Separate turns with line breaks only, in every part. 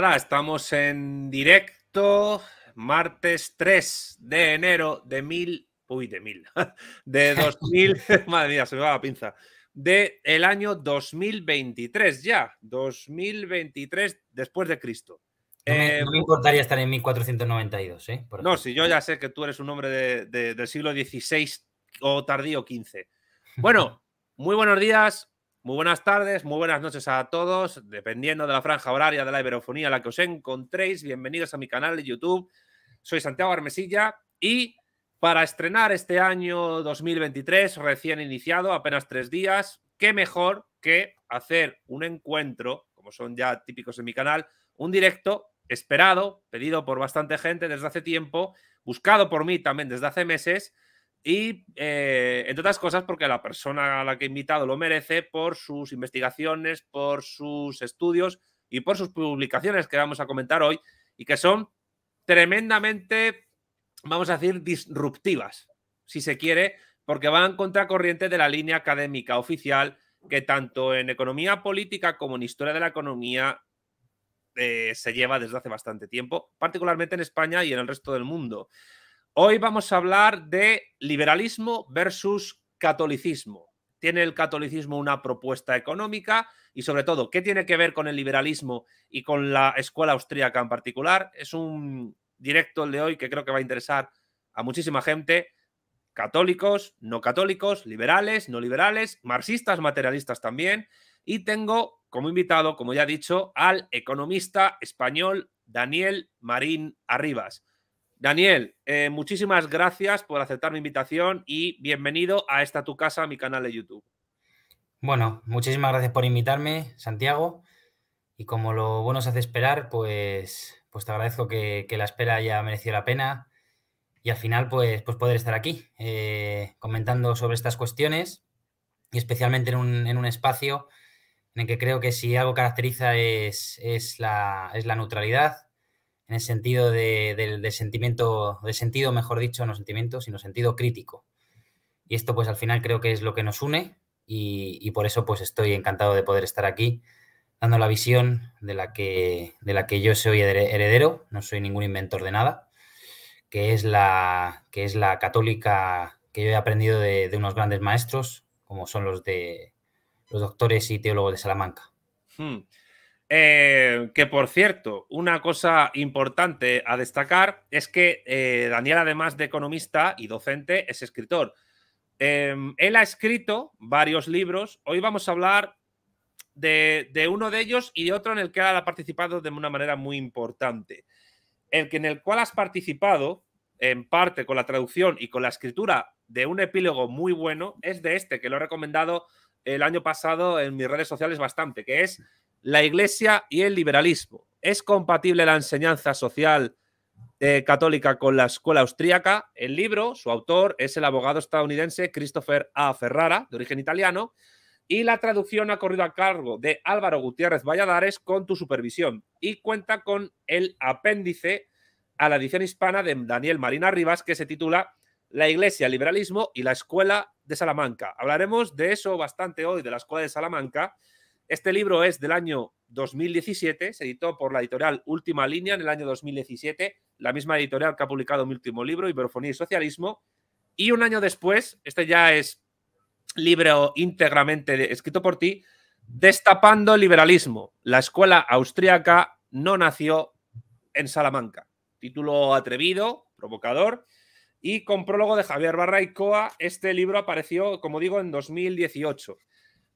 nada, estamos en directo, martes 3 de enero de mil, uy, de mil, de 2000, madre mía, se me va la pinza, de el año 2023 ya, 2023 después de Cristo. No me, eh, importaría
estar en 1492, ¿eh? no,
si yo ya sé que tú eres un hombre del siglo XVI o tardío XV. Bueno, muy buenos días, muy buenas tardes, muy buenas noches a todos, dependiendo de la franja horaria de la iberofonía a la que os encontréis. Bienvenidos a mi canal de YouTube. Soy Santiago Armesilla y para estrenar este año 2023, recién iniciado, apenas tres días, qué mejor que hacer un encuentro, como son ya típicos en mi canal, un directo esperado, pedido por bastante gente desde hace tiempo, buscado por mí también desde hace meses y eh, entre otras cosas, porque la persona a la que he invitado lo merece por sus investigaciones, por sus estudios y por sus publicaciones que vamos a comentar hoy y que son tremendamente, vamos a decir, disruptivas, si se quiere, porque van contracorriente de la línea académica oficial que tanto en economía política como en historia de la economía eh, se lleva desde hace bastante tiempo, particularmente en España y en el resto del mundo. Hoy vamos a hablar de liberalismo versus catolicismo. ¿Tiene el catolicismo una propuesta económica? Y sobre todo, ¿qué tiene que ver con el liberalismo y con la escuela austríaca en particular? Es un directo el de hoy que creo que va a interesar a muchísima gente, católicos, no católicos, liberales, no liberales, marxistas, materialistas también. Y tengo como invitado, como ya he dicho, al economista español Daniel Marín Arribas. Daniel, eh, muchísimas gracias por aceptar mi invitación y bienvenido a esta tu casa, mi canal de YouTube.
Bueno, muchísimas gracias por invitarme, Santiago. Y como lo bueno se hace esperar, pues, pues te agradezco que, la espera haya merecido la pena y al final pues, pues poder estar aquí eh, comentando sobre estas cuestiones y especialmente en un, espacio en el que creo que si algo caracteriza es la neutralidad en el sentido de, sentimiento, de sentido, mejor dicho, no sentimiento, sino sentido crítico. Y esto, pues al final creo que es lo que nos une y, por eso, pues estoy encantado de poder estar aquí dando la visión de la que, de la que yo soy heredero, no soy ningún inventor de nada, que es la, que es la católica que yo he aprendido de, unos grandes maestros, como son los de los doctores y teólogos de Salamanca. Hmm.
Eh, que por cierto, una cosa importante a destacar es que eh, Daniel, además de economista y docente, es escritor. Em, él ha escrito varios libros. Hoy vamos a hablar de, uno de ellos y de otro en el que ha participado de una manera muy importante. El que en el cual has participado, en parte con la traducción y con la escritura de un epílogo muy bueno, es de este que lo he recomendado el año pasado en mis redes sociales bastante, que es la Iglesia y el liberalismo. ¿Es compatible la enseñanza social eh, católica con la escuela austríaca? El libro, su autor, es el abogado estadounidense Christopher A. Ferrara, de origen italiano, y la traducción ha corrido a cargo de Álvaro Gutiérrez Valladares con tu supervisión y cuenta con el apéndice a la edición hispana de Daniel Marina Rivas que se titula La Iglesia, el liberalismo y la escuela de Salamanca. Hablaremos de eso bastante hoy, de la escuela de Salamanca, este libro es del año 2017, se editó por la editorial Última Línea en el año 2017, la misma editorial que ha publicado mi último libro, Iberofonía y Socialismo. Y un año después, este ya es libro íntegramente escrito por ti, Destapando el liberalismo. La escuela austríaca no nació en Salamanca. Título atrevido, provocador. Y con prólogo de Javier Coa, este libro apareció, como digo, en 2018.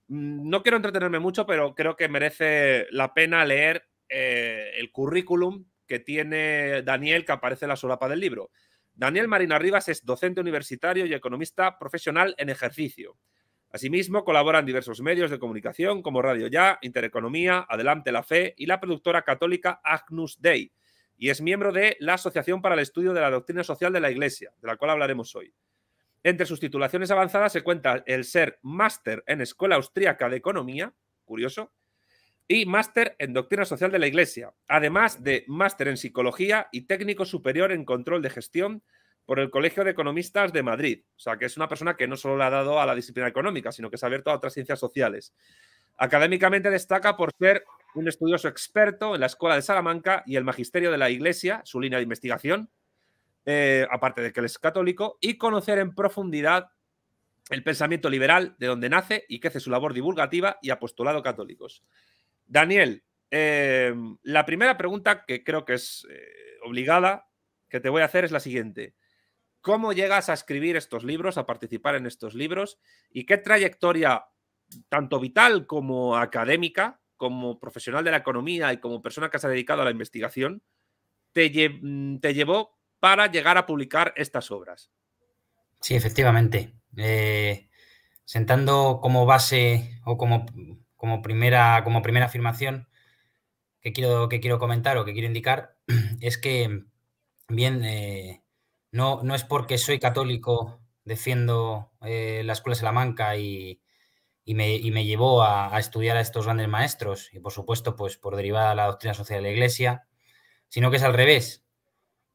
Mm, no quiero entretenerme mucho, pero creo que merece la pena leer eh, el currículum que tiene Daniel, que aparece en la solapa del libro. Daniel Marina Rivas es docente universitario y economista profesional en ejercicio. Asimismo, colabora en diversos medios de comunicación como Radio Ya, Intereconomía, Adelante la Fe y la productora católica Agnus Dei, y es miembro de la Asociación para el Estudio de la Doctrina Social de la Iglesia, de la cual hablaremos hoy. Entre sus titulaciones avanzadas se cuenta el ser máster en Escuela Austríaca de Economía, curioso, y máster en Doctrina Social de la Iglesia, además de máster en Psicología y técnico superior en Control de Gestión por el Colegio de Economistas de Madrid. O sea, que es una persona que no solo le ha dado a la disciplina económica, sino que se ha abierto a otras ciencias sociales. Académicamente destaca por ser un estudioso experto en la Escuela de Salamanca y el Magisterio de la Iglesia, su línea de investigación, eh, aparte de que él es católico, y conocer en profundidad el pensamiento liberal de donde nace y hace su labor divulgativa y apostolado católicos. Daniel, eh, la primera pregunta que creo que es eh, obligada que te voy a hacer es la siguiente. ¿Cómo llegas a escribir estos libros, a participar en estos libros? ¿Y qué trayectoria, tanto vital como académica, como profesional de la economía y como persona que se ha dedicado a la investigación, te, te llevó para llegar a publicar estas obras.
Sí, efectivamente. Eh, sentando como base o como, como, primera, como primera afirmación que quiero, que quiero comentar o que quiero indicar, es que, bien, eh, no, no es porque soy católico, defiendo eh, la Escuela de Salamanca y, y, me, me, llevó a, a, estudiar a estos grandes maestros, y por supuesto, pues por derivada de la doctrina social de la Iglesia, sino que es al revés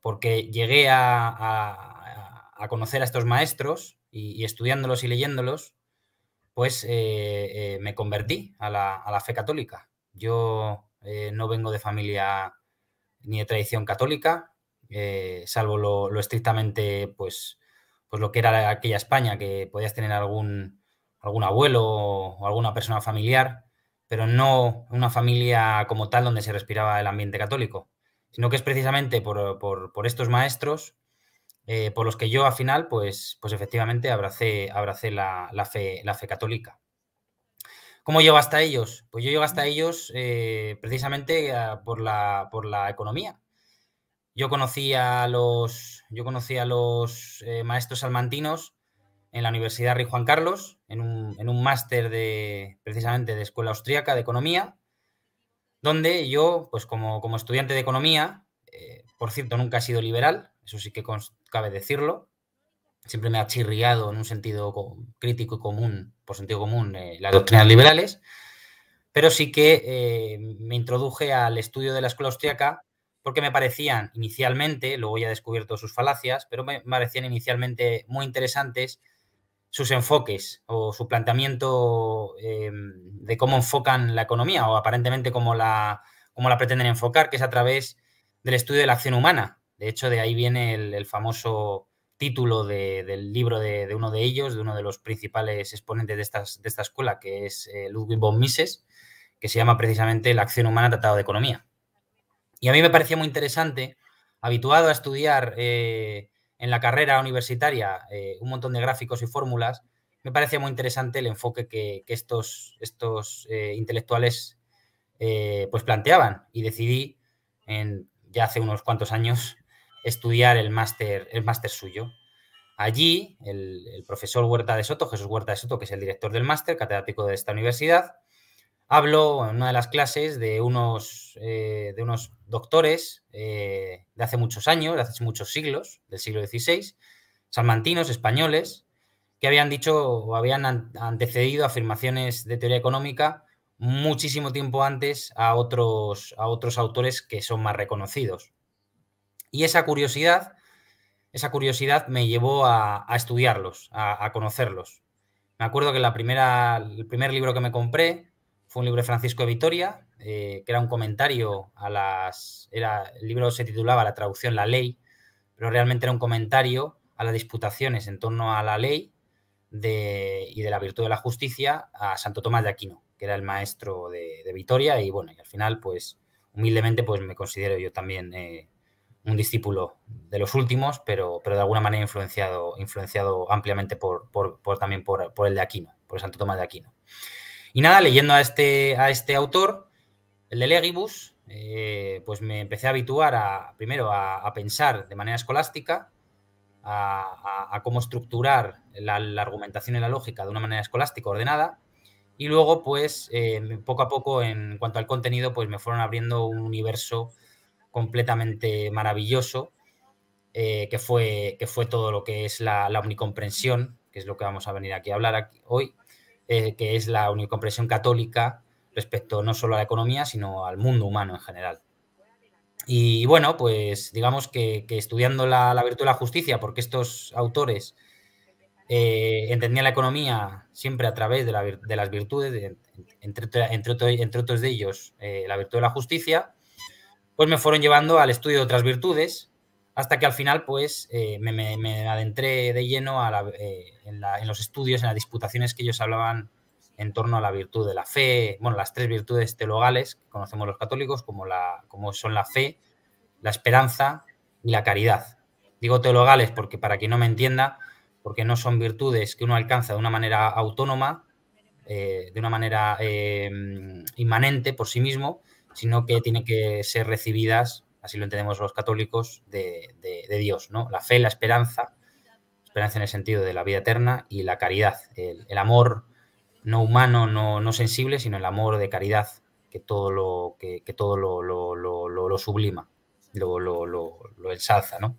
porque llegué a, conocer a estos maestros y, estudiándolos y leyéndolos, pues eh, eh, me convertí a la, fe católica. Yo eh, no vengo de familia ni de tradición católica, salvo lo, lo, estrictamente, pues, pues lo que era aquella España, que podías tener algún, algún abuelo o alguna persona familiar, pero no una familia como tal donde se respiraba el ambiente católico sino que es precisamente por, eh, estos maestros eh, por los que yo al final, pues, pues efectivamente abracé, la, fe, católica. ¿Cómo llego hasta ellos? Pues yo llego hasta ellos eh, precisamente por la, por la economía. Yo conocí a los, yo los maestros salmantinos en la Universidad Rey Juan Carlos, en un, máster de, precisamente de Escuela Austriaca de Economía, donde yo, pues como, estudiante de economía, eh, por cierto, nunca he sido liberal, eso sí que cabe decirlo, siempre me ha chirriado en un sentido crítico y común, por sentido común, eh, las doctrinas liberales, pero sí que eh, me introduje al estudio de la escuela austriaca porque me parecían inicialmente, luego ya he descubierto sus falacias, pero me parecían inicialmente muy interesantes sus enfoques o su planteamiento em, de cómo enfocan la economía o aparentemente cómo la, la pretenden enfocar, que es a través del estudio de la acción humana. De hecho, de ahí viene el, famoso título del libro de, uno de ellos, de uno de los principales exponentes de, de esta escuela, que es eh, Ludwig von Mises, que se llama precisamente La acción humana tratado de economía. Y a mí me parecía muy interesante, habituado a estudiar eh, en la carrera universitaria eh, un montón de gráficos y fórmulas, me parecía muy interesante el enfoque que, estos, eh, intelectuales eh, pues planteaban y decidí en, ya hace unos cuantos años estudiar el máster el suyo. Allí el, profesor Huerta de Soto, Jesús Huerta de Soto, que es el director del máster, catedrático de esta universidad, Hablo en una de las clases de unos, eh, de unos doctores eh, de hace muchos años, de hace muchos siglos, del siglo XVI, salmantinos, españoles, que habían dicho o habían antecedido afirmaciones de teoría económica muchísimo tiempo antes a otros, a otros autores que son más reconocidos. Y esa curiosidad, esa curiosidad me llevó a, estudiarlos, a, conocerlos. Me acuerdo que la primera, el primer libro que me compré fue un libro de Francisco de Vitoria, eh, que era un comentario a las... Era, el libro se titulaba La traducción, la ley, pero realmente era un comentario a las disputaciones en torno a la ley de, y de la virtud de la justicia a Santo Tomás de Aquino, que era el maestro de, Vitoria y bueno, y al final pues humildemente pues me considero yo también eh, un discípulo de los últimos, pero, pero de alguna manera influenciado, influenciado ampliamente por, por, también por, por el de Aquino, por Santo Tomás de Aquino. Y nada, leyendo a este, a este autor, el de Legibus, eh, pues me empecé a habituar a, primero a, pensar de manera escolástica, a, cómo estructurar la, argumentación y la lógica de una manera escolástica ordenada. Y luego, pues, em, poco a poco, en cuanto al contenido, pues me fueron abriendo un universo completamente maravilloso, eh, que, fue, que fue todo lo que es la, la omnicomprensión, que es lo que vamos a venir aquí a hablar hoy, eh, que es la unicompresión católica respecto no solo a la economía, sino al mundo humano en general. Y bueno, pues digamos que, estudiando la, virtud de la justicia, porque estos autores eh, entendían la economía siempre a través de, las virtudes, entre, entre, otros de ellos eh, la virtud de la justicia, pues me fueron llevando al estudio de otras virtudes, hasta que al final pues eh, me, adentré de lleno eh, en, los estudios, en las disputaciones que ellos hablaban en torno a la virtud de la fe, bueno, las tres virtudes teologales que conocemos los católicos como, la, como son la fe, la esperanza y la caridad. Digo teologales porque para quien no me entienda, porque no son virtudes que uno alcanza de una manera autónoma, eh, de una manera inmanente por sí mismo, sino que tienen que ser recibidas así lo entendemos los católicos, de, Dios, ¿no? La fe, la esperanza, esperanza en el sentido de la vida eterna y la caridad, el, amor no humano, no, sensible, sino el amor de caridad que todo lo, todo lo, sublima, lo, ensalza, ¿no?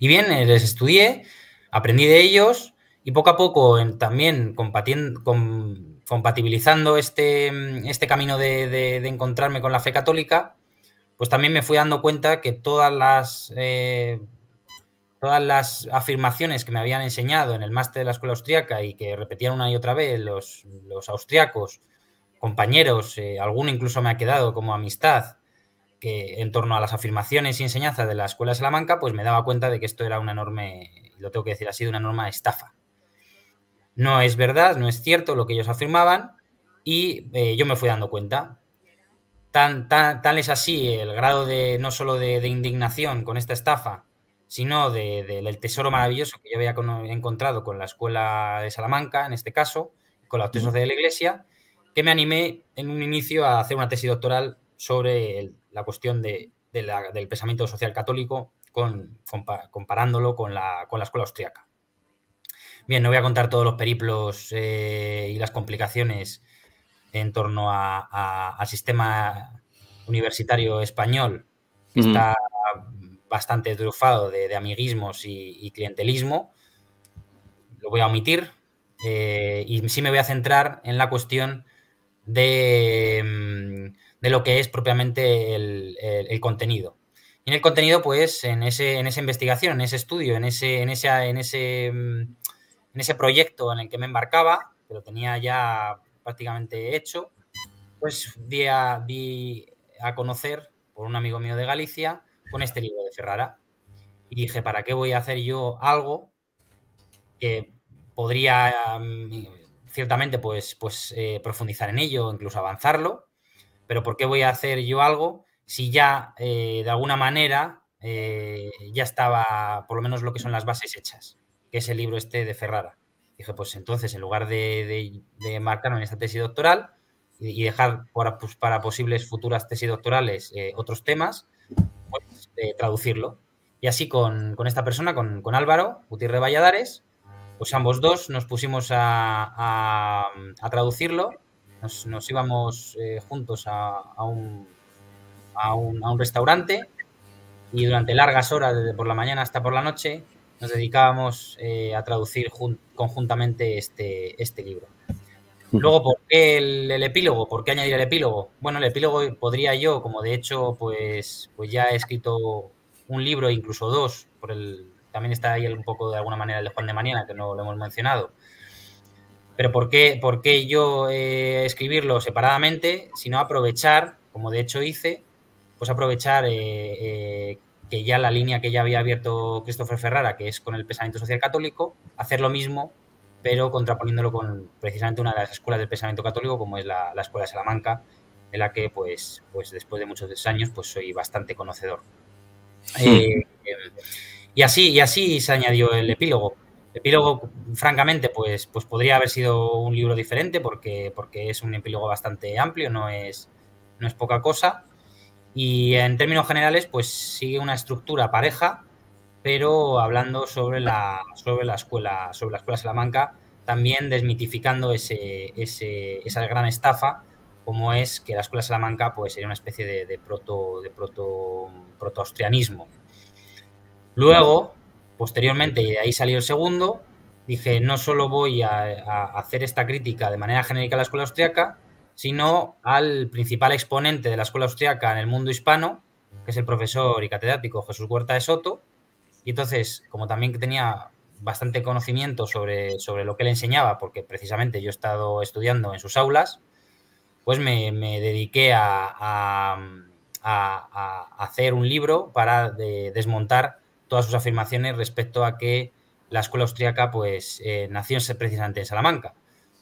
Y bien, eh, les estudié, aprendí de ellos y poco a poco también compatibilizando este, este camino de encontrarme con la fe católica, pues también me fui dando cuenta que todas las, eh, todas las afirmaciones que me habían enseñado en el máster de la escuela austriaca y que repetían una y otra vez los, los austriacos, compañeros, eh, alguno incluso me ha quedado como amistad, que en torno a las afirmaciones y enseñanzas de la escuela de Salamanca, pues me daba cuenta de que esto era una enorme, lo tengo que decir ha sido una enorme estafa. No es verdad, no es cierto lo que ellos afirmaban y eh, yo me fui dando cuenta. Tal es así el grado de no solo de, indignación con esta estafa, sino del tesoro maravilloso que yo había encontrado con la escuela de Salamanca, en este caso, con la Social de la iglesia, que me animé en un inicio a hacer una tesis doctoral sobre la cuestión del pensamiento social católico, con, comparándolo con la, escuela austriaca. Bien, no voy a contar todos los periplos eh, y las complicaciones en torno al sistema universitario español, que está bastante trufado de, amiguismos y, clientelismo. Lo voy a omitir. Eh, y sí me voy a centrar en la cuestión de, mm, lo que es propiamente el, contenido. Y en el contenido, pues, en, ese, en esa investigación, en ese estudio, en ese, en, en, ese, mm, en ese proyecto en el que me embarcaba, que lo tenía ya prácticamente hecho, pues vi a, vi a conocer por un amigo mío de Galicia con este libro de Ferrara. Y dije, ¿para qué voy a hacer yo algo que podría mm, ciertamente pues, pues eh, profundizar en ello, incluso avanzarlo? Pero ¿por qué voy a hacer yo algo si ya eh, de alguna manera eh, ya estaba por lo menos lo que son las bases hechas? Que es el libro este de Ferrara. Dije, pues entonces, en lugar de, de, marcarme en esta tesis doctoral y, dejar para, pues, para, posibles futuras tesis doctorales eh, otros temas, pues, eh, traducirlo. Y así con, con esta persona, con, con, Álvaro Gutiérrez Valladares, pues ambos dos nos pusimos a, a, traducirlo. Nos, íbamos eh, juntos a, a un, un, a un restaurante y durante largas horas, desde por la mañana hasta por la noche, nos dedicábamos eh, a traducir conjuntamente este, este libro. Luego, ¿por qué el, epílogo? ¿Por qué añadir el epílogo? Bueno, el epílogo podría yo, como de hecho, pues, pues ya he escrito un libro, incluso dos, por el, también está ahí un poco de alguna manera el de Juan de Mañana, que no lo hemos mencionado. Pero ¿por qué, por yo eh, escribirlo separadamente, sino aprovechar, como de hecho hice, pues aprovechar eh, que ya la línea que ya había abierto Christopher Ferrara, que es con el pensamiento social católico, hacer lo mismo, pero contraponiéndolo con precisamente una de las escuelas del pensamiento católico, como es la, Escuela de Salamanca, de la que, pues, pues después de muchos años, pues soy bastante conocedor. Eh, y, así, y así se añadió el epílogo. El epílogo, francamente, pues, pues podría haber sido un libro diferente porque, porque es un epílogo bastante amplio, no es, no es poca cosa y en términos generales, pues sigue una estructura pareja, pero hablando sobre la, sobre la escuela, sobre la escuela Salamanca, también desmitificando ese, esa gran estafa, como es que la escuela Salamanca pues, sería una especie de, proto, de proto, proto austrianismo.
Luego,
posteriormente, y de ahí salió el segundo, dije, no solo voy a, a hacer esta crítica de manera genérica a la escuela austriaca, sino al principal exponente de la escuela austriaca en el mundo hispano, que es el profesor y catedrático Jesús Huerta de Soto. Y entonces, como también tenía bastante conocimiento sobre, sobre lo que le enseñaba, porque precisamente yo he estado estudiando en sus aulas, pues me, me dediqué a, hacer un libro para desmontar todas sus afirmaciones respecto a que la escuela austriaca pues, eh, nació precisamente en Salamanca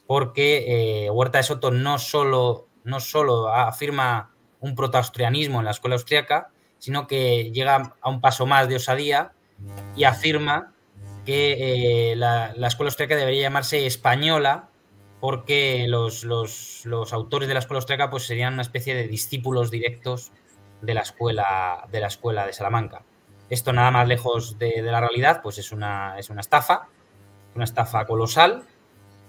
porque eh, Huerta de Soto no solo, no solo afirma un protoaustrianismo en la escuela austriaca, sino que llega a un paso más de osadía y afirma que eh, la, escuela austriaca debería llamarse española porque los, autores de la escuela austriaca pues, serían una especie de discípulos directos de la escuela de, la escuela de Salamanca. Esto nada más lejos de, la realidad, pues es una estafa, una estafa colosal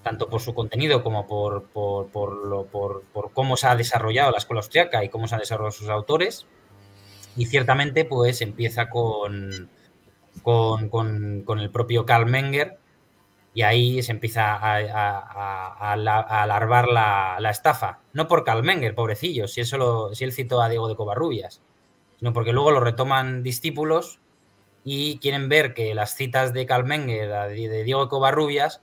tanto por su contenido como por, por, por, lo, por, cómo se ha desarrollado la escuela austriaca y cómo se han desarrollado sus autores. Y ciertamente, pues empieza con, con, con, con el propio Karl Menger y ahí se empieza a, a, a, la, la, estafa. No por Karl Menger, pobrecillo, si, eso si él citó a Diego de Covarrubias, sino porque luego lo retoman discípulos y quieren ver que las citas de Karl Menger, de Diego de Covarrubias,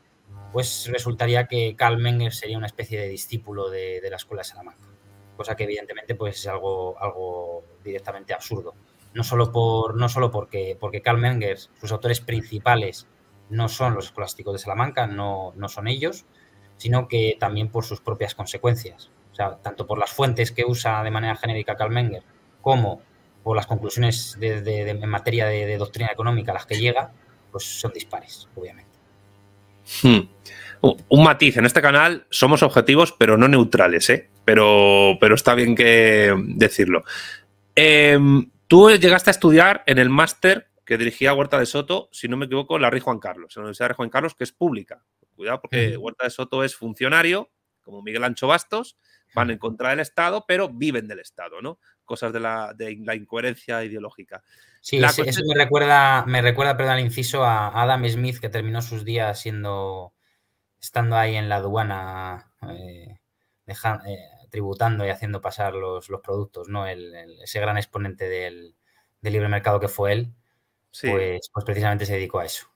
pues resultaría que Menger sería una especie de discípulo de, la escuela de Salamanca, cosa que evidentemente pues es algo, algo directamente absurdo. No solo, por, no solo porque, porque Karl Menger, sus autores principales no son los escolásticos de Salamanca, no, no son ellos, sino que también por sus propias consecuencias. O sea, tanto por las fuentes que usa de manera genérica Karl Menger, como por las conclusiones en materia de, doctrina económica a las que llega, pues son dispares, obviamente.
Hmm. Oh, un matiz, en este canal somos objetivos, pero no neutrales, ¿eh? Pero, pero está bien que decirlo. Em, tú llegaste a estudiar en el máster que dirigía Huerta de Soto, si no me equivoco, la Rey Juan Carlos, en la Universidad de Juan Carlos, que es pública. Cuidado, porque Huerta de Soto es funcionario, como Miguel Ancho Bastos, van en contra del Estado, pero viven del Estado, ¿no? Cosas de de la incoherencia ideológica. Sí, eso me
recuerda, me recuerda, perdón, al inciso a Adam Smith, que terminó sus días siendo, estando ahí en la aduana, eh, eh, tributando y haciendo pasar los, productos, ¿no? El, ese gran exponente del, libre mercado que fue él, pues, pues, precisamente se dedicó a eso.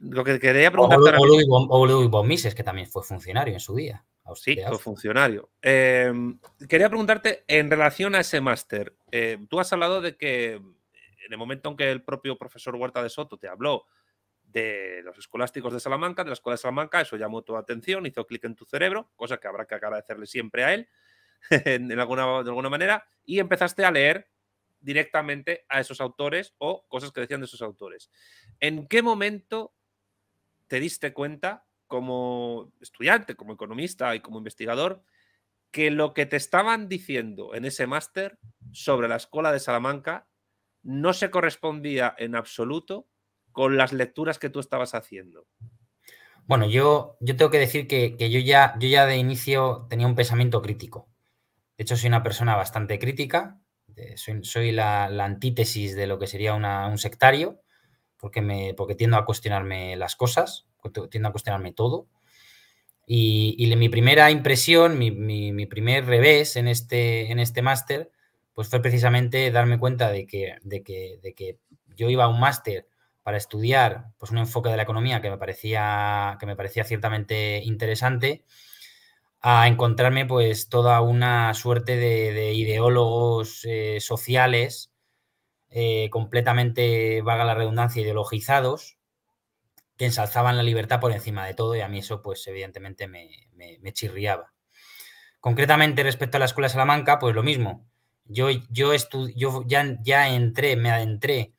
Lo que quería
preguntar... O, o, Louis, que también fue funcionario en su
día. Sí, fue funcionario. Em, quería preguntarte en relación a ese máster. Eh, tú has hablado de que en el momento en que el propio profesor Huerta de Soto te habló de los escolásticos de Salamanca, de la Escuela de Salamanca, eso llamó tu atención, hizo clic en tu cerebro, cosa que habrá que agradecerle siempre a él, alguna, de alguna manera, y empezaste a leer directamente a esos autores o cosas que decían de esos autores. ¿En qué momento te diste cuenta, como estudiante, como economista y como investigador, que lo que te estaban diciendo en ese máster sobre la escuela de Salamanca no se correspondía en absoluto con las lecturas que tú estabas haciendo. Bueno, yo, yo tengo
que decir que, yo, ya, yo ya de inicio
tenía un pensamiento
crítico. De hecho, soy una persona bastante crítica, soy, la, antítesis de lo que sería un sectario, porque, me, porque tiendo a cuestionarme las cosas, tiendo a cuestionarme todo. Y, mi primera impresión, mi, mi, mi, primer revés en este, en este máster pues fue precisamente darme cuenta de que, de que, yo iba a un máster para estudiar pues, un enfoque de la economía que me parecía, que me parecía ciertamente interesante a encontrarme pues toda una suerte de, ideólogos eh, sociales eh, completamente, vaga la redundancia, ideologizados, que ensalzaban la libertad por encima de todo y a mí eso pues evidentemente me, chirriaba. Concretamente respecto a la Escuela Salamanca, pues lo mismo. Yo, ya, ya, entré, me adentré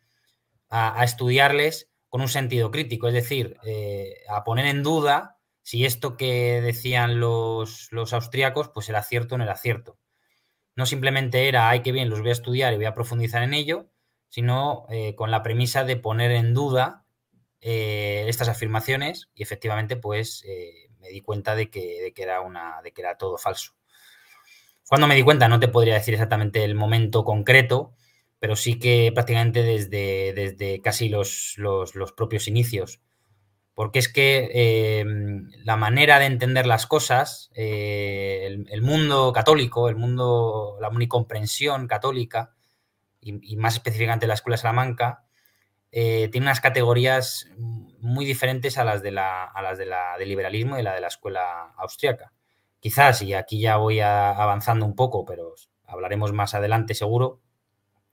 a, estudiarles con un sentido crítico, es decir, eh, a poner en duda si esto que decían los, los austríacos pues era cierto o no era cierto. No simplemente era, ay, qué bien, los voy a estudiar y voy a profundizar en ello, sino eh, con la premisa de poner en duda eh, estas afirmaciones y efectivamente pues me di cuenta de que, de que, era, una, de que era todo falso. Cuando me di cuenta, no te podría decir exactamente el momento concreto, pero sí que prácticamente desde, desde casi los, propios inicios. Porque es que em, la manera de entender las cosas, eh, el, mundo católico, el mundo, la unicomprensión católica, y, más específicamente la Escuela Salamanca, eh, tiene unas categorías muy diferentes a las, de la, las de la, del liberalismo y la de la escuela austriaca quizás, y aquí ya voy avanzando un poco, pero hablaremos más adelante seguro,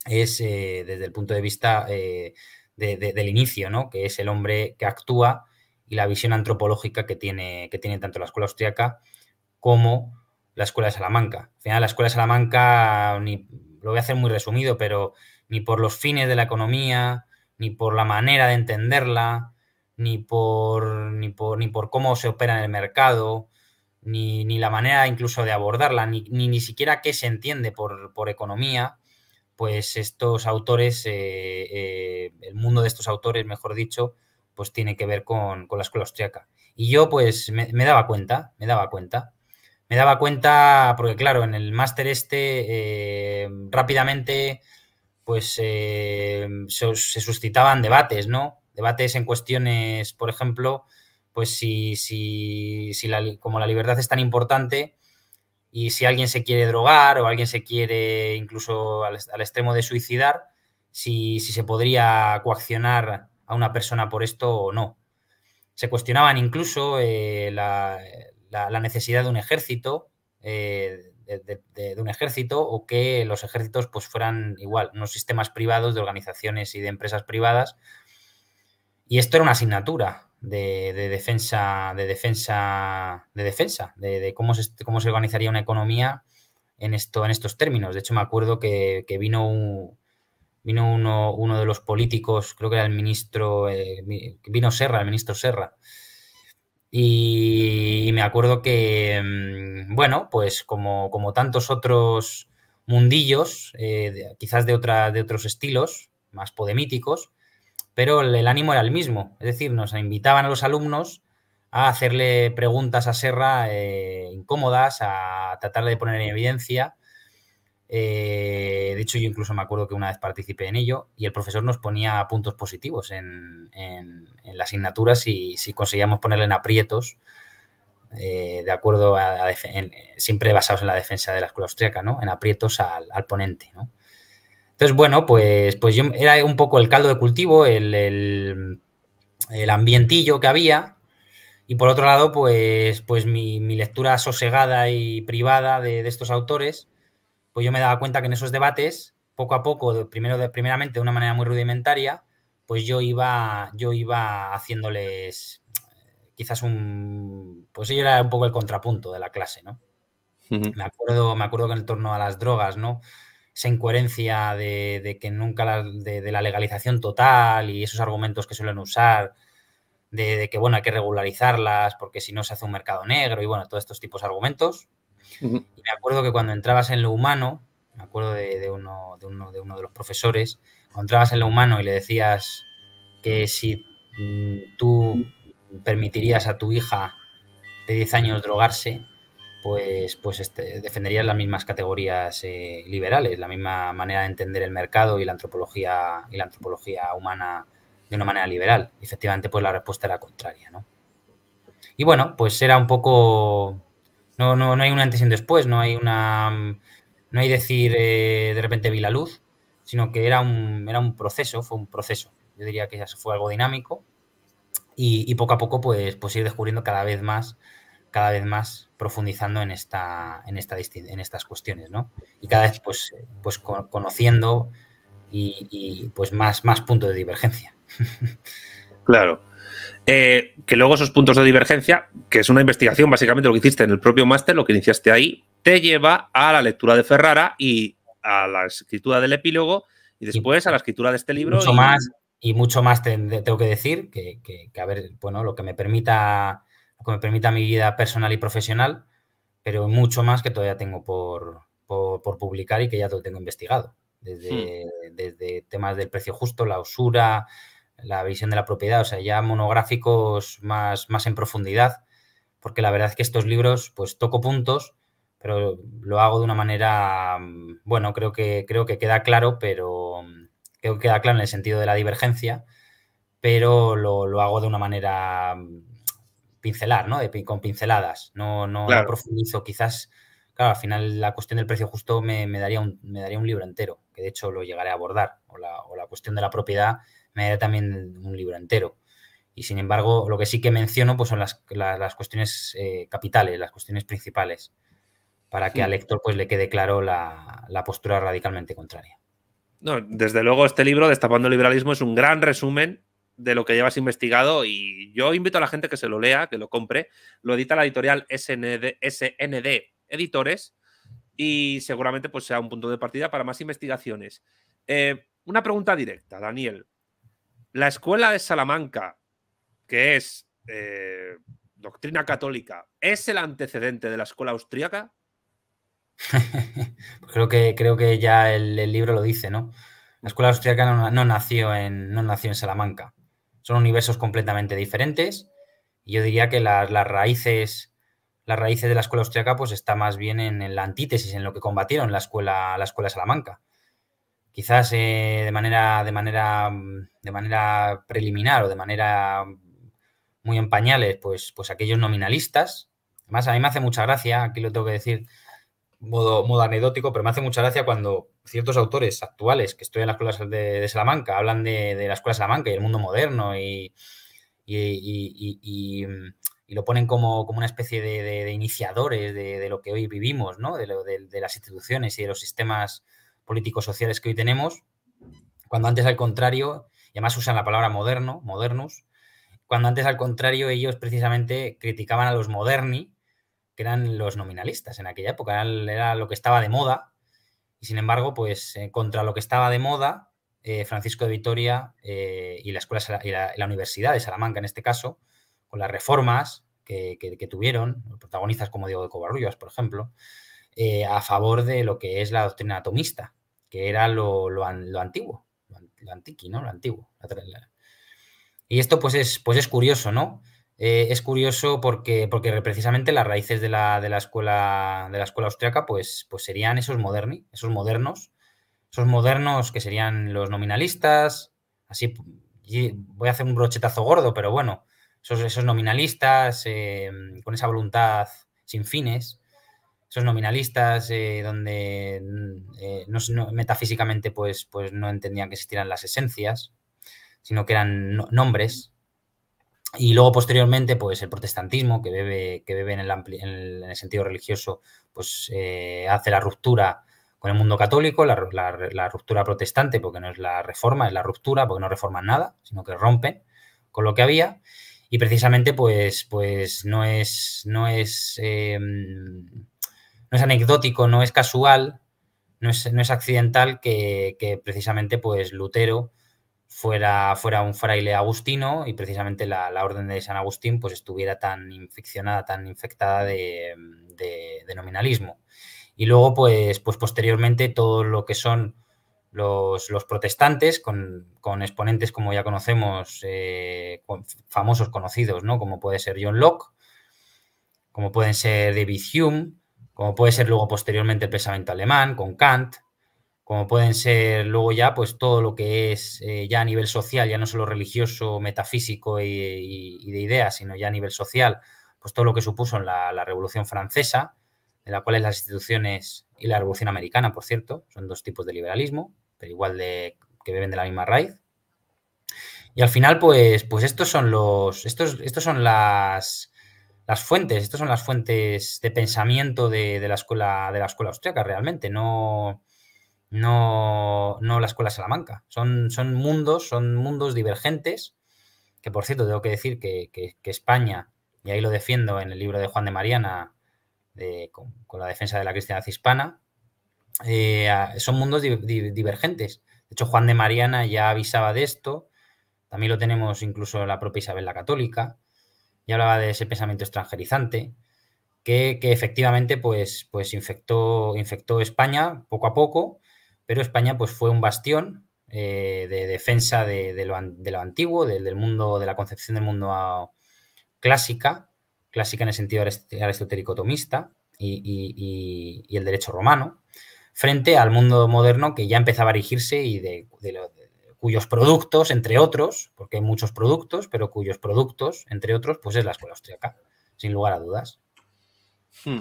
es eh, desde el punto de vista eh, del inicio, ¿no? que es el hombre que actúa y la visión antropológica que tiene, que tiene tanto la escuela austriaca como la escuela de Salamanca. Al final, la escuela de Salamanca, ni, lo voy a hacer muy resumido, pero ni por los fines de la economía, ni por la manera de entenderla, ni por, ni por, ni por cómo se opera en el mercado, ni, la manera incluso de abordarla, ni, ni, siquiera qué se entiende por, economía, pues estos autores, eh, eh, el mundo de estos autores, mejor dicho, pues tiene que ver con, la escuela austriaca. Y yo pues me, daba cuenta, me daba cuenta. Me daba cuenta porque claro, en el máster este eh, rápidamente pues se, se suscitaban debates, ¿no? Debates en cuestiones, por ejemplo, pues si, como la libertad es tan importante y si alguien se quiere drogar o alguien se quiere incluso al, extremo de suicidar, si, se podría coaccionar a una persona por esto o no. Se cuestionaban incluso eh, la, necesidad de un ejército, eh, de, un ejército, o que los ejércitos pues, fueran igual, unos sistemas privados de organizaciones y de empresas privadas. Y esto era una asignatura, de, defensa, de defensa, de defensa, de, cómo, se, cómo se organizaría una economía en, esto, en estos términos. De hecho, me acuerdo que, vino, vino uno, uno, de los políticos, creo que era el ministro, eh, vino Serra, el ministro Serra. Y, me acuerdo que, mm, bueno, pues como, como tantos otros mundillos, eh, quizás de, otra, de otros estilos, más podemíticos, pero el ánimo era el mismo. Es decir, nos invitaban a los alumnos a hacerle preguntas a Serra eh, incómodas, a tratar de poner en evidencia. Eh, de hecho, yo incluso me acuerdo que una vez participé en ello y el profesor nos ponía puntos positivos en, la asignatura si, si, conseguíamos ponerle en aprietos, eh, de acuerdo a, siempre basados en la defensa de la escuela austríaca, ¿no? En aprietos al, al ponente, ¿no? Entonces, bueno, pues, pues yo era un poco el caldo de cultivo, el, ambientillo que había. Y por otro lado, pues, pues mi, lectura sosegada y privada de, estos autores, pues yo me daba cuenta que en esos debates, poco a poco, primero primeramente de una manera muy rudimentaria, pues yo iba, yo iba haciéndoles quizás un... Pues yo era un poco el contrapunto de la clase, ¿no? me, acuerdo, me acuerdo que en torno a las drogas, ¿no? esa incoherencia de, que nunca la, de, la legalización total y esos argumentos que suelen usar de, que bueno hay que regularizarlas porque si no se hace un mercado negro y bueno todos estos tipos de argumentos y me acuerdo que cuando entrabas en lo humano me acuerdo de, uno, de uno de uno de los profesores cuando entrabas en lo humano y le decías que si mm, tú permitirías a tu hija de 10 años drogarse pues, pues este, defendería las mismas categorías eh, liberales, la misma manera de entender el mercado y la antropología y la antropología humana de una manera liberal. efectivamente, pues la respuesta era contraria, ¿no? Y bueno, pues era un poco. No, no, no hay un antes y un después, no hay una. No hay decir eh, de repente vi la luz, sino que era un, era un proceso, fue un proceso. Yo diría que ya fue algo dinámico. Y, poco a poco, pues, pues ir descubriendo cada vez más, cada vez más profundizando en, esta, en, esta, en estas cuestiones, ¿no? Y cada vez, pues, pues conociendo y, pues más, más puntos de divergencia.
Claro. Eh, que luego esos puntos de divergencia, que es una investigación, básicamente lo que hiciste en el propio máster, lo que iniciaste ahí, te lleva a la lectura de Ferrara y a la escritura del epílogo y después a la escritura de este libro. Mucho y... más,
y mucho más tengo que decir, que, que, a ver, bueno, lo que me permita que me permita mi vida personal y profesional, pero mucho más que todavía tengo por, publicar y que ya lo tengo investigado. Hmm. Desde, temas del precio justo, la usura, la visión de la propiedad, o sea, ya monográficos más, más en profundidad, porque la verdad es que estos libros, pues toco puntos, pero lo hago de una manera, bueno, creo que, creo que queda claro, pero creo que queda claro en el sentido de la divergencia, pero lo, lo hago de una manera pincelar, ¿no? con pinceladas. No, no, profundizo. Quizás, claro, al final la cuestión del precio justo me, daría un, me daría un libro entero, que de hecho lo llegaré a abordar. O la, cuestión de la propiedad me daría también un libro entero. Y sin embargo, lo que sí que menciono pues, son las, cuestiones eh, capitales, las cuestiones principales, para que al lector pues, le quede claro la, postura radicalmente contraria.
No, desde luego, este libro, Destapando el Liberalismo, es un gran resumen de lo que llevas investigado y yo invito a la gente que se lo lea, que lo compre. Lo edita la editorial SND, SND Editores y seguramente pues, sea un punto de partida para más investigaciones. Eh, una pregunta directa, Daniel. La escuela de Salamanca, que es eh, doctrina católica, ¿es el antecedente de la escuela austríaca?
creo, que, creo que ya el, libro lo dice, ¿no? La escuela Austriaca nació en, no nació en Salamanca. Son universos completamente diferentes. Y yo diría que las, raíces las raíces de la escuela austriaca pues está más bien en, la antítesis, en lo que combatieron la escuela, la escuela Salamanca. Quizás eh, de, manera, de, manera, de manera preliminar o de manera muy empañales, pues, pues aquellos nominalistas. Además, a mí me hace mucha gracia, aquí lo tengo que decir, modo, anecdótico, pero me hace mucha gracia cuando ciertos autores actuales que estudian las escuelas de, Salamanca hablan de, la escuela de Salamanca y el mundo moderno y, lo ponen como, una especie de, iniciadores de, lo que hoy vivimos, de, las instituciones y de los sistemas políticos sociales que hoy tenemos, cuando antes al contrario, y además usan la palabra moderno, modernus, cuando antes al contrario ellos precisamente criticaban a los moderni, eran los nominalistas en aquella época, era lo que estaba de moda. Y sin embargo, pues eh, contra lo que estaba de moda, eh, Francisco de Vitoria eh, y, la escuela, y la, Universidad de Salamanca, en este caso, con las reformas que, tuvieron, protagonistas como Diego de Covarrullas por ejemplo, a favor de lo que es la doctrina atomista, que era lo, antiguo, lo, antiqui, ¿no? Lo antiguo. y esto pues es, pues es curioso, ¿no? Eh, es curioso porque, porque precisamente las raíces de la, escuela de la escuela austriaca pues, pues serían esos esos modernos, esos modernos que serían los nominalistas, así voy a hacer un brochetazo gordo, pero bueno, esos, nominalistas eh, con esa voluntad sin fines, esos nominalistas eh, donde mm, no, metafísicamente pues, pues no entendían que existieran las esencias, sino que eran nombres, y luego, posteriormente, pues el protestantismo, que bebe, que bebe en, el sentido religioso, pues eh, hace la ruptura con el mundo católico, la, ruptura protestante, porque no es la reforma, es la ruptura, porque no reforman nada, sino que rompen con lo que había. Y precisamente, pues, pues no es, no es, em, no es anecdótico, no es casual, no es, accidental que, que precisamente, pues, Lutero fuera, un fraile agustino y precisamente la, orden de San Agustín pues estuviera tan inficcionada, tan infectada de, nominalismo. Y luego, pues, pues posteriormente, todo lo que son los, protestantes, con, exponentes como ya conocemos, eh, famosos conocidos, ¿no? Como puede ser John Locke, como pueden ser David Hume, como puede ser luego posteriormente el pensamiento alemán, con Kant, como pueden ser luego ya, pues todo lo que es eh, ya a nivel social, ya no solo religioso, metafísico y, de ideas, sino ya a nivel social, pues todo lo que supuso en la, Revolución Francesa, de la cual las instituciones y la Revolución Americana, por cierto, son dos tipos de liberalismo, pero igual de que beben de la misma raíz. Y al final, pues, pues estos son los, estos, estos son las, las fuentes, estas son las fuentes de pensamiento de, la escuela, de la escuela austríaca realmente, no no, no la escuela Salamanca. Son, son mundos, son mundos divergentes, que por cierto tengo que decir que, España, y ahí lo defiendo en el libro de Juan de Mariana, con, la defensa de la cristianidad hispana, eh, son mundos divergentes. De hecho, Juan de Mariana ya avisaba de esto, también lo tenemos incluso la propia Isabel la Católica, ...y hablaba de ese pensamiento extranjerizante. Que, efectivamente pues, pues infectó, infectó España poco a poco pero España pues fue un bastión eh, de defensa de, lo, antiguo, de, del mundo, de la concepción del mundo ah, clásica, clásica en el sentido aristotélico-tomista y, el derecho romano, frente al mundo moderno que ya empezaba a erigirse y de, cuyos productos, entre otros, porque hay muchos productos, pero cuyos productos, entre otros, pues es la escuela austríaca, sin lugar a dudas.
Hmm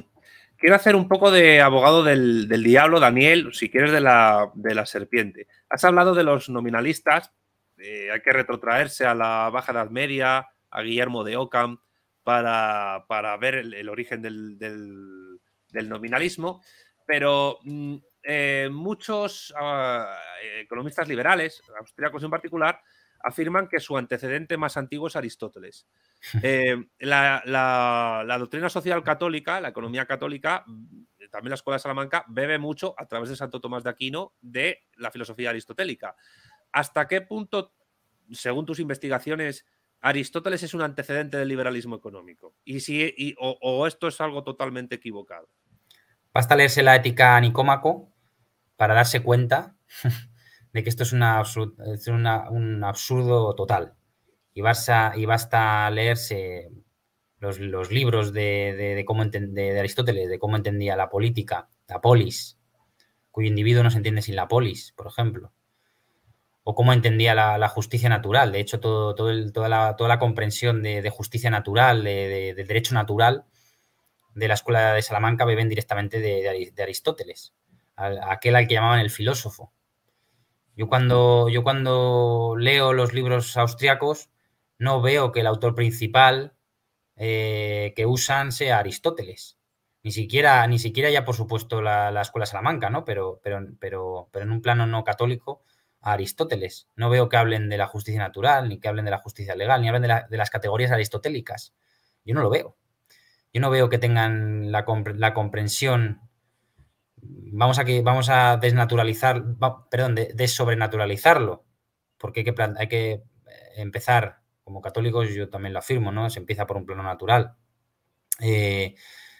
quiero hacer un poco de abogado del, diablo, Daniel, si quieres, de la, serpiente. Has hablado de los nominalistas, eh, hay que retrotraerse a la Baja Edad Media, a Guillermo de Ockham, para, ver el, origen del, nominalismo, pero mm, eh, muchos ah, eh, economistas liberales, austriacos en particular, afirman que su antecedente más antiguo es Aristóteles. Eh, la, doctrina social católica, la economía católica, también la Escuela de Salamanca, bebe mucho a través de Santo Tomás de Aquino de la filosofía aristotélica. ¿Hasta qué punto, según tus investigaciones, Aristóteles es un antecedente del liberalismo económico? ¿Y si, o, ¿O esto es algo totalmente equivocado?
Basta leerse la ética a
Nicómaco
para darse cuenta de que esto es, una, un absurdo total. Y, basta, y basta leerse los, libros de, cómo de, Aristóteles, de cómo entendía la política, la polis, cuyo individuo no se entiende sin la polis, por ejemplo. O cómo entendía la, justicia natural. De hecho, todo, toda, toda, la, comprensión de, justicia natural, de, derecho natural de la escuela de Salamanca beben directamente de Aristóteles, aquel al que llamaban el filósofo yo cuando, yo cuando leo los libros austriacos no veo que el autor principal eh, que usan sea Aristóteles. Ni siquiera, ni siquiera ya, por supuesto, la, escuela Salamanca, ¿no? Pero, pero, pero, pero en un plano no católico, Aristóteles. No veo que hablen de la justicia natural, ni que hablen de la justicia legal, ni hablen de, las categorías aristotélicas. Yo no lo veo. Yo no veo que tengan la, la comprensión vamos a, vamos a desnaturalizar, perdón, de, porque hay que, eh, empezar, como católicos yo también lo afirmo, ¿no? Se empieza por un plano natural. Eh,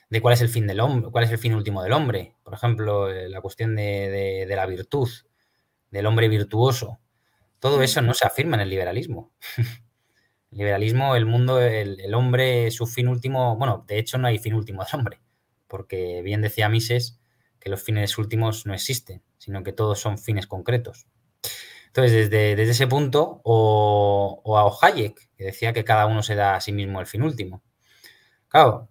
de cuál es el fin del hombre, cuál es el fin último del hombre. Por ejemplo, eh, la cuestión de, la virtud, del hombre virtuoso. Todo mm. eso no se afirma en el liberalismo. el liberalismo, el mundo, el, hombre, su fin último, bueno, de hecho no hay fin último del hombre, porque bien decía Mises, que los fines últimos no existen, sino que todos son fines concretos. Entonces, desde, ese punto, o, a Hayek, que decía que cada uno se da a sí mismo el fin último. Claro,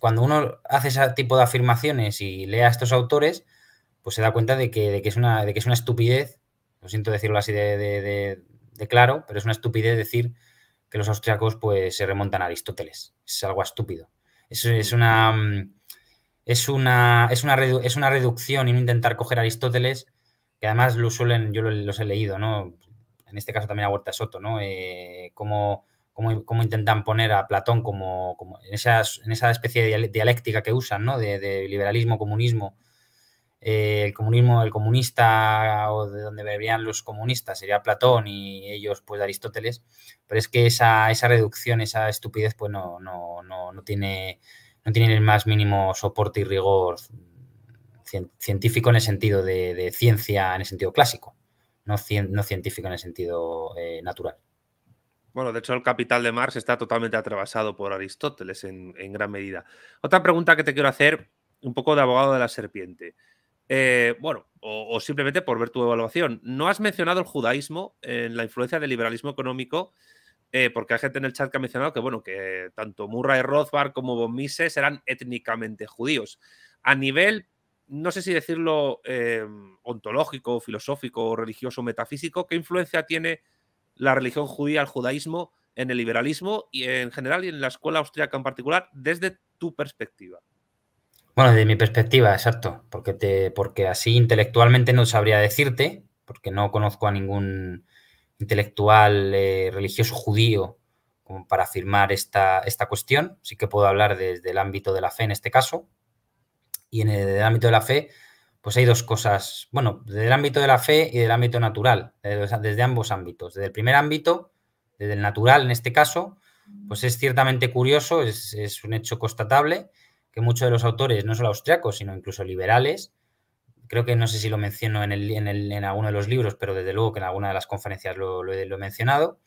cuando uno hace ese tipo de afirmaciones y lee a estos autores, pues se da cuenta de que, es, una, que es una estupidez, lo siento decirlo así de, claro, pero es una estupidez decir que los austriacos pues, se remontan a Aristóteles. Es algo estúpido. es una mm, es una, es una, es una reducción y no intentar coger a Aristóteles, que además lo suelen, yo los he leído, ¿no? En este caso también a Huerta Soto, ¿no? Eh, cómo, intentan poner a Platón como, en, esas, en, esa especie de dialéctica que usan, ¿no? De, liberalismo, comunismo. Eh, el comunismo, el comunista o de donde verían los comunistas sería Platón y ellos pues Aristóteles, pero es que esa, reducción, esa estupidez pues no, no, no, no tiene, no tienen el más mínimo soporte y rigor científico en el sentido de, ciencia, en el sentido clásico, no, científico en el
sentido eh, natural. Bueno, de hecho el capital de Marx está totalmente atravesado por Aristóteles en, gran medida. Otra pregunta que te quiero hacer, un poco de abogado de la serpiente. Eh, bueno, o, simplemente por ver tu evaluación. No has mencionado el judaísmo en la influencia del liberalismo económico eh, porque hay gente en el chat que ha mencionado que, bueno, que tanto Murray Rothbard como von Mises eran étnicamente judíos. A nivel, no sé si decirlo eh, ontológico, filosófico, religioso, metafísico, ¿qué influencia tiene la religión judía, el judaísmo, en el liberalismo y en general y en la escuela austríaca en particular, desde tu perspectiva?
Bueno, desde mi perspectiva, exacto, porque, te, porque así intelectualmente no sabría decirte, porque no conozco a ningún intelectual eh, religioso judío como para afirmar esta, esta cuestión. Sí que puedo hablar desde el ámbito de la fe en este caso. Y en el, ámbito de la fe, pues hay dos cosas, bueno, desde el ámbito de la fe y del ámbito natural, desde, ambos ámbitos. Desde el primer ámbito, desde el natural en este caso, pues es ciertamente curioso, es, es un hecho constatable que muchos de los autores, no solo austriacos, sino incluso liberales, creo que no sé si lo menciono en, alguno de los libros, pero desde luego que en alguna de las conferencias lo, he mencionado,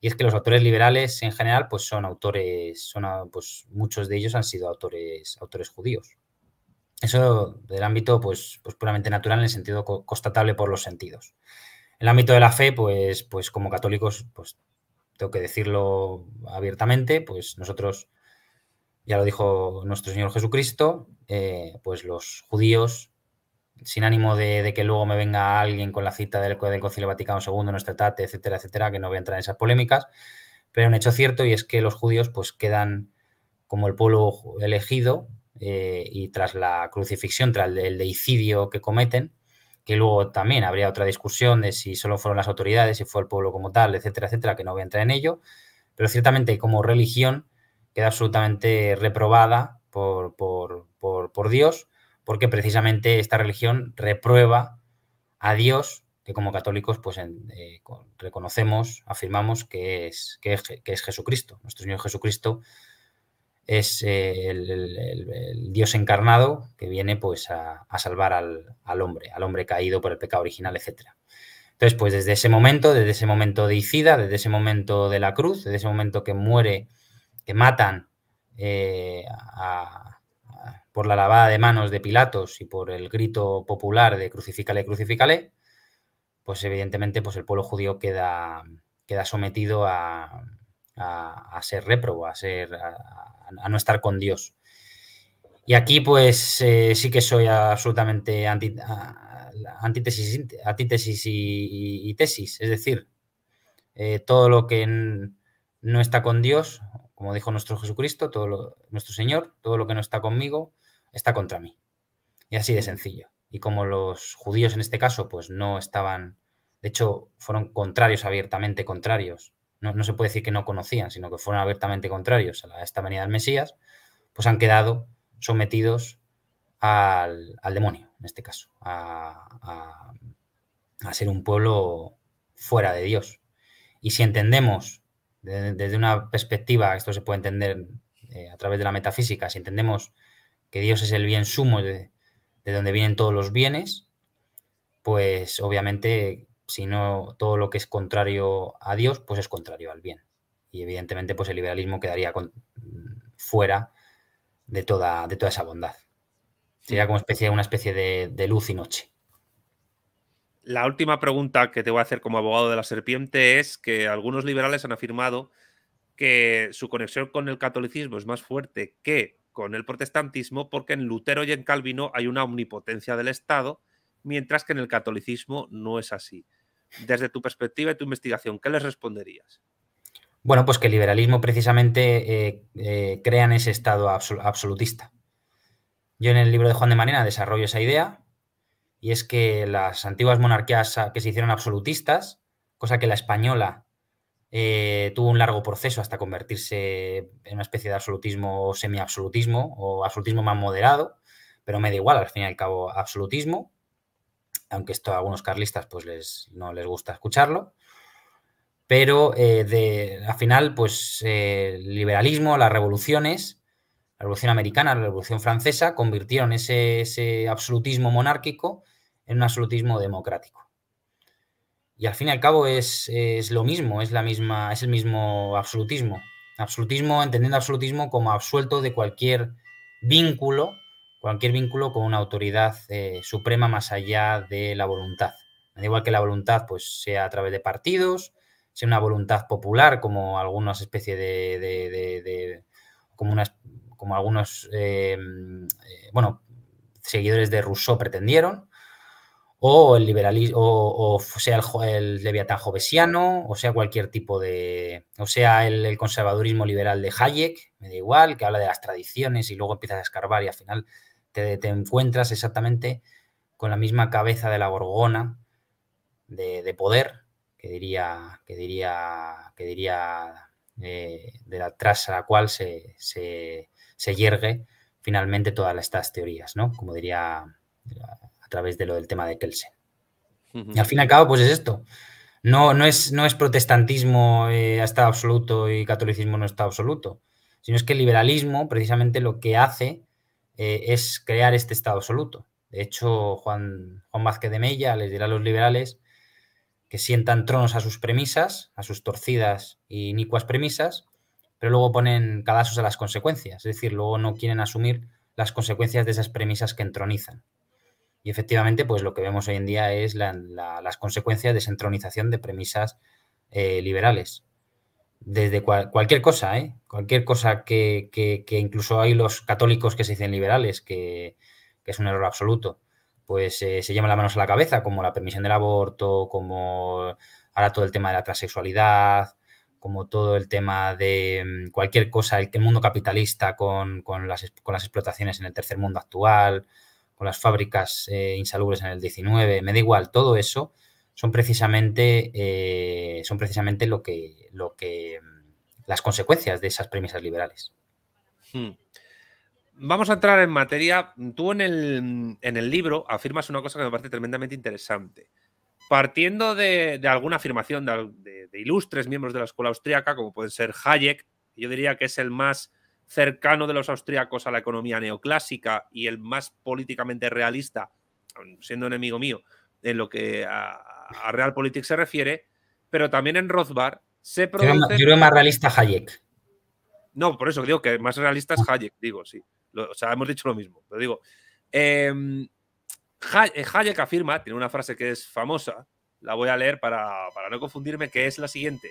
y es que los autores liberales en general, pues son autores, son, pues muchos de ellos han sido autores, autores judíos. Eso del ámbito, pues, pues puramente natural en el sentido constatable por los sentidos. En el ámbito de la fe, pues, pues como católicos, pues tengo que decirlo abiertamente, pues nosotros, ya lo dijo nuestro Señor Jesucristo, eh, pues los judíos sin ánimo de, que luego me venga alguien con la cita del, Concilio Vaticano II, nuestro tate, etcétera, etcétera, que no voy a entrar en esas polémicas, pero un hecho cierto y es que los judíos pues quedan como el pueblo elegido eh, y tras la crucifixión, tras el, deicidio que cometen, que luego también habría otra discusión de si solo fueron las autoridades, si fue el pueblo como tal, etcétera, etcétera, que no voy a entrar en ello, pero ciertamente como religión queda absolutamente reprobada por, por, por, por Dios porque precisamente esta religión reprueba a Dios, que como católicos pues eh, reconocemos, afirmamos que es, que es, Jesucristo. Nuestro Señor Jesucristo es eh, el, Dios encarnado que viene pues a, salvar al, hombre, al hombre caído por el pecado original, etc. Entonces, pues desde ese momento, desde ese momento de Icida, desde ese momento de la cruz, desde ese momento que muere, que matan eh, a, por la lavada de manos de Pilatos y por el grito popular de crucifícale, crucifícale, pues evidentemente pues el pueblo judío queda, queda sometido a, ser réprobo, a, ser, a, no estar con Dios. Y aquí pues eh, sí que soy absolutamente antítesis, y, tesis, es decir, eh, todo lo que no está con Dios, como dijo nuestro Jesucristo, todo nuestro Señor, todo lo que no está conmigo, está contra mí. Y así de sencillo. Y como los judíos en este caso, pues no estaban, de hecho, fueron contrarios, abiertamente contrarios. No, se puede decir que no conocían, sino que fueron abiertamente contrarios a, esta venida del Mesías, pues han quedado sometidos al, al demonio, en este caso, a, ser un pueblo fuera de Dios. Y si entendemos desde una perspectiva, esto se puede entender eh, a través de la metafísica, si entendemos que Dios es el bien sumo de, donde vienen todos los bienes, pues obviamente si no todo lo que es contrario a Dios, pues es contrario al bien. Y evidentemente pues el liberalismo quedaría fuera de toda, de toda esa bondad. Sería como especie, una especie de luz y noche.
La última pregunta que te voy a hacer como abogado de la serpiente es que algunos liberales han afirmado que su conexión con el catolicismo es más fuerte que con el protestantismo porque en Lutero y en Calvino hay una omnipotencia del Estado, mientras que en el catolicismo no es así. Desde tu perspectiva y tu investigación, ¿qué les responderías?
Bueno, pues que el liberalismo precisamente eh, eh, crea en ese Estado absolutista. Yo en el libro de Juan de Marina desarrollo esa idea, y es que las antiguas monarquías que se hicieron absolutistas, cosa que la española eh, tuvo un largo proceso hasta convertirse en una especie de absolutismo o semi-absolutismo o absolutismo más moderado, pero me da igual, al fin y al cabo, absolutismo, aunque esto a algunos carlistas pues no les gusta escucharlo. Pero eh, de, al final, pues eh, el liberalismo, las revoluciones, la revolución americana, la revolución francesa, convirtieron ese absolutismo monárquico en un absolutismo democrático. Y al fin y al cabo es, lo mismo, es, la misma, es el mismo absolutismo. Absolutismo, entendiendo absolutismo como absuelto de cualquier vínculo, cualquier vínculo con una autoridad eh, suprema más allá de la voluntad. Da igual que la voluntad pues, sea a través de partidos, sea una voluntad popular, como algunas especies de, como unas como algunos eh, eh, bueno, seguidores de Rousseau pretendieron, o el liberalismo, o, sea el, el, Leviatán jovesiano, o sea cualquier tipo de, o sea el, conservadurismo liberal de Hayek, me da igual, que habla de las tradiciones y luego empiezas a escarbar y al final te, te encuentras exactamente con la misma cabeza de la gorgona de, poder que diría, que diría, que diría eh, de la tras a la cual se, se, se, yergue finalmente todas estas teorías, ¿no? Como diría través de lo del tema de Kelsen. Y al fin y al cabo, pues es esto. No, no, es, no es protestantismo eh, a estado absoluto y catolicismo no estado absoluto, sino es que el liberalismo precisamente lo que hace eh, es crear este estado absoluto. De hecho, Juan, Juan Vázquez de Mella les dirá a los liberales que sientan tronos a sus premisas, a sus torcidas y inicuas premisas, pero luego ponen cadazos a las consecuencias, es decir, luego no quieren asumir las consecuencias de esas premisas que entronizan. Y efectivamente, pues lo que vemos hoy en día es las consecuencias de desentronización de premisas eh, liberales. Desde cualquier cosa, ¿eh? cualquier cosa que, incluso hay los católicos que se dicen liberales, que, es un error absoluto, pues eh, se llama la manos a la cabeza, como la permisión del aborto, como ahora todo el tema de la transexualidad, como todo el tema de mm, cualquier cosa, el, el mundo capitalista con, con, las, con las explotaciones en el tercer mundo actual, con las fábricas eh, insalubres en el 19, me da igual, todo eso son precisamente, eh, son precisamente lo que, lo que, mm, las consecuencias de esas premisas liberales.
Hmm. Vamos a entrar en materia. Tú en el, libro afirmas una cosa que me parece tremendamente interesante. Partiendo de, alguna afirmación de, ilustres miembros de la escuela austríaca, como pueden ser Hayek, yo diría que es el más cercano de los austriacos a la economía neoclásica y el más políticamente realista, siendo enemigo mío, en lo que a, Realpolitik se refiere, pero también en Rothbard se produce... Yo creo más realista Hayek. No, por eso digo que más realista es Hayek, digo, sí. o sea, hemos dicho lo mismo, pero digo. Em, eh, Hayek afirma, tiene una frase que es famosa, la voy a leer para, para no confundirme, que es la siguiente.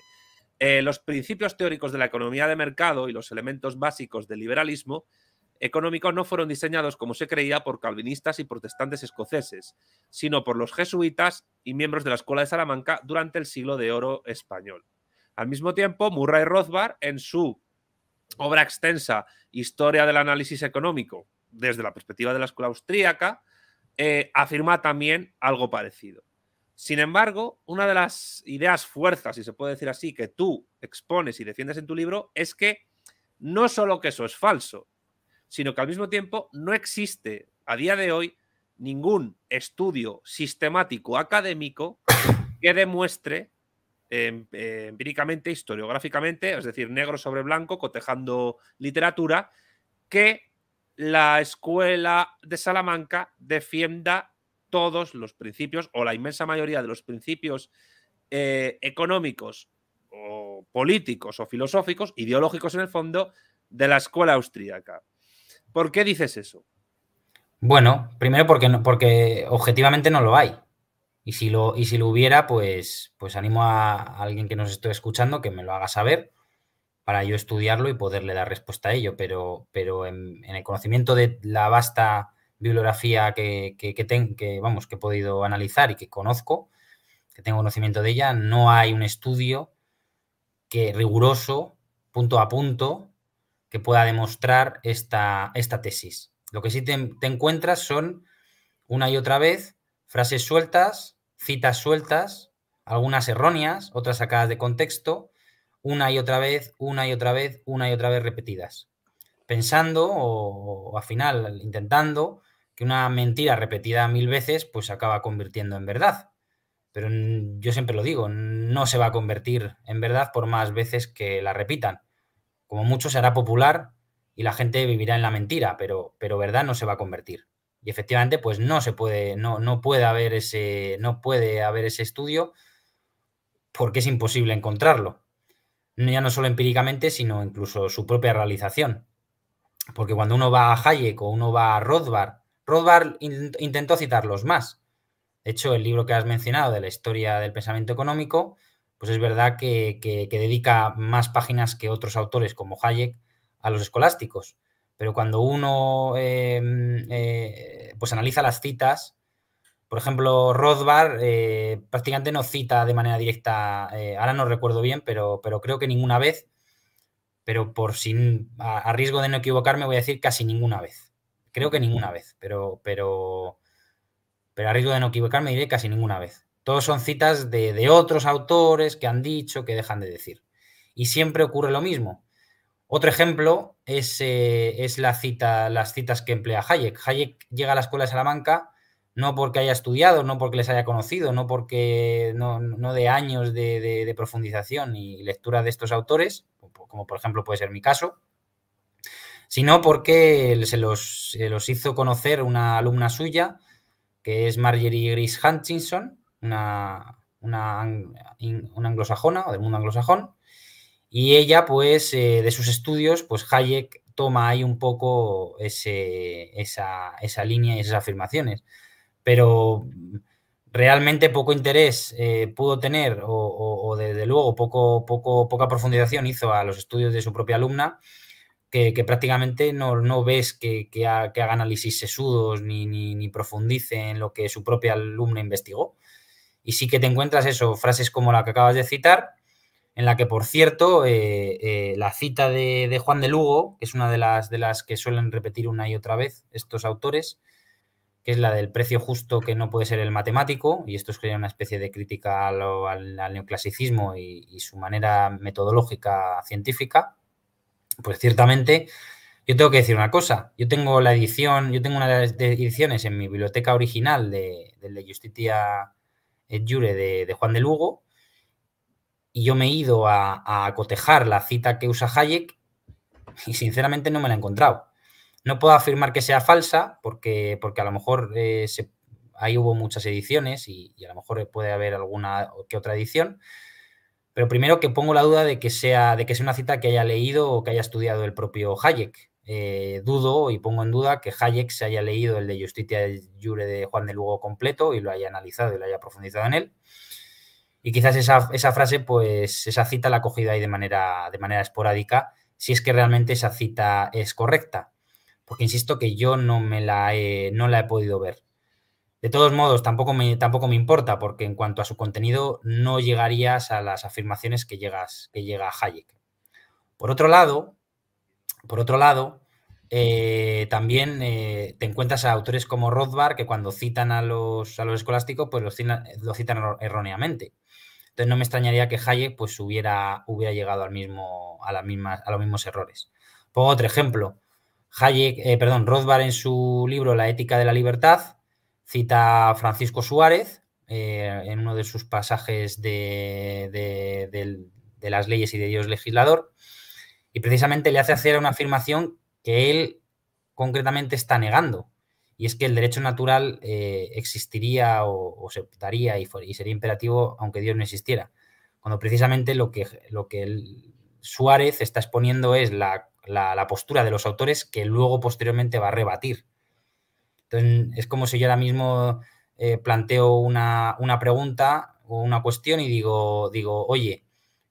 Eh, los principios teóricos de la economía de mercado y los elementos básicos del liberalismo económico no fueron diseñados como se creía por calvinistas y protestantes escoceses, sino por los jesuitas y miembros de la Escuela de Salamanca durante el siglo de oro español. Al mismo tiempo, Murray Rothbard, en su obra extensa Historia del Análisis Económico desde la perspectiva de la Escuela Austríaca, eh, afirma también algo parecido. Sin embargo, una de las ideas fuerzas, si se puede decir así, que tú expones y defiendes en tu libro es que no solo que eso es falso, sino que al mismo tiempo no existe a día de hoy ningún estudio sistemático académico que demuestre em, eh, empíricamente, historiográficamente, es decir, negro sobre blanco, cotejando literatura, que la escuela de Salamanca defienda todos los principios o la inmensa mayoría de los principios eh, económicos o políticos o filosóficos, ideológicos en el fondo, de la escuela austríaca. ¿Por qué dices eso?
Bueno, primero porque, no, porque objetivamente no lo hay. Y si lo, y si lo hubiera, pues, pues animo a, alguien que nos esté escuchando que me lo haga saber para yo estudiarlo y poderle dar respuesta a ello. Pero, pero en el conocimiento de la vasta bibliografía que, que, vamos, que he podido analizar y que conozco, que tengo conocimiento de ella, no hay un estudio que riguroso, punto a punto, que pueda demostrar esta, esta tesis. Lo que sí te, encuentras son, una y otra vez, frases sueltas, citas sueltas, algunas erróneas, otras sacadas de contexto, una y otra vez, una y otra vez, una y otra vez repetidas. Pensando o, o al final intentando una mentira repetida mil veces pues se acaba convirtiendo en verdad. Pero yo siempre lo digo, no se va a convertir en verdad por más veces que la repitan. Como mucho será popular y la gente vivirá en la mentira, pero, pero verdad no se va a convertir. Y efectivamente, pues no se puede, no, no puede haber ese, no puede haber ese estudio porque es imposible encontrarlo. Ya no solo empíricamente, sino incluso su propia realización. Porque cuando uno va a Hayek o uno va a Rothbard Rothbard intentó citarlos más. De hecho, el libro que has mencionado de la historia del pensamiento económico, pues es verdad que, dedica más páginas que otros autores como Hayek a los escolásticos. Pero cuando uno em, eh, pues analiza las citas, por ejemplo, Rothbard eh, prácticamente no cita de manera directa, eh, ahora no recuerdo bien, pero, creo que ninguna vez, pero por sin, a riesgo de no equivocarme voy a decir casi ninguna vez. Creo que ninguna vez, pero, pero, pero a riesgo de no equivocarme diré casi ninguna vez. Todos son citas de, otros autores que han dicho, que dejan de decir. Y siempre ocurre lo mismo. Otro ejemplo es, eh, es, la cita, las citas que emplea Hayek. Hayek llega a la escuela de Salamanca no porque haya estudiado, no porque les haya conocido, no porque no, no de años de, profundización y lectura de estos autores, como por ejemplo puede ser mi caso, sino porque se los, hizo conocer una alumna suya, que es Marjorie Grace Hutchinson, una, anglosajona o del mundo anglosajón, y ella, pues, eh, de sus estudios, pues Hayek toma ahí un poco esa, línea y esas afirmaciones. Pero realmente poco interés eh, pudo tener, o, desde luego poco, poco, poca profundización hizo a los estudios de su propia alumna, que, prácticamente no, ves que, haga análisis sesudos ni, profundice en lo que su propia alumna investigó. Y sí que te encuentras eso, frases como la que acabas de citar, en la que, por cierto, eh, eh, la cita de, Juan de Lugo, que es una de las, de las que suelen repetir una y otra vez estos autores, que es la del precio justo que no puede ser el matemático, y esto es una especie de crítica al, neoclasicismo y, su manera metodológica científica. Pues ciertamente, yo tengo que decir una cosa. Yo tengo la edición, yo tengo una de las ediciones en mi biblioteca original de, del de Justitia et Jure de, Juan de Lugo. Y yo me he ido a, a cotejar la cita que usa Hayek y sinceramente no me la he encontrado. No puedo afirmar que sea falsa porque, porque a lo mejor eh, ahí hubo muchas ediciones y, y, a lo mejor puede haber alguna que otra edición, pero primero que pongo la duda de que sea, de que sea una cita que haya leído o que haya estudiado el propio Hayek. Eh, dudo y pongo en duda que Hayek se haya leído el de Justitia Jure de Juan de Lugo completo y lo haya analizado y lo haya profundizado en él. Y quizás esa, esa frase, pues esa cita la ha cogido ahí de manera, de manera esporádica, si es que realmente esa cita es correcta. Porque insisto que yo no me la no la he podido ver. De todos modos, tampoco me, tampoco me importa, porque en cuanto a su contenido, no llegarías a las afirmaciones que, llegas, que llega Hayek. Por otro lado, por otro lado eh, también eh, te encuentras a autores como Rothbard, que cuando citan a los, a los escolásticos, pues los, citan erróneamente. Entonces no me extrañaría que Hayek pues, hubiera, hubiera llegado al mismo, a, a los mismos errores. Pongo otro ejemplo. Hayek, eh, perdón, Rothbard en su libro La ética de la libertad Cita a Francisco Suárez eh, en uno de sus pasajes de, las leyes y de Dios legislador, y precisamente le hace hacer una afirmación que él concretamente está negando, y es que el derecho natural eh, existiría o, se optaría y, sería imperativo aunque Dios no existiera, cuando precisamente lo que, lo que Suárez está exponiendo es la, la postura de los autores que luego posteriormente va a rebatir. Entonces, es como si yo ahora mismo eh, planteo una, pregunta o una cuestión y digo, digo oye,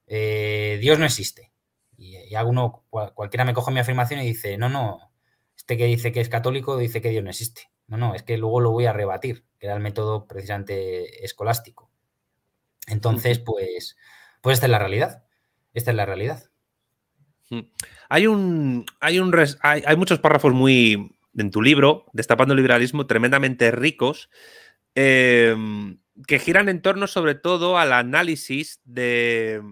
eh, Dios no existe. Y, alguno, cualquiera me coge mi afirmación y dice, no, no, este que dice que es católico dice que Dios no existe. No, no, es que luego lo voy a rebatir, que era el método precisamente escolástico. Entonces, pues, pues esta es la realidad. Esta es la realidad.
Mm. Hay un. Hay un hay, hay, muchos párrafos muy, en tu libro, Destapando el Liberalismo, tremendamente ricos, em, que giran en torno sobre todo al análisis de,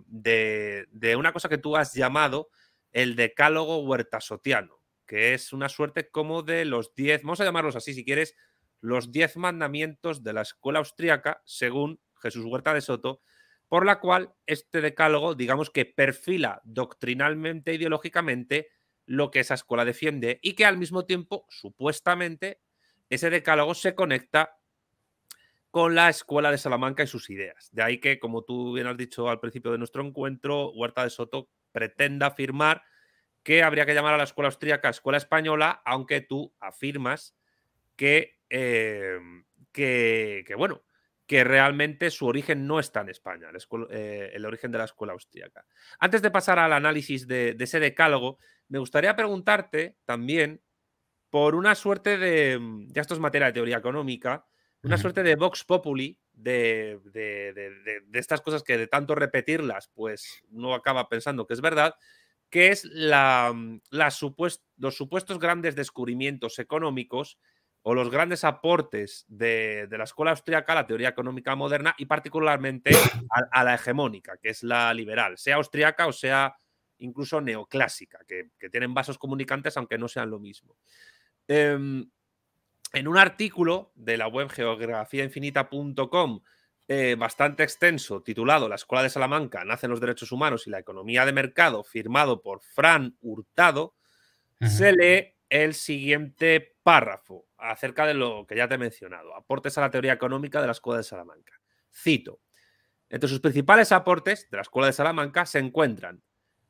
una cosa que tú has llamado el decálogo huertasotiano, que es una suerte como de los diez, vamos a llamarlos así si quieres, los diez mandamientos de la escuela austríaca, según Jesús Huerta de Soto, por la cual este decálogo, digamos que perfila doctrinalmente, ideológicamente, lo que esa escuela defiende y que al mismo tiempo, supuestamente, ese decálogo se conecta con la escuela de Salamanca y sus ideas. De ahí que, como tú bien has dicho al principio de nuestro encuentro, Huerta de Soto pretenda afirmar que habría que llamar a la escuela austríaca escuela española, aunque tú afirmas que, eh, que bueno, que realmente su origen no está en España, eh, el, origen de la escuela austríaca. Antes de pasar al análisis de, ese decálogo, me gustaría preguntarte también por una suerte de, mm, ya esto es materia de teoría económica, una suerte de vox populi, de, estas cosas que de tanto repetirlas, pues no acaba pensando que es verdad, que es mm, los supuestos grandes descubrimientos económicos o los grandes aportes de, la escuela austriaca a la teoría económica moderna y particularmente a, la hegemónica, que es la liberal, sea austriaca o sea incluso neoclásica, que, tienen vasos comunicantes aunque no sean lo mismo. Em, en un artículo de la web geografiainfinita.com eh, bastante extenso titulado La Escuela de Salamanca, nacen los derechos humanos y la economía de mercado, firmado por Fran Hurtado, se lee el siguiente párrafo acerca de lo que ya te he mencionado, aportes a la teoría económica de la Escuela de Salamanca. Cito, entre sus principales aportes de la Escuela de Salamanca se encuentran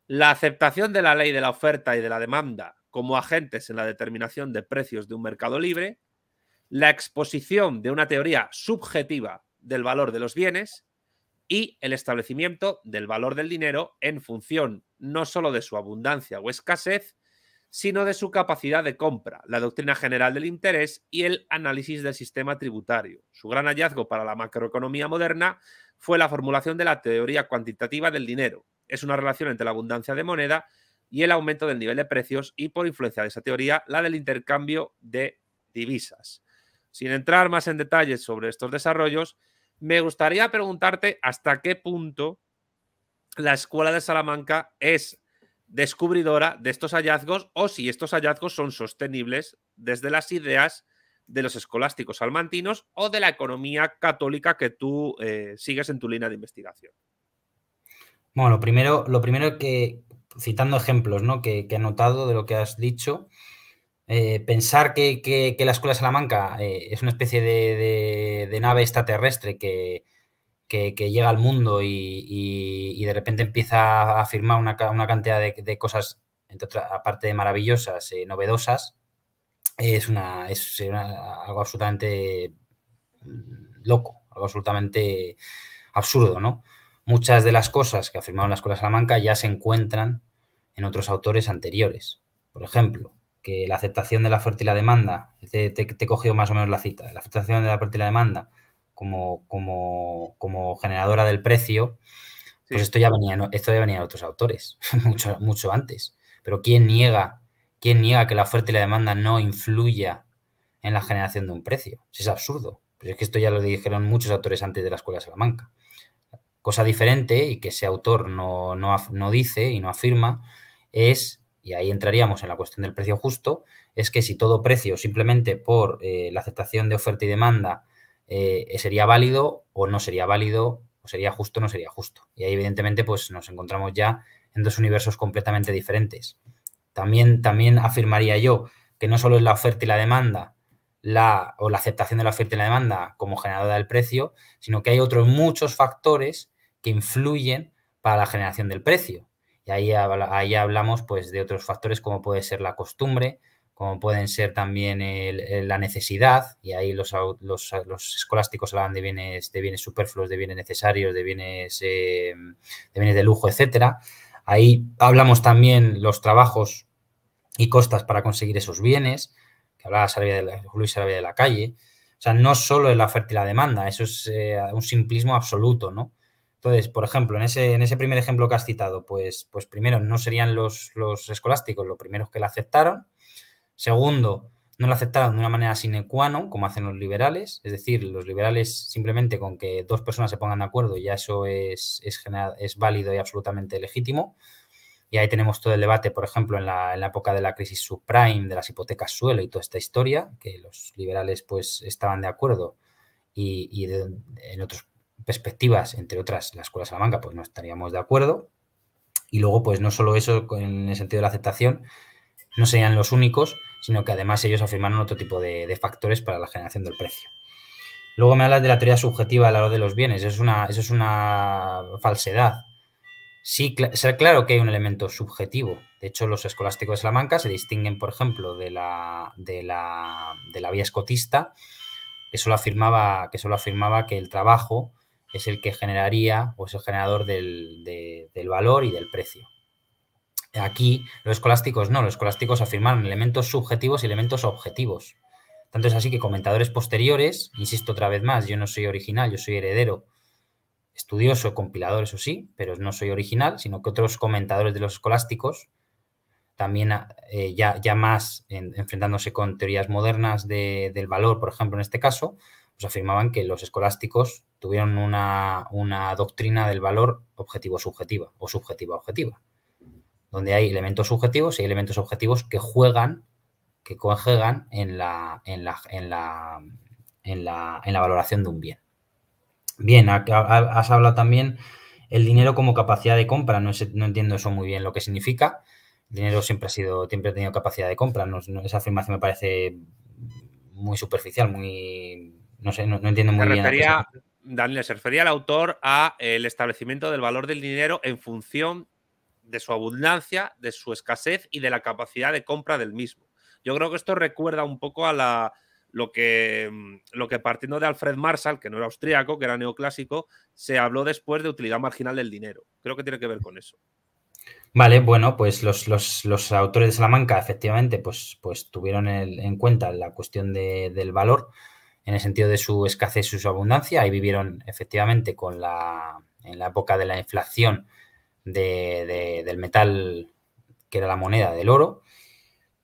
la aceptación de la ley de la oferta y de la demanda como agentes en la determinación de precios de un mercado libre, la exposición de una teoría subjetiva del valor de los bienes y el establecimiento del valor del dinero en función no sólo de su abundancia o escasez, sino de su capacidad de compra, la doctrina general del interés y el análisis del sistema tributario. Su gran hallazgo para la macroeconomía moderna fue la formulación de la teoría cuantitativa del dinero. Es una relación entre la abundancia de moneda y el aumento del nivel de precios y por influencia de esa teoría la del intercambio de divisas. Sin entrar más en detalles sobre estos desarrollos, me gustaría preguntarte hasta qué punto la Escuela de Salamanca es descubridora de estos hallazgos o si estos hallazgos son sostenibles desde las ideas de los escolásticos salmantinos o de la economía católica que tú eh, sigues en tu línea de investigación.
Bueno, lo primero, lo primero que, citando ejemplos ¿no? que, he notado de lo que has dicho, eh, pensar que, la Escuela Salamanca eh, es una especie de nave extraterrestre que, que, llega al mundo y, de repente empieza a afirmar una, cantidad de, cosas, entre aparte de maravillosas, eh, novedosas, es, una, es algo absolutamente loco, algo absolutamente absurdo, ¿no? Muchas de las cosas que ha firmado la Escuela Salamanca ya se encuentran en otros autores anteriores. Por ejemplo, que la aceptación de la fuerte y la demanda, te, te, he cogido más o menos la cita, la aceptación de la fuerte y la demanda como, generadora del precio, pues esto ya venía, esto ya venía de otros autores, mucho, mucho antes. Pero ¿quién niega, quién niega que la oferta y la demanda no influya en la generación de un precio? es absurdo. Pero pues es que esto ya lo dijeron muchos autores antes de la Escuela de Salamanca. Cosa diferente y que ese autor no, no, dice y no afirma es, y ahí entraríamos en la cuestión del precio justo, es que si todo precio simplemente por eh, la aceptación de oferta y demanda eh, sería válido o no sería válido, o sería justo o no sería justo. Y ahí, evidentemente, pues nos encontramos ya en dos universos completamente diferentes. También, también afirmaría yo que no solo es la oferta y la demanda, o la aceptación de la oferta y la demanda como generadora del precio, sino que hay otros muchos factores que influyen para la generación del precio. Y ahí, ahí hablamos pues, de otros factores como puede ser la costumbre, como pueden ser también la necesidad, y ahí los, los, escolásticos hablan de bienes, de bienes superfluos, de bienes necesarios, de bienes, eh, de, bienes de lujo, etcétera. Ahí hablamos también los trabajos y costas para conseguir esos bienes, que hablaba de Luis Sarabia de la calle. O sea, no solo es la oferta y la demanda, eso es eh, un simplismo absoluto, ¿no? Entonces, por ejemplo, en ese, en ese primer ejemplo que has citado, pues, pues primero no serían los, los escolásticos los primeros que la aceptaron, Segundo, no lo aceptaron de una manera sine qua non, como hacen los liberales, es decir, los liberales simplemente con que dos personas se pongan de acuerdo ya eso es, es, es válido y absolutamente legítimo. Y ahí tenemos todo el debate, por ejemplo, en la, época de la crisis subprime, de las hipotecas suelo y toda esta historia, que los liberales pues estaban de acuerdo y, en otras perspectivas, entre otras, la Escuela Salamanca, pues no estaríamos de acuerdo. Y luego, pues no solo eso en el sentido de la aceptación, no serían los únicos, sino que además ellos afirmaron otro tipo de, factores para la generación del precio. Luego me hablas de la teoría subjetiva a la hora de los bienes. Eso es una, eso es una falsedad. Sí, será claro que hay un elemento subjetivo. De hecho, los escolásticos de Salamanca se distinguen, por ejemplo, de la, de la, vía escotista, que solo, afirmaba, que afirmaba que el trabajo es el que generaría o es el generador del valor y del precio. Aquí los escolásticos no, los escolásticos afirmaron elementos subjetivos y elementos objetivos. Tanto es así que comentadores posteriores, insisto otra vez más, yo no soy original, yo soy heredero, estudioso, compilador, eso sí, pero no soy original, sino que otros comentadores de los escolásticos, también eh, ya, ya, más enfrentándose con teorías modernas del valor, por ejemplo, en este caso, pues afirmaban que los escolásticos tuvieron una, una doctrina del valor objetivo-subjetiva o subjetiva-objetiva donde hay elementos subjetivos y elementos objetivos que juegan, que conjugan en la, en la, en la, en la, en la valoración de un bien. Bien, has hablado también el dinero como capacidad de compra, no, no entiendo eso muy bien lo que significa. El dinero siempre ha sido, siempre ha tenido capacidad de compra, esa afirmación me parece muy superficial, muy no sé, no,
entiendo muy bien. Daniel, se refería el autor el establecimiento del valor del dinero en función de su abundancia, de su escasez y de la capacidad de compra del mismo. Yo creo que esto recuerda un poco a la, lo, que, mm, lo que partiendo de Alfred Marshall, que no era austriaco, que era neoclásico, se habló después de utilidad marginal del dinero. Creo que tiene que ver con eso.
Vale, bueno, pues los, los, autores de Salamanca efectivamente pues, pues tuvieron en cuenta la cuestión de, del valor en el sentido de su escasez y su abundancia. y vivieron efectivamente con la, en la época de la inflación del metal que era la moneda del oro,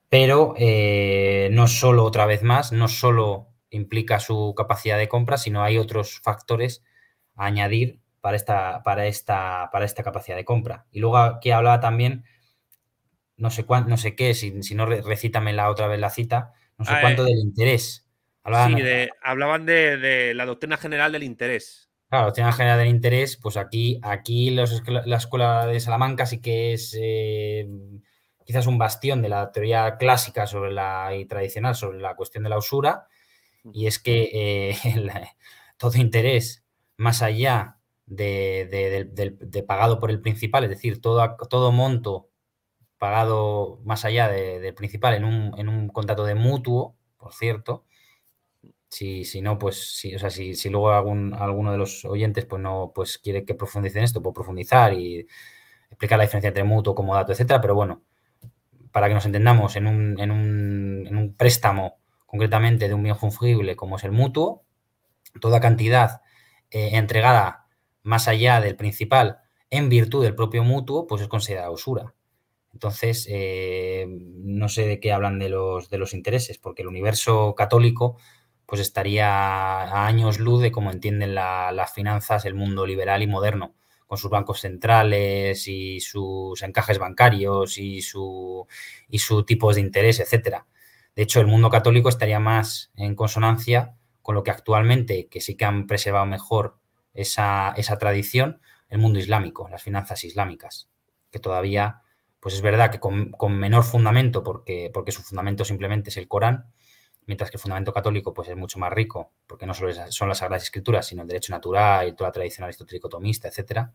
pero eh, no solo otra vez más, no solo implica su capacidad de compra, sino hay otros factores a añadir para esta, para esta, para esta capacidad de compra. Y luego aquí hablaba también, no sé, cuánto no sé qué, si, no
recítame la otra vez la cita, no sé ah, cuánto eh. del interés. Hablaban, hablaban de la doctrina general del interés. Claro, una generación de interés, pues aquí, aquí la
escuela de Salamanca sí que es eh, quizás un bastión de la teoría clásica sobre la, y tradicional sobre la cuestión de la usura, y es que eh, todo interés más allá de, pagado por el principal, es decir, todo, todo monto pagado más allá del principal en un, en un contrato de mutuo, por cierto, si, no, pues si, o sea, si, luego algún, alguno de los oyentes pues no pues quiere que profundice en esto, puedo profundizar y explicar la diferencia entre mutuo, como dato, etcétera, pero bueno, para que nos entendamos en un, préstamo concretamente de un bien fungible como es el mutuo, toda cantidad eh, entregada más allá del principal en virtud del propio mutuo, pues es considerada usura. Entonces, eh, no sé de qué hablan de los, de los intereses, porque el universo católico pues estaría a años luz de cómo entienden las finanzas el mundo liberal y moderno, con sus bancos centrales y sus encajes bancarios y su, y su tipos de interés, etcétera. De hecho, el mundo católico estaría más en consonancia con lo que actualmente, que sí que han preservado mejor esa, tradición, el mundo islámico, las finanzas islámicas, que todavía, pues es verdad que con, con menor fundamento, porque, porque su fundamento simplemente es el Corán, mientras que el fundamento católico pues, es mucho más rico, porque no solo son las Sagradas Escrituras, sino el derecho natural y toda la tradición aristotélico etc.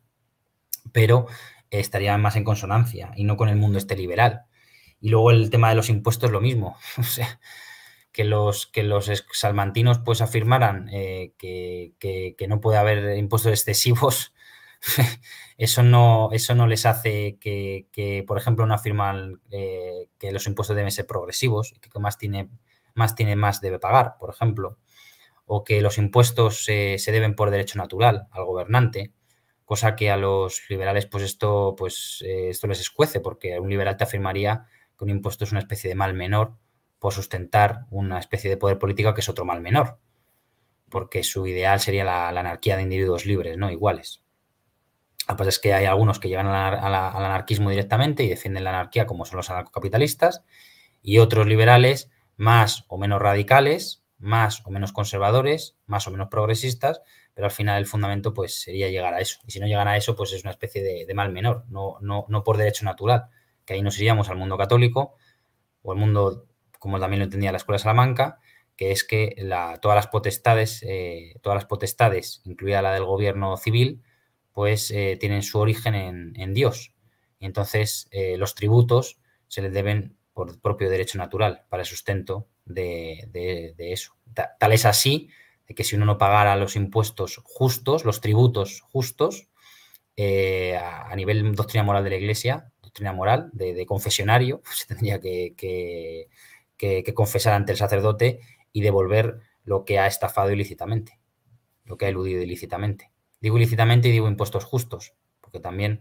Pero estaría más en consonancia y no con el mundo este liberal. Y luego el tema de los impuestos, es lo mismo. o sea, que los, que los salmantinos pues, afirmaran eh, que, no puede haber impuestos excesivos. eso, no, eso no les hace que, por ejemplo, no afirman eh, que los impuestos deben ser progresivos, que más tiene más tiene más debe pagar, por ejemplo, o que los impuestos eh, se deben por derecho natural al gobernante, cosa que a los liberales pues esto, pues, eh, esto les escuece, porque un liberal te afirmaría que un impuesto es una especie de mal menor por sustentar una especie de poder político que es otro mal menor, porque su ideal sería la, anarquía de individuos libres, no iguales. A que es que hay algunos que llevan al anarquismo directamente y defienden la anarquía, como son los anarcocapitalistas, y otros liberales más o menos radicales, más o menos conservadores, más o menos progresistas, pero al final el fundamento pues sería llegar a eso. Y si no llegan a eso, pues es una especie de, mal menor, no, no, por derecho natural, que ahí nos iríamos al mundo católico o al mundo, como también lo entendía la Escuela Salamanca, que es que la, todas las potestades, eh, todas las potestades, incluida la del gobierno civil, pues eh, tienen su origen en, Dios. Y entonces eh, los tributos se les deben por propio derecho natural para el sustento de, eso. Tal es así que si uno no pagara los impuestos justos, los tributos justos, eh, a, nivel doctrina moral de la Iglesia, doctrina moral de, confesionario, se tendría que, confesar ante el sacerdote y devolver lo que ha estafado ilícitamente, lo que ha eludido ilícitamente. Digo ilícitamente y digo impuestos justos, porque también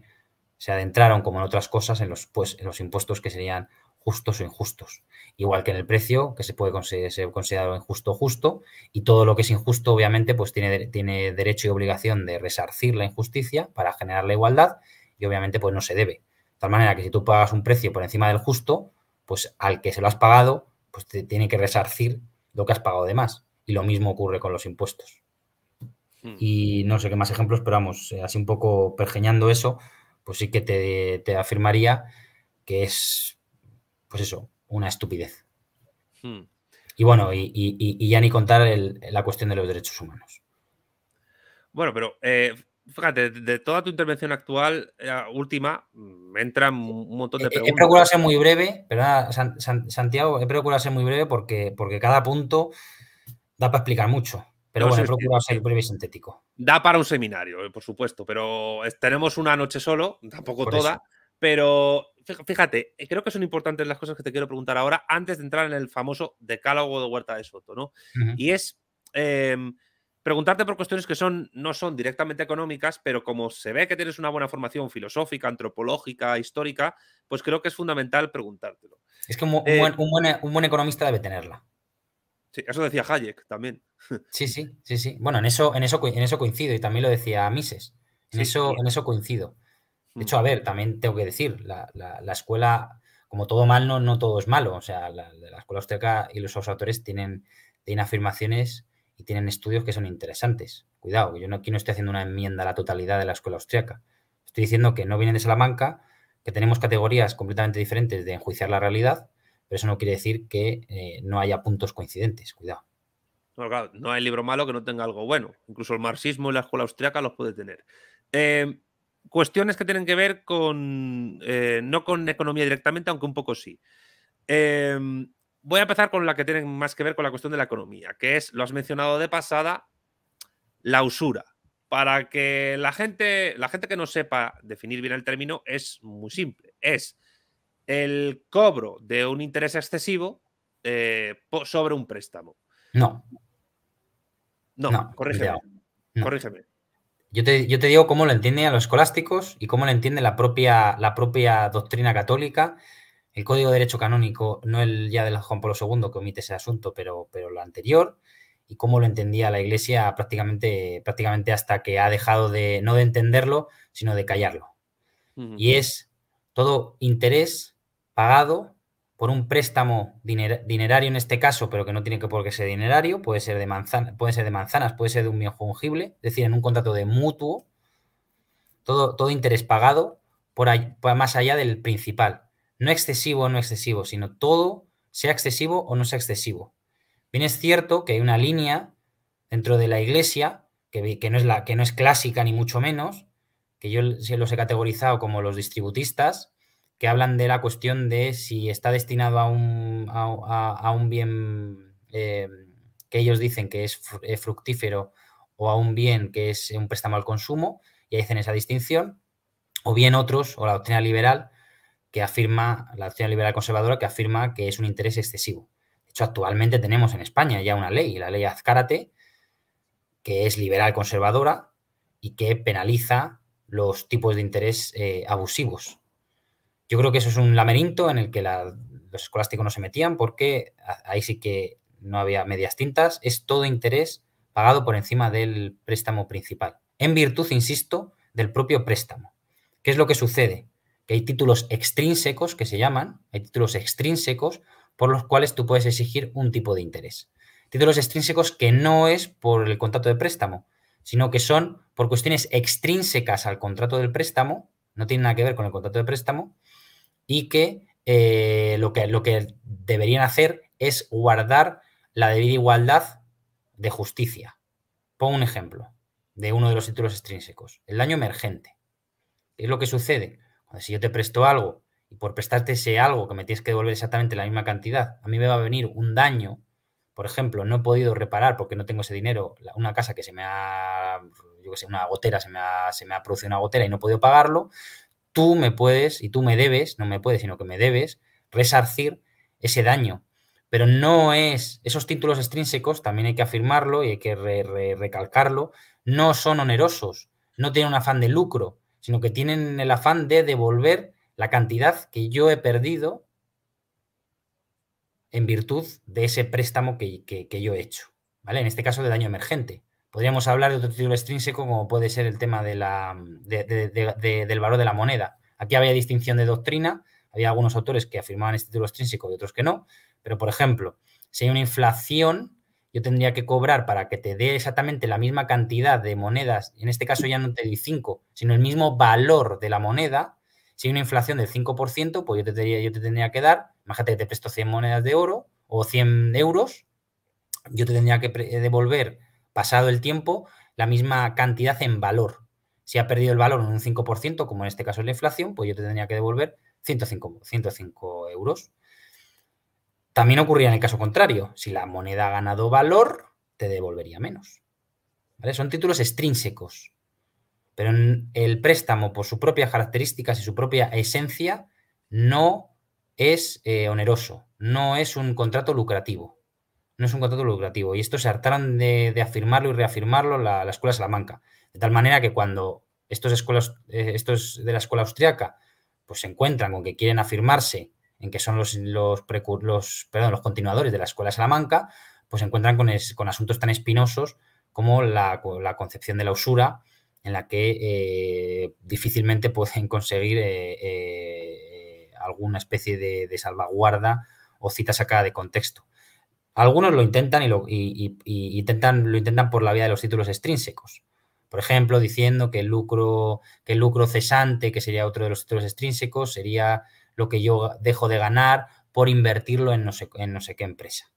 se adentraron, como en otras cosas, en los, pues, en los impuestos que serían justos o injustos. Igual que en el precio, que se puede ser considerado injusto o justo, y todo lo que es injusto, obviamente, pues tiene, tiene derecho y obligación de resarcir la injusticia para generar la igualdad, y obviamente, pues no se debe. De tal manera que si tú pagas un precio por encima del justo, pues al que se lo has pagado, pues te tiene que resarcir lo que has pagado de más. Y lo mismo ocurre con los impuestos. Hmm. Y no sé qué más ejemplos, pero vamos, eh, así un poco pergeñando eso, pues sí que te, te afirmaría que es pues eso, una estupidez. Hmm. Y bueno, y, ya ni contar la cuestión de los derechos humanos.
Bueno, pero eh, fíjate, de, toda tu intervención actual, eh, última, entra mm, entran un montón de preguntas. He, procurado ser muy breve,
Santiago, he procurado ser muy breve porque, porque cada punto da para explicar mucho. Pero bueno, he procurado ser breve y
sintético. Da para un seminario, eh, por supuesto, pero tenemos una noche solo, tampoco toda. Pero fíjate, eh, creo que son importantes las cosas que te quiero preguntar ahora antes de entrar en el famoso decálogo de Huerta de Soto, ¿no? Y es em, preguntarte por cuestiones que son, no son directamente económicas, pero como se ve que tienes una buena formación filosófica, antropológica, histórica, pues creo que es fundamental preguntártelo.
Es que un, buen,
eh, economista debe tenerla. Sí, eso decía Hayek también. Sí, sí, sí, sí.
Bueno, en eso, en eso, en eso coincido y también lo decía Mises. eso, en eso coincido. De hecho, a ver, también tengo que decir, la, escuela, como todo malo, no, todo es malo. O sea, la, escuela austriaca y los autores tienen, afirmaciones y tienen estudios que son interesantes. Cuidado, yo no, aquí no estoy haciendo una enmienda a la totalidad de la escuela austriaca. Estoy diciendo que no vienen de Salamanca, que tenemos categorías completamente diferentes de enjuiciar la realidad, pero eso no quiere decir que
eh, no haya
puntos coincidentes.
Cuidado. No, hay libro malo que no tenga algo bueno. Incluso el marxismo y la escuela austriaca los puede tener. Eh, cuestiones que tienen que ver con, eh, no con economía directamente, aunque un poco sí. Em, voy a empezar con la que tiene más que ver con la cuestión de la economía, que es, lo has mencionado de pasada, la usura. Para que la gente, la gente que no sepa definir bien el término, es muy simple. Es el cobro de un interés excesivo eh, sobre un préstamo. No. No,
corrígeme. Corrígeme. Yo te, digo cómo lo entienden a los escolásticos y cómo lo entiende la propia, doctrina católica, el Código de Derecho Canónico, no el ya de Juan Pablo II que omite ese asunto, pero, pero lo anterior, y cómo lo entendía la Iglesia prácticamente, hasta que ha dejado de, no de entenderlo, sino de callarlo. Y es todo interés pagado por un préstamo dinerario en este caso, pero que no tiene que por qué ser dinerario, puede ser de, ser de manzanas, puede ser de un bien fungible, es decir, en un contrato de mutuo, todo, todo interés pagado por, más allá del principal. No excesivo o no excesivo, sino todo sea excesivo o no sea excesivo. Bien es cierto que hay una línea dentro de la iglesia, que, que, no, es la, que no es clásica ni mucho menos, que yo los he categorizado como los distributistas, que hablan de la cuestión de si está destinado a un, a, un bien eh, que ellos dicen que es eh, fructífero o a un bien que es un préstamo al consumo, y hacen esa distinción, o bien otros, o la doctrina liberal, que afirma, la doctrina liberal conservadora, que afirma que es un interés excesivo. De hecho, actualmente tenemos en España ya una ley, la ley Azcárate, que es liberal conservadora y que penaliza los tipos de interés eh, abusivos. Yo creo que eso es un lamerinto en el que los escolásticos no se metían porque ahí sí que no había medias tintas, es todo interés pagado por encima del préstamo principal, en virtud, insisto, del propio préstamo. ¿Qué es lo que sucede? Que hay títulos extrínsecos que se llaman, hay títulos extrínsecos por los cuales tú puedes exigir un tipo de interés. Títulos extrínsecos que no es por el contrato de préstamo, sino que son por cuestiones extrínsecas al contrato del préstamo, no tienen nada que ver con el contrato de préstamo, y que, eh, lo que lo que deberían hacer es guardar la debida igualdad de justicia. Pongo un ejemplo de uno de los títulos extrínsecos, el daño emergente. ¿Qué es lo que sucede? si yo te presto algo y por prestarte ese algo que me tienes que devolver exactamente la misma cantidad, a mí me va a venir un daño, por ejemplo, no he podido reparar porque no tengo ese dinero, una casa que se me ha, yo que sé, una gotera, se me ha, se me ha producido una gotera y no he podido pagarlo, tú me puedes y tú me debes, no me puedes, sino que me debes, resarcir ese daño. Pero no es, esos títulos extrínsecos, también hay que afirmarlo y hay que recalcarlo, no son onerosos, no tienen un afán de lucro, sino que tienen el afán de devolver la cantidad que yo he perdido en virtud de ese préstamo que, que yo he hecho, ¿vale? En este caso de daño emergente. Podríamos hablar de otro título extrínseco como puede ser el tema del valor de la moneda. Aquí había distinción de doctrina, había algunos autores que afirmaban este título extrínseco y otros que no, pero por ejemplo, si hay una inflación, yo tendría que cobrar para que te dé exactamente la misma cantidad de monedas, en este caso ya no te di 5, sino el mismo valor de la moneda, si hay una inflación del 5%, pues yo te, tendría, yo te tendría que dar, imagínate que te presto 100 monedas de oro o 100 euros, yo te tendría que eh, devolver pasado el tiempo, la misma cantidad en valor. Si ha perdido el valor en un 5%, como en este caso es la inflación, pues yo te tendría que devolver 105, euros. También ocurría en el caso contrario. Si la moneda ha ganado valor, te devolvería menos. Son títulos extrínsecos. Pero el préstamo, por sus propias características y su propia esencia, no es eh, oneroso, no es un contrato lucrativo no es un contrato lucrativo. Y esto se hartaron de, afirmarlo y reafirmarlo la, la, escuela Salamanca. De tal manera que cuando estos, escuelas, eh, estos de la escuela austriaca pues se encuentran con que quieren afirmarse en que son los, los, los, los continuadores de la escuela Salamanca, pues se encuentran con, con asuntos tan espinosos como la, concepción de la usura, en la que eh, difícilmente pueden conseguir eh, alguna especie de salvaguarda o cita sacada de contexto. Algunos lo intentan y lo, intentan, lo intentan por la vía de los títulos extrínsecos. Por ejemplo, diciendo que el lucro, que el lucro cesante, que sería otro de los títulos extrínsecos, sería lo que yo dejo de ganar por invertirlo en no sé, en no sé qué empresa.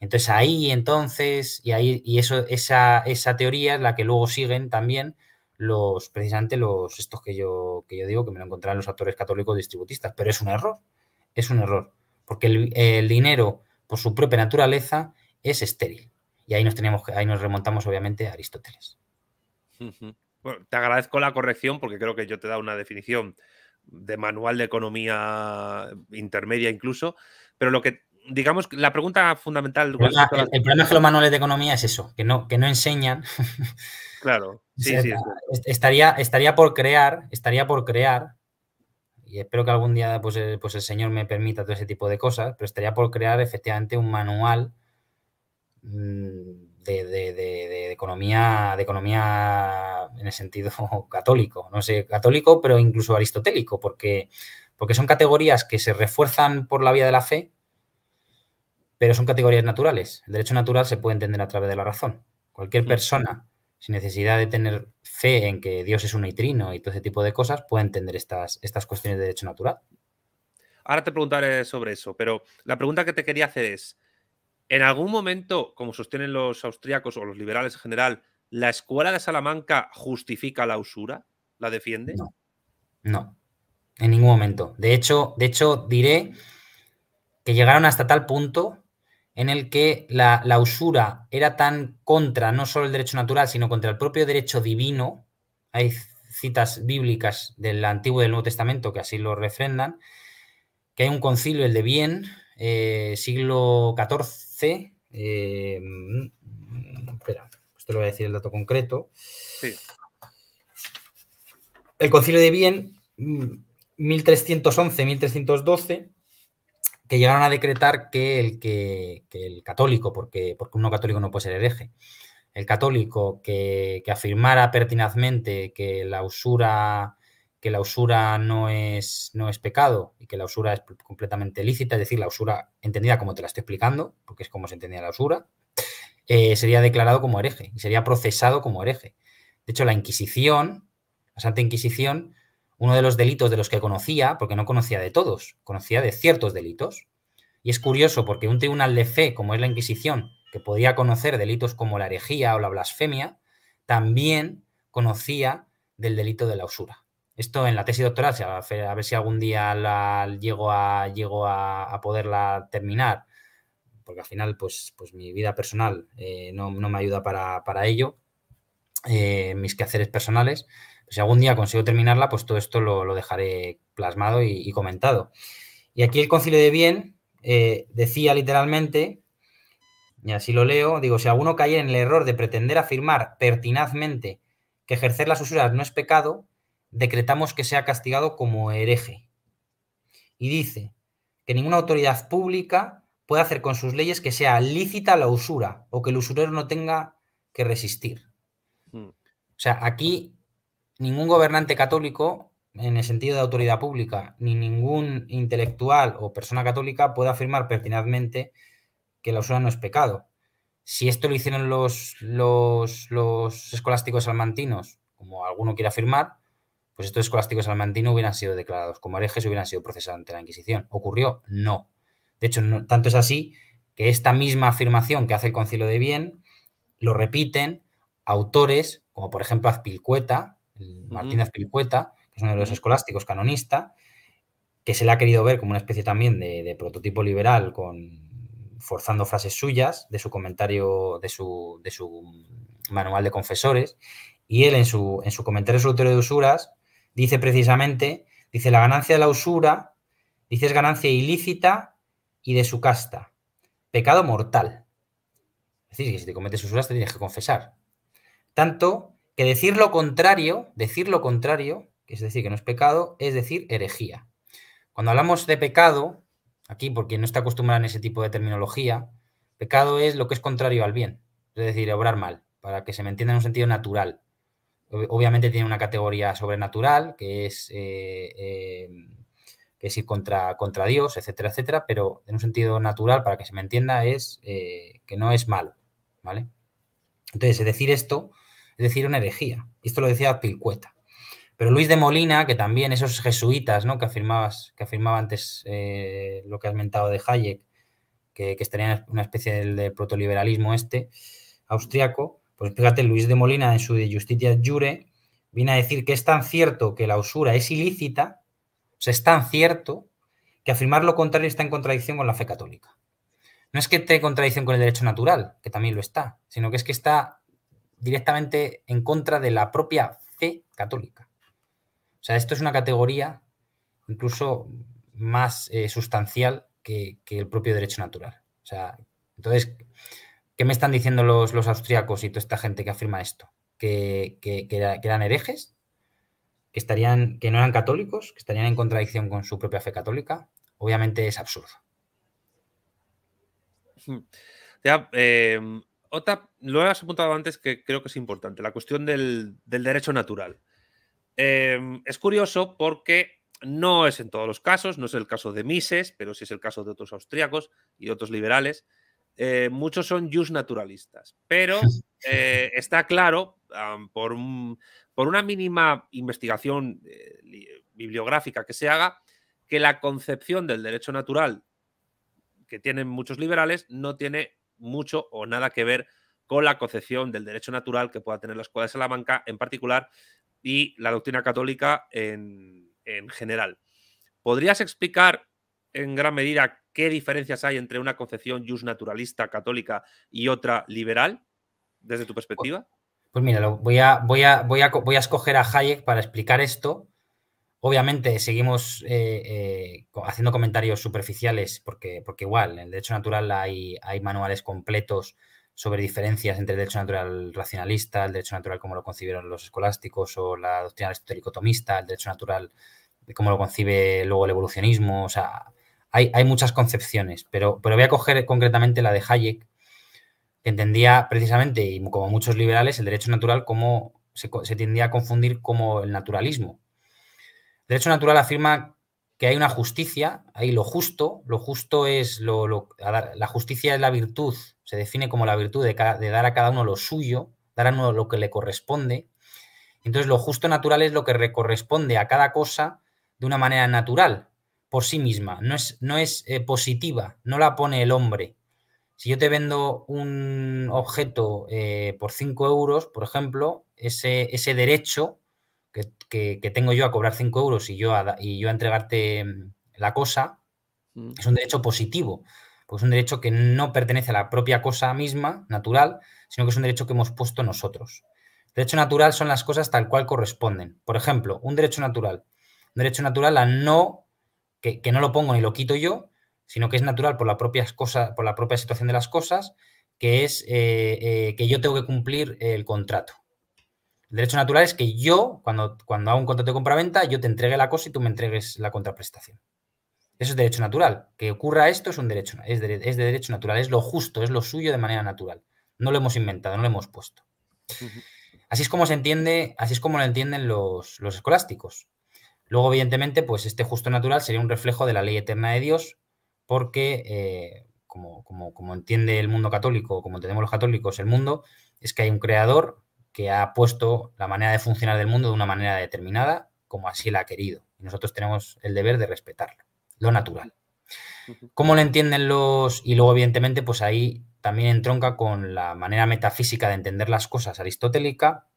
Entonces ahí entonces, y ahí, y eso, esa, esa teoría es la que luego siguen también los, precisamente los, estos que yo, que yo digo, que me lo encontrarán los actores católicos distributistas, pero es un error, es un error, porque el dinero por su propia naturaleza, es estéril. Y ahí nos, tenemos, ahí nos remontamos, obviamente, a
Aristóteles. Bueno, te agradezco la corrección porque creo que yo te da una definición de manual de economía intermedia incluso, pero lo que digamos la pregunta fundamental el problema, es que los manuales de
economía es eso, que no que no enseñan.
Claro.
Estaría estaría por crear, estaría por crear y espero que algún día pues, eh, pues, el, Señor me permita todo ese tipo de cosas, pero estaría por crear efectivamente un manual mm, de, economía, de economía en el sentido católico, no sé, católico, pero incluso aristotélico, porque, porque son categorías que se refuerzan por la vía de la fe, pero son categorías naturales. El derecho natural se puede entender a través de la razón. Cualquier mm. persona sin necesidad de tener fe en que Dios es un nitrino y todo ese tipo de cosas, puede entender estas, estas cuestiones de derecho natural.
Ahora te preguntaré sobre eso, pero la pregunta que te quería hacer es, ¿en algún momento, como sostienen los austríacos o los liberales en general, la escuela de Salamanca justifica la usura? ¿La defiende? No,
no, en ningún momento.
De hecho, de hecho diré que llegaron hasta tal
punto en el que la, usura era tan contra no solo el derecho natural, sino contra el propio derecho divino. Hay citas bíblicas del Antiguo y del Nuevo Testamento que así lo refrendan, que hay un concilio, el de Bien, eh, siglo XIV, eh, espera, esto lo voy a decir el dato concreto. Sí. El concilio de Bien, 1311-1312, mm, que llegaron a decretar que el, que, el católico, porque, porque un no católico no puede ser hereje, el católico que, que afirmara pertinazmente que la usura que la usura no es, no es pecado y que la usura es completamente lícita, es decir, la usura entendida como te la estoy explicando, porque es como se entendía la usura, eh, sería declarado como hereje y sería procesado como hereje. De hecho, la Inquisición, la Santa Inquisición, uno de los delitos de los que conocía, porque no conocía de todos, conocía de ciertos delitos. Y es curioso porque un tribunal de fe, como es la Inquisición, que podía conocer delitos como la herejía o la blasfemia, también conocía del delito de la usura. Esto en la tesis doctoral, a ver si algún día llego a, a, poderla terminar, porque al final pues, pues mi vida personal eh, no, me ayuda para, ello, eh, mis quehaceres personales, si algún día consigo terminarla, pues todo esto lo, dejaré plasmado y, comentado. Y aquí el concilio de Bien eh, decía literalmente, y así lo leo, digo, si alguno cae en el error de pretender afirmar pertinazmente que ejercer las usuras no es pecado, decretamos que sea castigado como hereje. Y dice que ninguna autoridad pública puede hacer con sus leyes que sea lícita la usura o que el usurero no tenga que resistir.
Mm. O
sea, aquí ningún gobernante católico, en el sentido de autoridad pública, ni ningún intelectual o persona católica puede afirmar pertinazmente que la usura no es pecado. Si esto lo hicieron los, los, los escolásticos salmantinos, como alguno quiere afirmar, pues estos escolásticos salmantinos hubieran sido declarados como herejes y hubieran sido procesados ante la Inquisición. ¿Ocurrió? No. De hecho, tanto es así que esta misma afirmación que hace el Concilio de Bien lo repiten autores, como por ejemplo Azpilcueta, Martínez Pilcueta, que es uno de los escolásticos canonista, que se le ha querido ver como una especie también de, prototipo liberal con forzando frases suyas de su comentario, de su, manual de confesores, y él en su, en su comentario sobre de usuras dice precisamente, dice la ganancia de la usura, dice es ganancia ilícita y de su casta, pecado mortal. Es decir, que si te cometes usuras te tienes que confesar. Tanto que decir lo contrario, decir lo contrario, es decir, que no es pecado, es decir herejía. Cuando hablamos de pecado, aquí porque no está acostumbrado a ese tipo de terminología, pecado es lo que es contrario al bien, es decir, obrar mal, para que se me entienda en un sentido natural. Obviamente tiene una categoría sobrenatural, que es, eh, eh, que es ir contra, contra, Dios, etcétera, etcétera, pero en un sentido natural, para que se me entienda, es eh, que no es malo, ¿vale? Entonces, decir esto es decir, una herejía. Esto lo decía Pilcueta. Pero Luis de Molina, que también esos jesuitas que, afirmabas, que afirmaba antes eh, lo que has mentado de Hayek, que, que estaría una especie de, de protoliberalismo este austriaco, pues fíjate, Luis de Molina en su De Justitia Jure viene a decir que es tan cierto que la usura es ilícita, o sea, es tan cierto que afirmar lo contrario está en contradicción con la fe católica. No es que esté en contradicción con el derecho natural, que también lo está, sino que es que está directamente en contra de la propia fe católica. O sea, esto es una categoría incluso más eh, sustancial que, el propio derecho natural. O sea, entonces, ¿qué me están diciendo los, los austríacos y toda esta gente que afirma esto? ¿Que, eran herejes? ¿Que, estarían, ¿Que no eran católicos? ¿Que estarían en contradicción con su propia fe católica? Obviamente es absurdo.
Ya, eh, otra, lo has apuntado antes que creo que es importante, la cuestión del, derecho natural. Em, es curioso porque no es en todos los casos, no es el caso de Mises, pero sí es el caso de otros austriacos y otros liberales. Eh, muchos son just naturalistas, pero eh, está claro, por, una mínima investigación eh, bibliográfica que se haga, que la concepción del derecho natural que tienen muchos liberales no tiene mucho o nada que ver con la concepción del derecho natural que pueda tener la Escuela de Salamanca en particular y la doctrina católica en, general. ¿Podrías explicar en gran medida qué diferencias hay entre una concepción just naturalista católica y otra liberal desde tu pues, perspectiva? Pues, pues
mira, voy a, voy, a, voy, a, voy a escoger a Hayek para explicar esto Obviamente seguimos eh, eh, haciendo comentarios superficiales porque, porque igual, en derecho natural hay, hay manuales completos sobre diferencias entre el derecho natural racionalista, el derecho natural como lo concibieron los escolásticos o la doctrina aristotélico-tomista, el derecho natural como lo concibe luego el evolucionismo, o sea, hay, muchas concepciones, pero, pero voy a coger concretamente la de Hayek, que entendía precisamente, y como muchos liberales, el derecho natural como se, se tendía a confundir como el naturalismo, derecho natural afirma que hay una justicia, hay lo justo, lo justo es lo, la justicia es la virtud, se define como la virtud de, dar a cada uno lo suyo, dar a uno lo que le corresponde. Entonces lo justo natural es lo que le corresponde a cada cosa de una manera natural, por sí misma, no es, no es eh, positiva, no la pone el hombre. Si yo te vendo un objeto eh, por 5 euros, por ejemplo, ese, ese derecho que, tengo yo a cobrar 5 euros y yo a, y yo a entregarte mm, la cosa, mm. es un derecho positivo, pues es un derecho que no pertenece a la propia cosa misma, natural, sino que es un derecho que hemos puesto nosotros. Derecho natural son las cosas tal cual corresponden. Por ejemplo, un derecho natural. Un derecho natural a no, que, no lo pongo ni lo quito yo, sino que es natural por la propia, cosa, por la propia situación de las cosas, que es eh, eh, que yo tengo que cumplir el contrato. El derecho natural es que yo, cuando, cuando hago un contrato de compraventa, yo te entregue la cosa y tú me entregues la contraprestación. Eso es derecho natural. Que ocurra esto es un derecho, es de, derecho natural, es lo justo, es lo suyo de manera natural. No lo hemos inventado, no lo hemos puesto. Así es como se entiende, así es como lo entienden los, escolásticos. Luego, evidentemente, pues este justo natural sería un reflejo de la ley eterna de Dios, porque, eh, como, como, como, entiende el mundo católico, como entendemos los católicos, el mundo, es que hay un creador que ha puesto la manera de funcionar del mundo de una manera determinada, como así la ha querido. Y nosotros tenemos el deber de respetarlo, lo natural. ¿Cómo lo entienden los...? Y luego, evidentemente, pues ahí también entronca con la manera metafísica de entender las cosas aristotélica,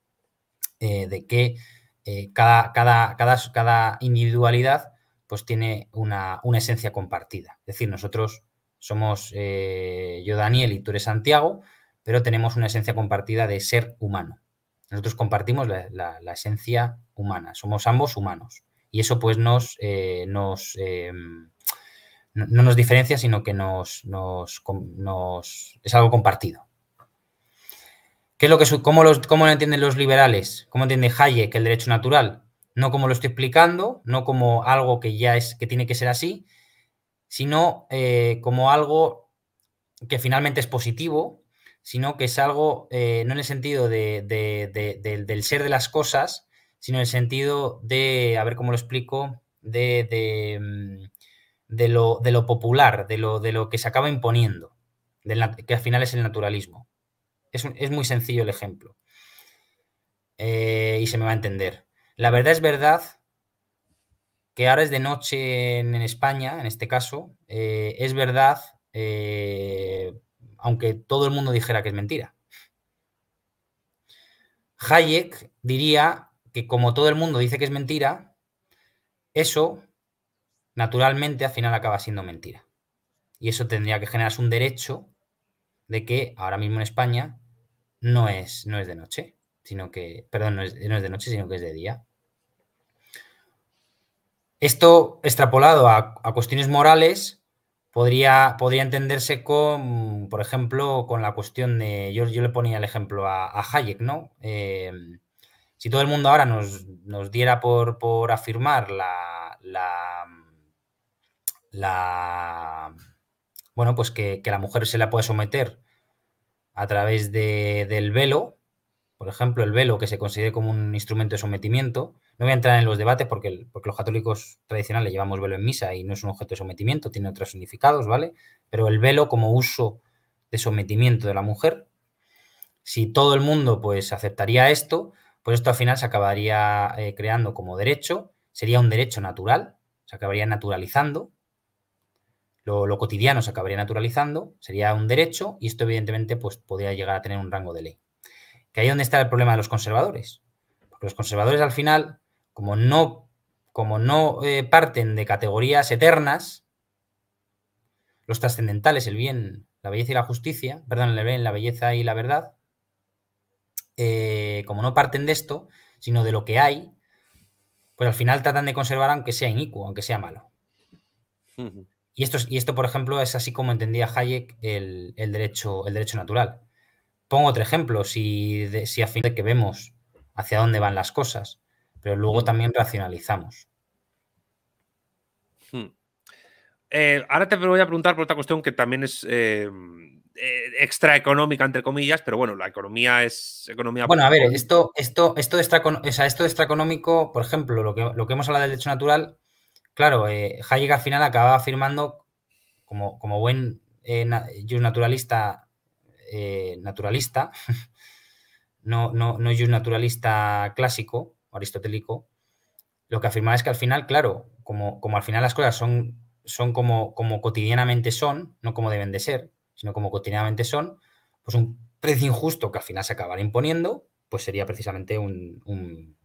eh, de que eh, cada, cada, cada, individualidad pues tiene una, esencia compartida. Es decir, nosotros somos eh, yo Daniel y tú eres Santiago, pero tenemos una esencia compartida de ser humano. Nosotros compartimos la, esencia humana, somos ambos humanos. Y eso pues eh, em, no, nos diferencia, sino que es algo compartido. ¿Qué lo que, cómo, lo entienden los liberales? ¿Cómo entiende Hayek el derecho natural? No como lo estoy explicando, no como algo que ya es, que tiene que ser así, sino eh, como algo que finalmente es positivo, sino que es algo eh, no en el sentido del, ser de las cosas, sino en el sentido de, a ver cómo lo explico, de, mm, lo, lo, popular, de lo, de lo que se acaba imponiendo, que al final es el naturalismo. Es, muy sencillo el ejemplo. Eh, y se me va a entender. La verdad es verdad que ahora es de noche en, España, en este caso. Eh, es verdad, aunque todo el mundo dijera que es mentira. Hayek diría que como todo el mundo dice que es mentira, eso naturalmente al final acaba siendo mentira. Y eso tendría que generarse un derecho de que ahora mismo en España
no es,
no es de noche, sino que, perdón, no es, de noche, sino que es de día. Esto extrapolado a, a cuestiones morales Podría, entenderse con, por ejemplo, con la cuestión de, yo, yo le ponía el ejemplo a, Hayek, ¿no? Em, si todo el mundo ahora nos, diera por, afirmar la, la, bueno, pues que, la mujer se la puede someter a través del velo, por ejemplo, el velo, que se considere como un instrumento de sometimiento. No voy a entrar en los debates porque, los católicos tradicionales llevamos velo en misa y no es un objeto de sometimiento, tiene otros significados, ¿vale? Pero el velo como uso de sometimiento de la mujer, si todo el mundo pues aceptaría esto, pues esto al final se acabaría eh, creando como derecho, sería un derecho natural, se acabaría naturalizando, lo, lo cotidiano se acabaría naturalizando, sería un derecho y esto evidentemente pues podría llegar a tener un rango de ley. Que ahí es donde está el problema de los conservadores. Porque los conservadores al final, como no, como no eh, parten de categorías eternas, los trascendentales, el bien, la belleza y la justicia, perdón, el bien, la belleza y la verdad, eh, como no parten de esto, sino de lo que hay, pues al final tratan de conservar aunque sea inicuo, aunque sea malo. Y esto, y esto, por ejemplo, es así como entendía Hayek el, derecho, el derecho natural pongo otro ejemplo, si, a fin de que vemos hacia dónde van las cosas, pero luego mm. también racionalizamos.
Hmm. Eh, ahora te voy a preguntar por otra cuestión que también es eh, eh extraeconómica, entre comillas, pero bueno, la economía es economía. Bueno, a ver,
esto, esto, esto, extra, o sea, esto extraeconómico, por ejemplo, lo que, lo que hemos hablado del derecho natural, claro, eh, Hayek al final acababa afirmando, como, como buen naturalista eh, naturalista, no, no, no naturalista clásico, aristotélico, lo que afirmaba es que al final, claro, como, como al final las cosas son, son como, como cotidianamente son, no como deben de ser, sino como cotidianamente son, pues un precio injusto que al final se acabará imponiendo, pues sería precisamente un,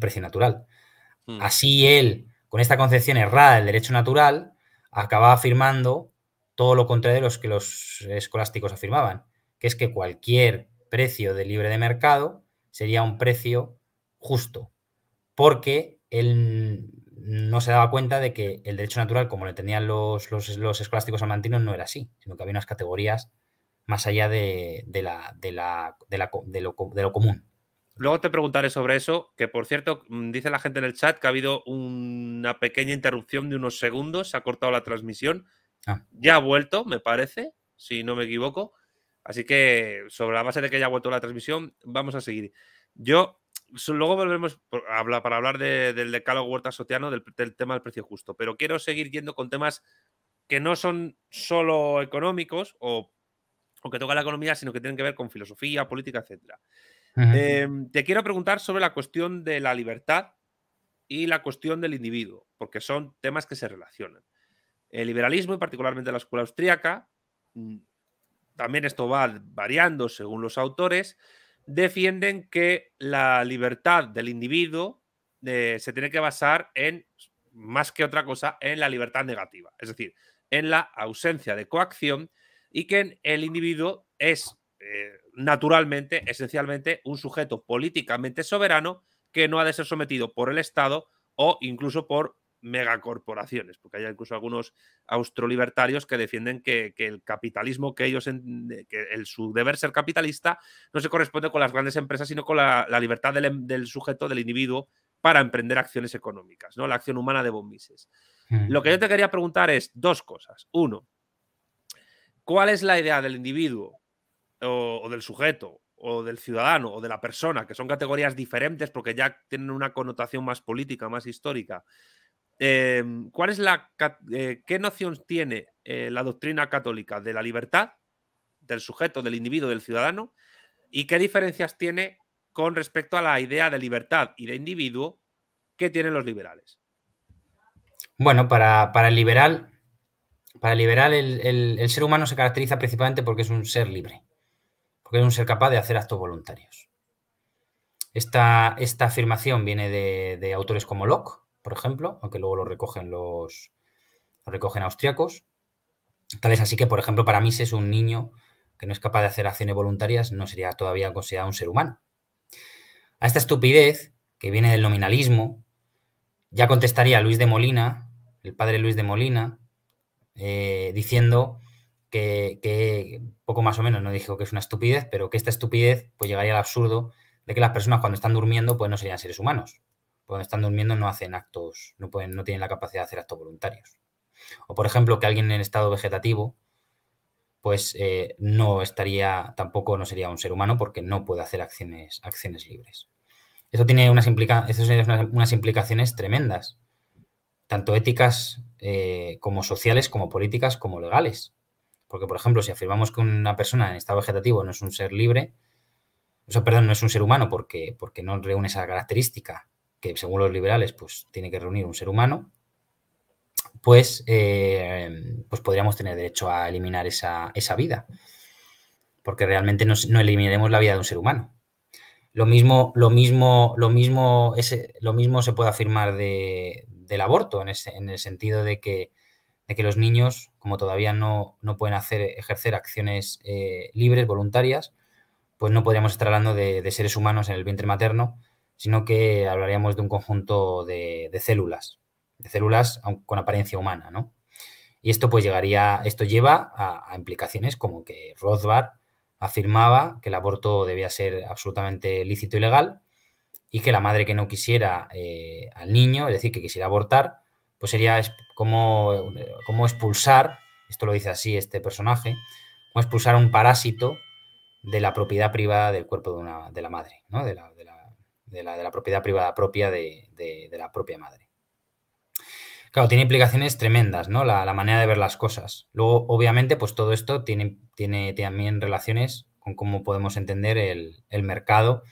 precio natural. Mm. Así él, con esta concepción errada del derecho natural, acababa afirmando todo lo contrario de los que los escolásticos afirmaban que es que cualquier precio de libre de mercado sería un precio justo, porque él no se daba cuenta de que el derecho natural, como lo tenían los, los, escolásticos amantinos, no era así, sino que había unas categorías más allá de, la, la, de lo, común.
Luego te preguntaré sobre eso, que por cierto, mm, dice la gente en el chat que ha habido una pequeña interrupción de unos segundos, se ha cortado la transmisión, ah. ya ha vuelto, me parece, si no me equivoco. Así que sobre la base de que haya vuelto la transmisión, vamos a seguir. Yo, luego volvemos hablar, para hablar del decálogo Huerta Sotiano, del, tema del precio justo, pero quiero seguir yendo con temas que no son solo económicos o, que tocan la economía, sino que tienen que ver con filosofía, política, etc. Em, te quiero preguntar sobre la cuestión de la libertad y la cuestión del individuo, porque son temas que se relacionan. El liberalismo y particularmente la escuela austríaca mm, también esto va variando según los autores, defienden que la libertad del individuo eh, se tiene que basar en, más que otra cosa, en la libertad negativa, es decir, en la ausencia de coacción y que el individuo es eh, naturalmente, esencialmente, un sujeto políticamente soberano que no ha de ser sometido por el Estado o incluso por megacorporaciones, porque hay incluso algunos austrolibertarios que defienden que, el capitalismo que ellos, que el, su deber ser capitalista no se corresponde con las grandes empresas, sino con la, libertad em, del, sujeto, del individuo, para emprender acciones económicas, ¿no? La acción humana de bombices hmm. Lo que yo te quería preguntar es dos cosas. Uno, ¿cuál es la idea del individuo o del sujeto o del ciudadano o de la persona, que son categorías diferentes porque ya tienen una connotación más política, más histórica, Em, ¿Cuál es la eh, qué noción tiene eh, la doctrina católica de la libertad del sujeto, del individuo, del ciudadano y qué diferencias tiene con respecto a la idea de libertad y de individuo que tienen los liberales?
Bueno, para,
el liberal, para el liberal el, ser humano se caracteriza
principalmente porque es un ser libre, porque es un ser capaz de hacer actos voluntarios. Esta, esta, afirmación viene de, de, autores como Locke, por ejemplo, aunque luego lo recogen los recogen austriacos. Tal vez así que, por ejemplo, para mí si es un niño que no es capaz de hacer acciones voluntarias, no sería todavía considerado un ser humano. A esta estupidez, que viene del nominalismo, ya contestaría Luis de Molina, el padre Luis de Molina, eh, diciendo que, que, poco más o menos, no dijo que es una estupidez, pero que esta estupidez pues llegaría al absurdo de que las personas cuando están durmiendo pues no serían seres humanos cuando están durmiendo no hacen actos, no, pueden, no tienen la capacidad de hacer actos voluntarios. O por ejemplo, que alguien en estado vegetativo, pues eh, no estaría, tampoco no sería un ser humano porque no puede hacer acciones, acciones libres. Esto tiene unas, implicaciones tremendas, tanto éticas eh, como sociales, como políticas, como legales. Porque, por ejemplo, si afirmamos que una persona en estado vegetativo no es un ser libre, o sea, perdón, no es un ser humano porque, porque no reúne esa característica que según los liberales pues tiene que reunir un ser humano, pues, eh, pues podríamos tener derecho a eliminar esa, vida, porque realmente no, eliminaremos la vida de un ser humano. Lo mismo, lo mismo, lo mismo, lo mismo se puede afirmar del aborto, en, el sentido de que, que, los niños, como todavía no, no pueden hacer, ejercer acciones eh, libres, voluntarias, pues no podríamos estar hablando de seres humanos en el vientre materno, sino que hablaríamos de un conjunto de, células, de células con apariencia humana, ¿no? Y esto pues llegaría, esto lleva a, implicaciones como que Rothbard afirmaba que el aborto debía ser absolutamente lícito y legal y que la madre que no quisiera eh, al niño, es decir, que quisiera abortar, pues sería como, como expulsar, esto lo dice así este personaje, como expulsar un parásito de la propiedad privada del cuerpo de, de la madre,
¿no? de, la, de la
de la, propiedad privada propia de, la propia madre. Claro, tiene implicaciones tremendas, ¿no? La, manera de ver las cosas. Luego, obviamente, pues todo esto tiene, tiene también relaciones con cómo podemos entender el, el, mercado,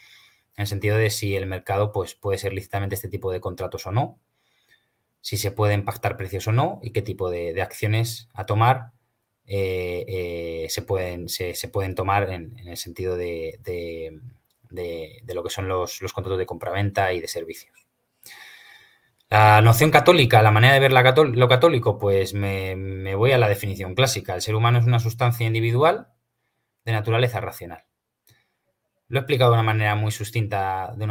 en el sentido de si el mercado pues, puede ser lícitamente este tipo de contratos o no, si se pueden pactar precios o no y qué tipo de, de acciones a tomar eh, eh, se, pueden, se, pueden tomar en, en el sentido de, de, lo que son los, contratos de compraventa y de servicios. La noción católica, la manera de ver la lo católico, pues me, voy a la definición clásica. El ser humano es una sustancia individual de naturaleza racional. Lo he explicado de una manera muy sustinta, de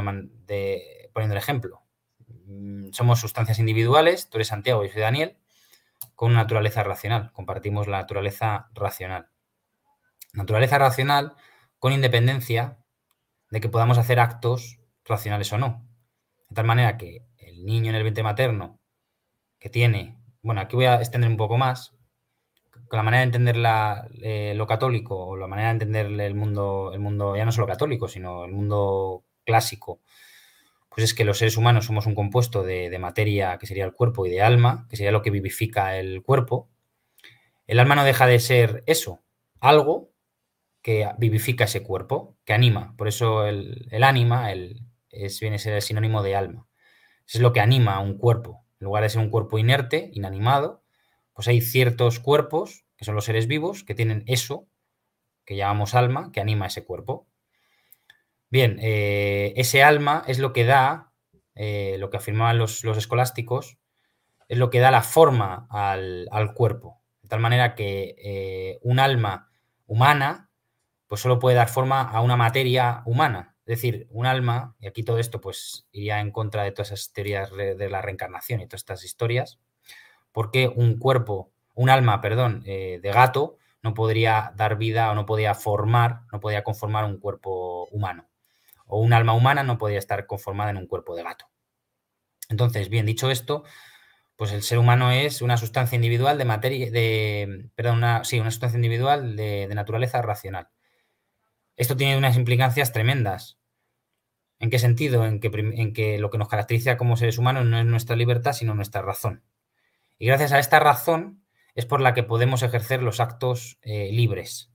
de, poniendo el ejemplo. Mm, somos sustancias individuales, tú eres Santiago, y yo soy Daniel, con naturaleza racional. Compartimos la naturaleza racional. Naturaleza racional con independencia de que podamos hacer actos racionales o no. De tal manera que el niño en el vientre materno que tiene, bueno, aquí voy a extender un poco más, con la manera de entender eh, lo católico o la manera de entender el mundo, el mundo, ya no solo católico, sino el mundo clásico, pues es que los seres humanos somos un compuesto de, de materia que sería el cuerpo y de alma, que sería lo que vivifica el cuerpo. El alma no deja de ser eso, algo que vivifica ese cuerpo, que anima. Por eso el, el ánima el, es, viene a ser el sinónimo de alma. es lo que anima a un cuerpo. En lugar de ser un cuerpo inerte, inanimado, pues hay ciertos cuerpos, que son los seres vivos, que tienen eso, que llamamos alma, que anima a ese cuerpo. Bien, eh, ese alma es lo que da, eh, lo que afirmaban los, escolásticos, es lo que da la forma al, cuerpo. De tal manera que eh, un alma humana pues solo puede dar forma a una materia humana. Es decir, un alma, y aquí todo esto pues iría en contra de todas esas teorías de la reencarnación y todas estas historias, porque un cuerpo, un alma, perdón, eh, de gato no podría dar vida o no podía formar, no podía conformar un cuerpo humano. O un alma humana no podía estar conformada en un cuerpo de gato. Entonces, bien dicho esto, pues el ser humano es una sustancia individual de materia, de, perdón, una, sí, una sustancia individual de naturaleza racional esto tiene unas implicancias tremendas. ¿En qué sentido? En que, lo que nos caracteriza como seres humanos no es nuestra libertad, sino nuestra razón. Y gracias a esta razón es por la que podemos ejercer los actos eh, libres.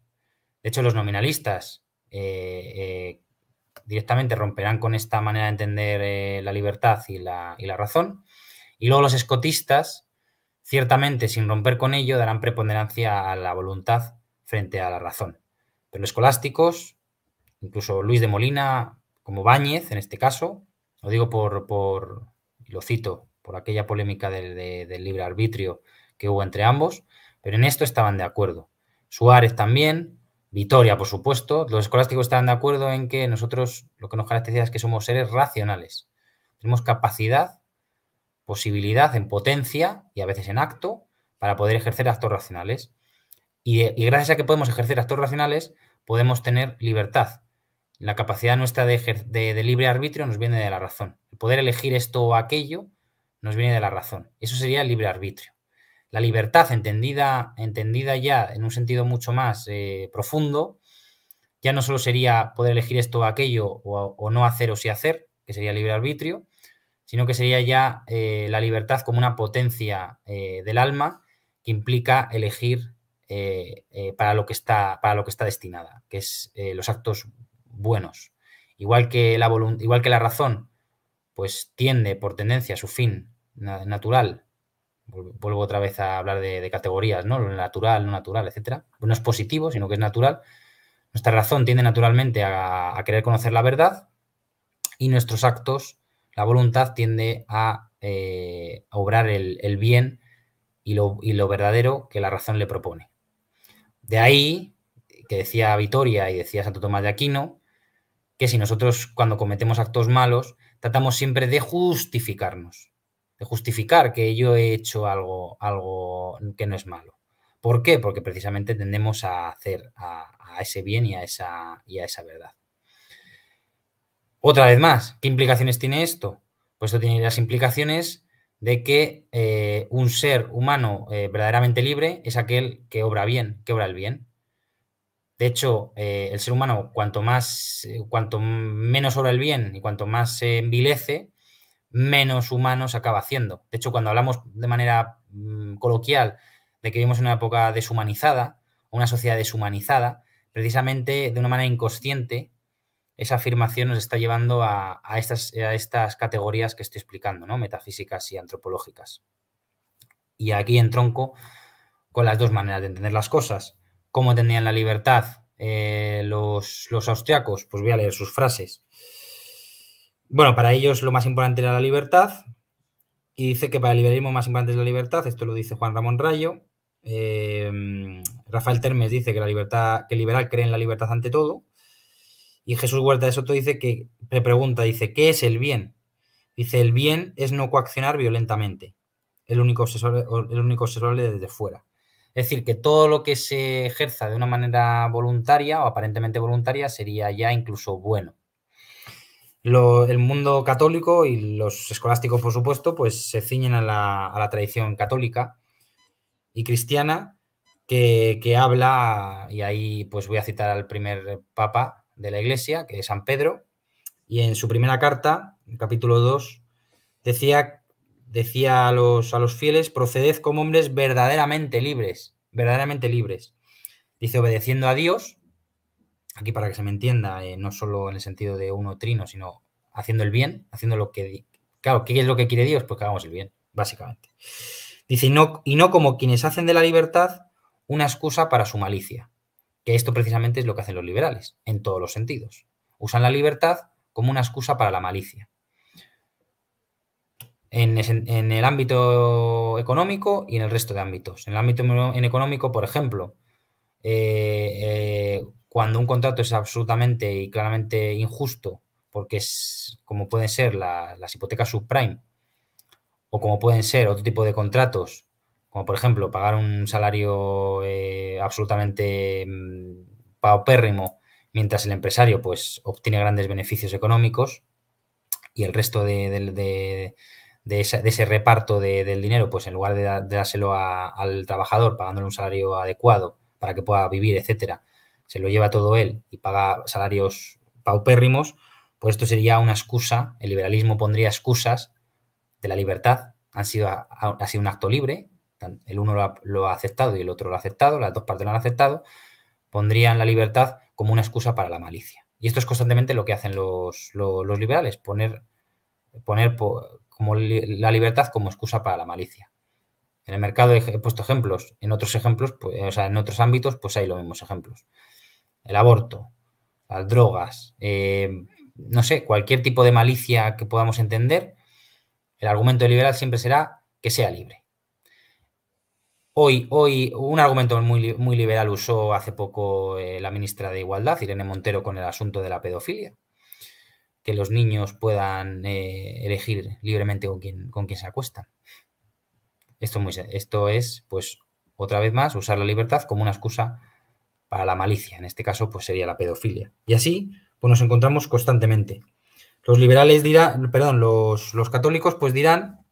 De hecho, los nominalistas eh, eh, directamente romperán con esta manera de entender la libertad y la razón. Y luego los escotistas, ciertamente sin romper con ello, darán preponderancia a la voluntad frente a la razón pero escolásticos, incluso Luis de Molina, como Báñez en este caso, lo digo por, por lo cito, por aquella polémica del, del libre arbitrio que hubo entre ambos, pero en esto estaban de acuerdo. Suárez también, Vitoria, por supuesto. Los escolásticos estaban de acuerdo en que nosotros lo que nos caracteriza es que somos seres racionales. Tenemos capacidad, posibilidad en potencia y a veces en acto para poder ejercer actos racionales. Eh, y, gracias a que podemos ejercer actos racionales, podemos tener libertad. La capacidad nuestra de, de, libre arbitrio nos viene de la razón. El poder elegir esto o aquello nos viene de la razón. Eso sería el libre arbitrio. La libertad entendida, entendida ya en un sentido mucho más eh, profundo, ya no solo sería poder elegir esto o aquello o, no hacer o sí hacer, que sería libre arbitrio, sino que sería ya eh, la libertad como una potencia del alma que implica elegir eh, eh, para, lo que está, para lo que está destinada, que es eh, los actos buenos. Igual que, la igual que la razón, pues tiende por tendencia a su fin natural. Vuelvo otra vez a hablar de, categorías, ¿no? Lo natural, no natural, etcétera. Pues no es positivo, sino que es natural. Nuestra razón tiende naturalmente a, querer conocer la verdad y nuestros actos, la voluntad tiende a, obrar el, bien y lo verdadero que la razón le propone. De ahí que decía Vitoria y decía Santo Tomás de Aquino, que si nosotros cuando cometemos actos malos, tratamos siempre de justificarnos, de justificar que yo he hecho algo, algo que no es malo. ¿Por qué? Porque precisamente tendemos a hacer a, ese bien y a, esa, y a esa verdad. Otra vez más, ¿qué implicaciones tiene esto? Pues esto tiene las implicaciones de que eh, un ser humano eh, verdaderamente libre es aquel que obra bien, que obra el bien. De hecho, eh, el ser humano, cuanto más, cuanto menos obra el bien y cuanto más se envilece, menos humano se acaba haciendo. De hecho, cuando hablamos de manera mm, coloquial de que vivimos en una época deshumanizada, una sociedad deshumanizada, precisamente de una manera inconsciente, esa afirmación nos está llevando a, estas, estas, categorías que estoy explicando, ¿no? metafísicas y antropológicas. Y aquí en tronco con las dos maneras de entender las cosas. ¿Cómo tenían la libertad eh, los, austriacos? Pues voy a leer sus frases. Bueno, para ellos lo más importante era la libertad. Y dice que para el liberalismo más importante es la libertad. Esto lo dice Juan Ramón Rayo. Eh, Rafael Termes dice que la libertad, que liberal cree en la libertad ante todo. Y Jesús Huerta de Soto dice que, le pregunta, dice, ¿qué es el bien? Dice, el bien es no coaccionar violentamente. El único el único desde fuera. Es decir, que todo lo que se ejerza de una manera voluntaria o aparentemente voluntaria sería ya incluso bueno. Lo, el mundo católico y los escolásticos, por supuesto, pues se ciñen a la, a la tradición católica y cristiana que, que, habla, y ahí pues voy a citar al primer papa, de la iglesia, que es San Pedro, y en su primera carta, en capítulo 2, decía, decía a, los, a los fieles, proceded como hombres verdaderamente libres, verdaderamente libres. Dice, obedeciendo a Dios, aquí para que se me entienda, eh, no solo en el sentido de uno trino, sino haciendo el bien, haciendo lo que... Claro, ¿qué es lo que quiere Dios? Pues que hagamos el bien, básicamente. Dice, no, y no como quienes hacen de la libertad una excusa para su malicia. Que esto precisamente es lo que hacen los liberales, en todos los sentidos. Usan la libertad como una excusa para la malicia. En, el ámbito económico y en el resto de ámbitos. En el ámbito económico, por ejemplo, eh, eh, cuando un contrato es absolutamente y claramente injusto, porque es como pueden ser las hipotecas subprime o como pueden ser otro tipo de contratos como por ejemplo pagar un salario eh, absolutamente mm, paupérrimo mientras el empresario pues obtiene grandes beneficios económicos y el resto de, ese reparto del dinero pues en lugar de, dárselo al trabajador pagándole un salario adecuado para que pueda vivir, etcétera, se lo lleva todo él y paga salarios paupérrimos, pues esto sería una excusa, el liberalismo pondría excusas de la libertad, han sido, ha sido un acto libre, el uno lo ha, aceptado y el otro lo ha aceptado, las dos partes lo han aceptado, pondrían la libertad como una excusa para la malicia. Y esto es constantemente lo que hacen los, liberales, poner, poner como la libertad como excusa para la malicia. En el mercado he puesto ejemplos, en otros ejemplos, pues, o sea, en otros ámbitos, pues hay los mismos ejemplos. El aborto, las drogas, eh, no sé, cualquier tipo de malicia que podamos entender, el argumento liberal siempre será que sea libre. Hoy, hoy, un argumento muy, liberal usó hace poco eh, la ministra de Igualdad, Irene Montero, con el asunto de la pedofilia. Que los niños puedan eh, elegir libremente con quién, con se acuestan. Esto es, muy, esto es, pues, otra vez más, usar la libertad como una excusa para la malicia. En este caso, pues sería la pedofilia. Y así, pues nos encontramos constantemente. Los liberales dirán,
perdón, los,
los católicos, pues dirán,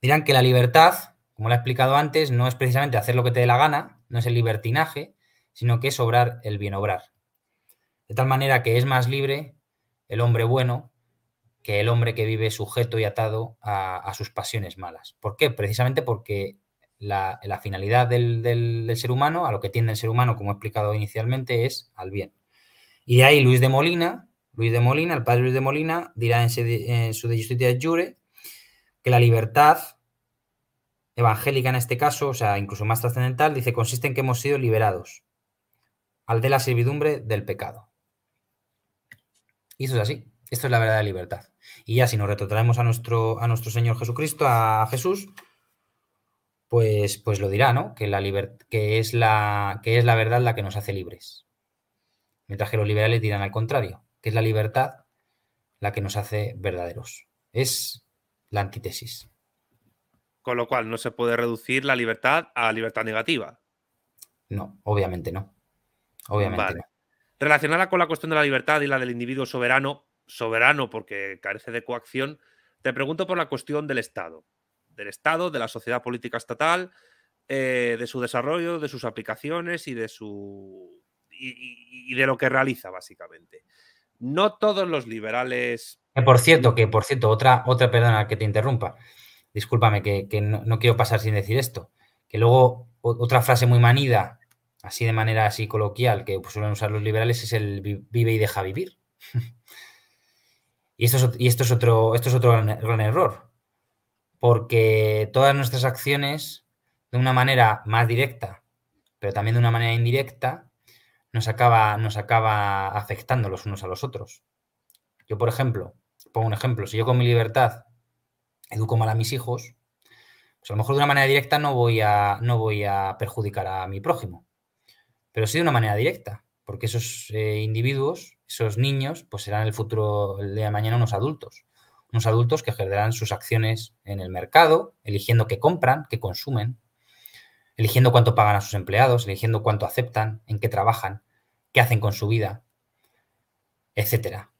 dirán que la libertad como lo he explicado antes, no es precisamente hacer lo que te dé la gana, no es el libertinaje, sino que es obrar el bien obrar. De tal manera que es más libre el hombre bueno que el hombre que vive sujeto y atado a, sus pasiones malas. ¿Por qué? Precisamente porque la, finalidad del, ser humano, a lo que tiende el ser humano, como he explicado inicialmente, es al bien.
Y de ahí Luis de
Molina, Luis de Molina, el padre Luis de Molina, dirá en, su De justitia Jure que la libertad evangélica en este caso, o sea, incluso más trascendental, dice, consiste en que hemos sido liberados al de la servidumbre del pecado. Y eso es así, esto es la verdadera libertad. Y ya si nos retrotraemos a nuestro, a nuestro Señor Jesucristo, a Jesús, pues, pues lo dirá, ¿no? Que, la que, es la, que es la verdad la que nos hace libres. Mientras que los liberales dirán al contrario, que es la libertad la que nos hace verdaderos. Es la antítesis.
Con lo cual, no se puede reducir la libertad a libertad negativa.
No, obviamente no.
Obviamente Relacionada con la cuestión de la libertad y la del individuo soberano, soberano porque carece de coacción, te pregunto por la cuestión del Estado. Del Estado, de la sociedad política estatal, eh, de su desarrollo, de sus aplicaciones y de su. Y, de lo que realiza, básicamente. No todos los liberales.
por cierto, que por cierto, otra, otra, perdona que te interrumpa discúlpame que, no, quiero pasar sin decir esto, que luego otra frase muy manida, así de manera así coloquial, que suelen usar los liberales es el vive y deja vivir. y, esto es, otro, esto es otro gran, error, porque todas nuestras acciones, de una manera más directa, pero también de una manera indirecta, nos acaba, nos acaba afectando los unos a los otros. Yo, por ejemplo, pongo un ejemplo, si yo con mi libertad educo mal a mis hijos, pues a lo mejor de una manera directa no voy a, no voy a perjudicar a mi prójimo, pero sí de una manera directa, porque esos eh, individuos, esos niños, pues serán el futuro el día de mañana unos adultos, unos adultos que ejercerán sus acciones en el mercado, eligiendo qué compran, qué consumen, eligiendo cuánto pagan a sus empleados, eligiendo cuánto aceptan, en qué trabajan, qué hacen con su vida, etcétera.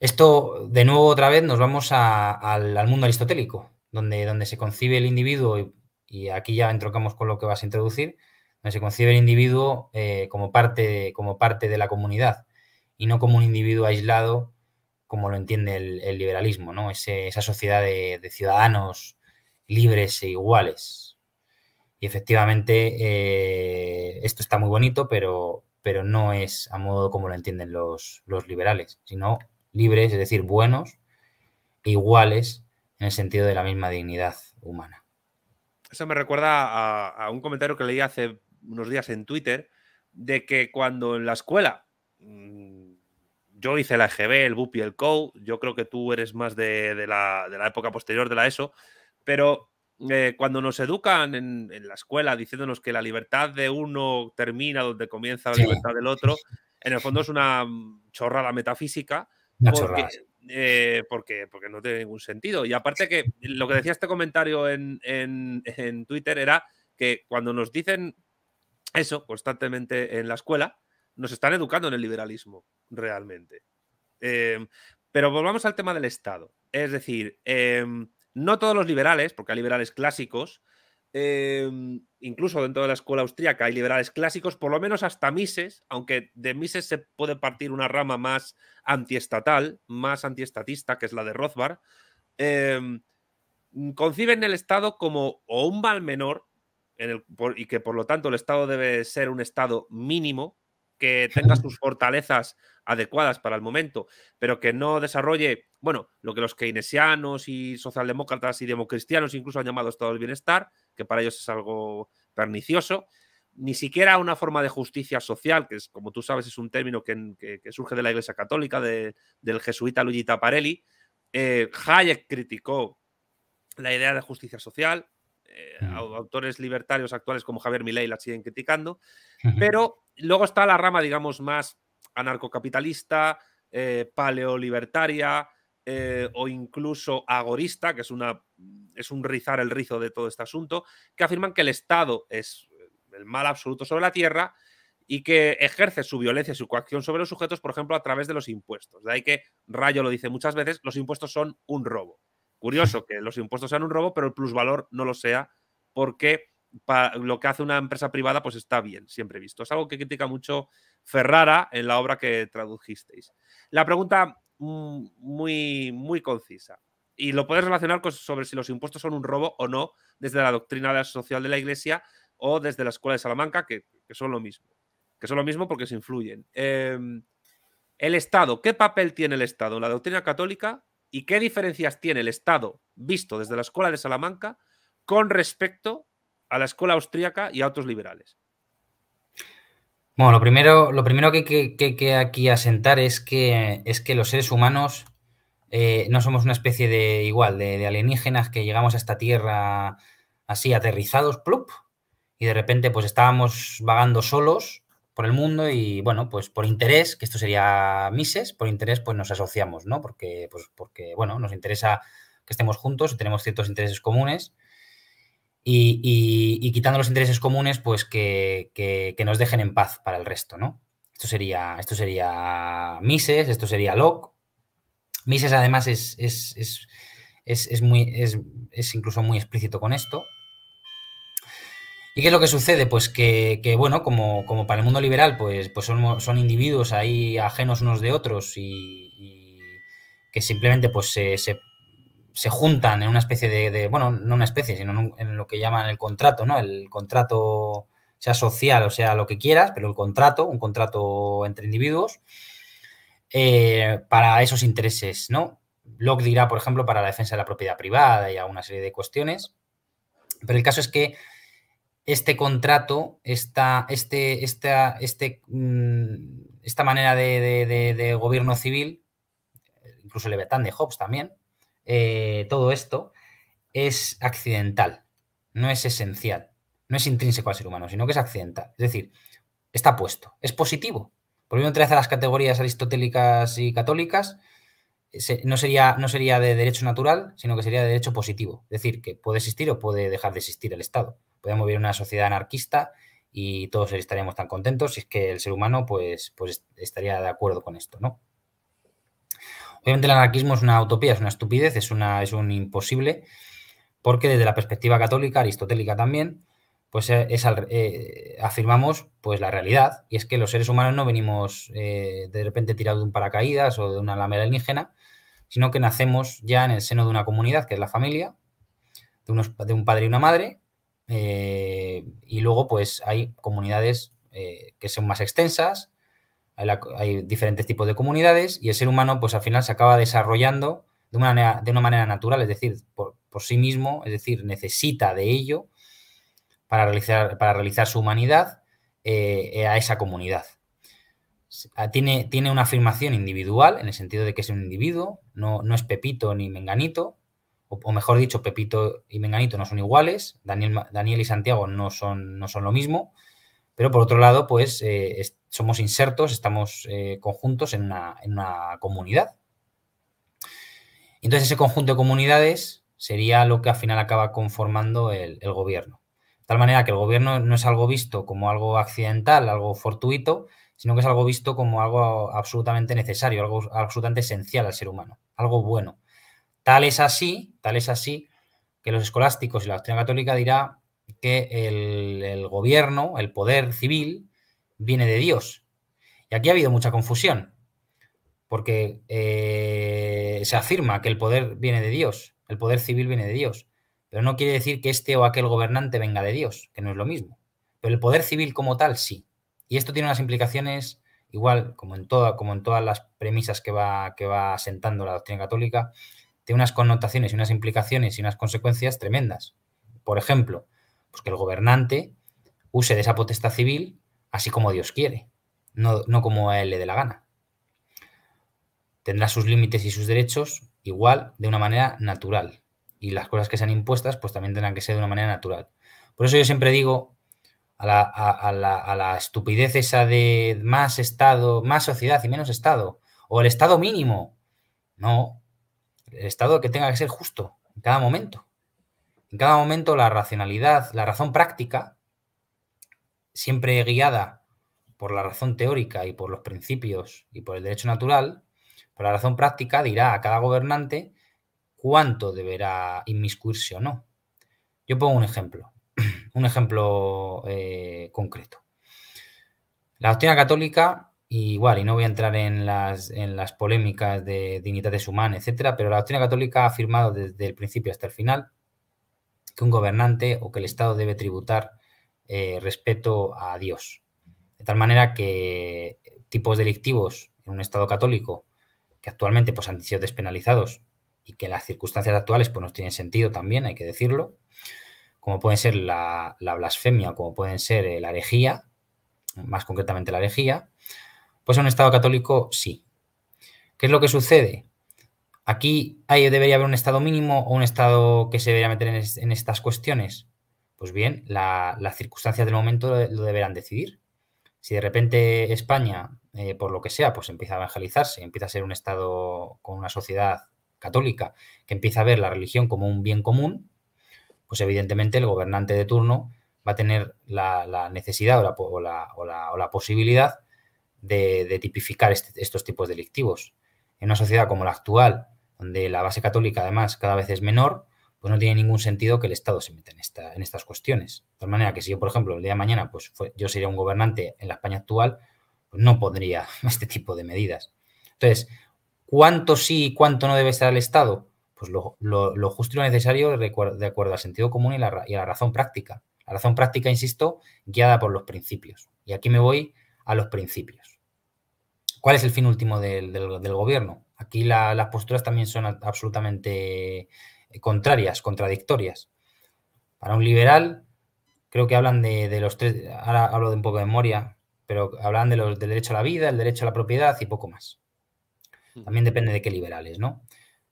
Esto, de nuevo, otra vez, nos vamos al, mundo aristotélico, donde, donde se concibe el individuo, y, aquí ya entrocamos con lo que vas a introducir, donde se concibe el individuo eh, como, parte, como parte de la comunidad y no como un individuo aislado, como lo entiende el, liberalismo, ¿no? esa sociedad de, ciudadanos libres e iguales. Y efectivamente, eh, esto está muy bonito, pero, pero no es a modo como lo entienden los, los liberales, sino libres, es decir, buenos, e iguales en el sentido de la misma dignidad humana.
Eso me recuerda a, un comentario que leí hace unos días en Twitter de que cuando en la escuela mm, yo hice la EGB, el BUP y el CO, yo creo que tú eres más de, la, época posterior de la ESO, pero eh, cuando nos educan en, la escuela diciéndonos que la libertad de uno termina donde comienza la libertad del otro, en el fondo es una chorrada metafísica eh, porque, porque, no tiene ningún sentido. Y aparte que lo que decía este comentario en, Twitter era que cuando nos dicen eso constantemente en la escuela, nos están educando en el liberalismo, realmente. Em, pero volvamos al tema del Estado. Es decir, em, no todos los liberales, porque hay liberales clásicos, Em, incluso dentro de la escuela austríaca, hay liberales clásicos, por lo menos hasta Mises, aunque de Mises se puede partir una rama más antiestatal, más antiestatista, que es la de Rothbard, em, conciben el Estado como un mal menor, y que por lo tanto el Estado debe ser un Estado mínimo, que tenga sus fortalezas adecuadas para el momento, pero que no desarrolle, bueno, lo que los keynesianos y socialdemócratas y democristianos incluso han llamado Estado del Bienestar, que para ellos es algo pernicioso, ni siquiera una forma de justicia social, que es, como tú sabes, es un término que, surge de la Iglesia Católica, del jesuita Luigi Taparelli. Eh, Hayek criticó la idea de justicia social, eh, autores libertarios actuales como Javier Milei la siguen criticando, pero luego está la rama, digamos, más anarcocapitalista, eh, paleolibertaria, eh, o incluso agorista, que es, una, mm, es un rizar el rizo de todo este asunto, que afirman que el Estado es eh, el mal absoluto sobre la tierra y que ejerce su violencia y su coacción sobre los sujetos, por ejemplo, a través de los impuestos. De ahí que Rayo lo dice muchas veces, los impuestos son un robo. Curioso que los impuestos sean un robo, pero el plusvalor no lo sea, porque lo que hace una empresa privada pues está bien, siempre visto. Es algo que critica mucho Ferrara en la obra que tradujisteis. La pregunta Mm, muy, muy concisa. Y lo puedes relacionar sobre si los impuestos son un robo o no, desde la doctrina social de la Iglesia o desde la Escuela de Salamanca, que, son lo mismo. Que son lo mismo porque se influyen. Em, el Estado, ¿qué papel tiene el Estado en la doctrina católica y qué diferencias tiene el Estado visto desde la Escuela de Salamanca con respecto a la Escuela Austríaca y a otros liberales? Bueno, lo
primero, lo primero que hay que, aquí asentar es que, es que los seres humanos eh, no somos una especie de igual, de, alienígenas que llegamos a esta tierra así aterrizados, plup, y de repente pues estábamos vagando solos por el mundo y bueno, pues por interés, que esto sería Mises, por interés pues nos asociamos, ¿no? Porque, pues, porque bueno, nos interesa que estemos juntos y tenemos ciertos intereses comunes y, quitando los intereses comunes, pues que, nos dejen en paz para el resto, ¿no? Esto sería, esto sería Mises, esto sería Locke. Mises además es, es, muy, es incluso muy explícito con esto. ¿Y qué es lo que sucede? Pues que, bueno, como, como, para el mundo liberal, pues, pues son, son, individuos ahí ajenos unos de otros y, que simplemente pues se, se juntan en una especie de, bueno, no una especie, sino en, lo que llaman el contrato, ¿no? El contrato, sea social o sea lo que quieras, pero el contrato, un contrato entre individuos, eh, para esos intereses, ¿no? Locke dirá, por ejemplo, para la defensa de la propiedad privada y a una serie de cuestiones, pero el caso es que este contrato, esta, este, esta, este, mm, esta manera de, gobierno civil, incluso Levetán de Hobbes también, eh, todo esto es accidental, no es esencial, no es intrínseco al ser humano, sino que es accidental. Es decir, está puesto, es positivo. Por otra vez a las categorías aristotélicas y católicas, no sería, no sería de derecho natural, sino que sería de derecho positivo. Es decir, que puede existir o puede dejar de existir el Estado. Podemos vivir una sociedad anarquista y todos estaríamos tan contentos si es que el ser humano pues, pues estaría de acuerdo con esto, ¿no? Obviamente el anarquismo es una utopía, es una estupidez, es, una, es un imposible, porque desde la perspectiva católica, aristotélica también, pues eh, es eh, afirmamos pues la realidad, y es que los seres humanos no venimos eh, de repente tirados de un paracaídas o de una lámina alienígena, sino que nacemos ya en el seno de una comunidad, que es la familia, de, un padre y una madre, y luego pues hay comunidades que son más extensas, hay, diferentes tipos de comunidades y el ser humano, pues al final se acaba desarrollando de una manera, de una manera natural, es decir, por, sí mismo, es decir, necesita de ello para realizar, para realizar su humanidad eh, a esa comunidad. Ah, tiene, tiene, una afirmación individual, en el sentido de que es un individuo, no, es Pepito ni Menganito, o, mejor dicho, Pepito y Menganito no son iguales, Daniel, Daniel y Santiago no son, no son lo mismo, pero por otro lado, pues eh, somos insertos, estamos eh, conjuntos en una, comunidad. Entonces ese conjunto de comunidades sería lo que al final acaba conformando el, gobierno. De tal manera que el gobierno no es algo visto como algo accidental, algo fortuito, sino que es algo visto como algo absolutamente necesario, algo absolutamente esencial al ser humano, algo bueno. Tal es así, tal es así, que los escolásticos y la doctrina católica dirá que el, gobierno, el poder civil, viene de Dios. Y aquí ha habido mucha confusión, porque eh, se afirma que el poder viene de Dios, el poder civil viene de Dios, pero no quiere decir que este o aquel gobernante venga de Dios, que no es lo mismo. Pero el poder civil como tal sí. Y esto tiene unas implicaciones, igual como en, toda, como en todas las premisas que va, que va asentando la doctrina católica, tiene unas connotaciones y unas implicaciones y unas consecuencias tremendas. Por ejemplo, pues que el gobernante use de esa potestad civil así como Dios quiere, no, como él le dé la gana. Tendrá sus límites y sus derechos igual de una manera natural. Y las cosas que sean impuestas, pues también tendrán que ser de una manera natural. Por eso yo siempre digo a la, a la estupidez esa de más Estado, más sociedad y menos Estado, o el Estado mínimo. No, el Estado que tenga que ser justo en cada momento. En cada momento la racionalidad, la razón práctica, siempre guiada por la razón teórica y por los principios y por el derecho natural, por pues la razón práctica dirá a cada gobernante cuánto deberá inmiscuirse o no. Yo pongo un ejemplo, un ejemplo eh, concreto. La doctrina católica, igual, y no voy a entrar en las, en las polémicas de dignidades humanas, etcétera, pero la doctrina católica ha afirmado desde el principio hasta el final que un gobernante o que el Estado debe tributar eh, respeto a Dios. De tal manera que tipos delictivos en un Estado católico que actualmente pues, han sido despenalizados y que en las circunstancias actuales pues, no tienen sentido también, hay que decirlo, como pueden ser la, blasfemia, como pueden ser eh, la herejía, más concretamente la herejía, pues en un Estado católico sí. ¿Qué es lo que sucede? Aquí ahí debería haber un estado mínimo o un estado que se debería meter en, estas cuestiones. Pues bien, las circunstancias del momento lo, deberán decidir. Si de repente España, eh, por lo que sea, pues empieza a evangelizarse, empieza a ser un estado con una sociedad católica que empieza a ver la religión como un bien común, pues evidentemente el gobernante de turno va a tener la, necesidad o la, posibilidad de, tipificar este, estos tipos delictivos. En una sociedad como la actual, donde la base católica además cada vez es menor, pues no tiene ningún sentido que el Estado se meta en, en estas cuestiones. De tal manera que si yo, por ejemplo, el día de mañana, pues yo sería un gobernante en la España actual, pues no pondría este tipo de medidas. Entonces, ¿cuánto sí y cuánto no debe estar el Estado? Pues lo, justo y lo necesario de acuerdo al sentido común y, la, a la razón práctica. La razón práctica, insisto, guiada por los principios. Y aquí me voy a los principios. ¿Cuál es el fin último del, del gobierno? Aquí las posturas también son absolutamente eh, contrarias, contradictorias. Para un liberal, creo que hablan de, los tres, ahora hablo de un poco de memoria, pero hablan de los, del derecho a la vida, el derecho a la propiedad y poco más. Mm. También depende de qué liberales, ¿no?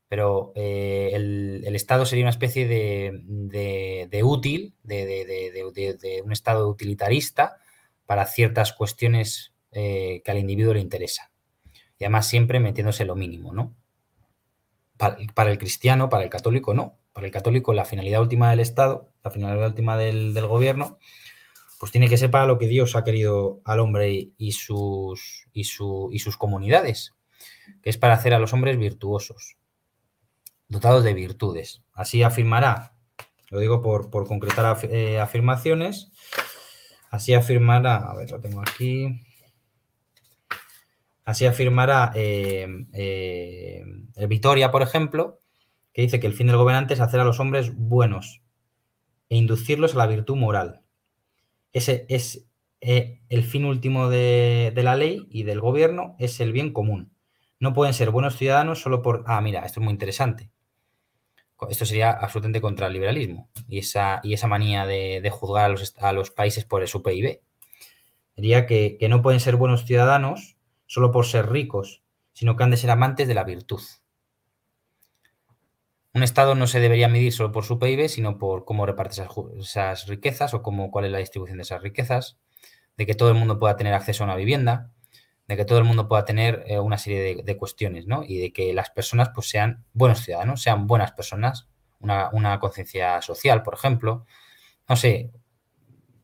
Pero eh, el, Estado sería una especie de, útil, de, un Estado utilitarista para ciertas cuestiones eh, que al individuo le interesa. Y además siempre metiéndose lo mínimo, ¿no? Para, el cristiano, para el católico, no. Para el católico, la finalidad última del Estado, la finalidad última del, del gobierno, pues tiene que ser para lo que Dios ha querido al hombre y, sus, y, y sus comunidades, que es para hacer a los hombres virtuosos, dotados de virtudes. Así afirmará, lo digo por, por concretar eh, afirmaciones, así afirmará, a ver, lo tengo aquí, Así afirmará eh, eh, Vitoria, por ejemplo, que dice que el fin del gobernante es hacer a los hombres buenos e inducirlos a la virtud moral. Ese es eh, el fin último de, la ley y del gobierno, es el bien común. No pueden ser buenos ciudadanos solo por... Ah, mira, esto es muy interesante. Esto sería absolutamente contra el liberalismo y esa, y esa manía de, juzgar a los, países por su PIB. Diría que no pueden ser buenos ciudadanos solo por ser ricos, sino que han de ser amantes de la virtud. Un Estado no se debería medir solo por su PIB, sino por cómo reparte esas, riquezas o cómo, cuál es la distribución de esas riquezas, de que todo el mundo pueda tener acceso a una vivienda, de que todo el mundo pueda tener eh, una serie de, cuestiones, ¿no? Y de que las personas pues, sean buenos ciudadanos, sean buenas personas, una, una conciencia social, por ejemplo. No sé,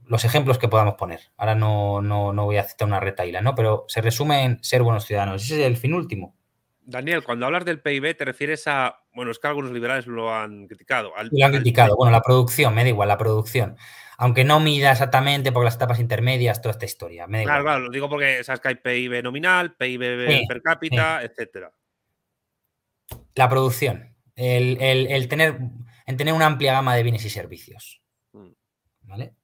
los ejemplos que podamos poner. Ahora no, no, voy a aceptar una retaila, ¿no? Pero se resume en ser buenos ciudadanos. Ese es el fin último.
Daniel, cuando hablas del PIB te refieres a, bueno, es que algunos liberales lo han criticado. lo han criticado, bueno, la
producción, me da igual, la producción. Aunque no mida exactamente por las etapas intermedias, toda esta historia. claro,
claro, lo digo porque sabes que hay PIB nominal, PIB per cápita, etc. etcétera.
La producción, el, tener, el tener una amplia gama de bienes y servicios. Mm. ¿Vale?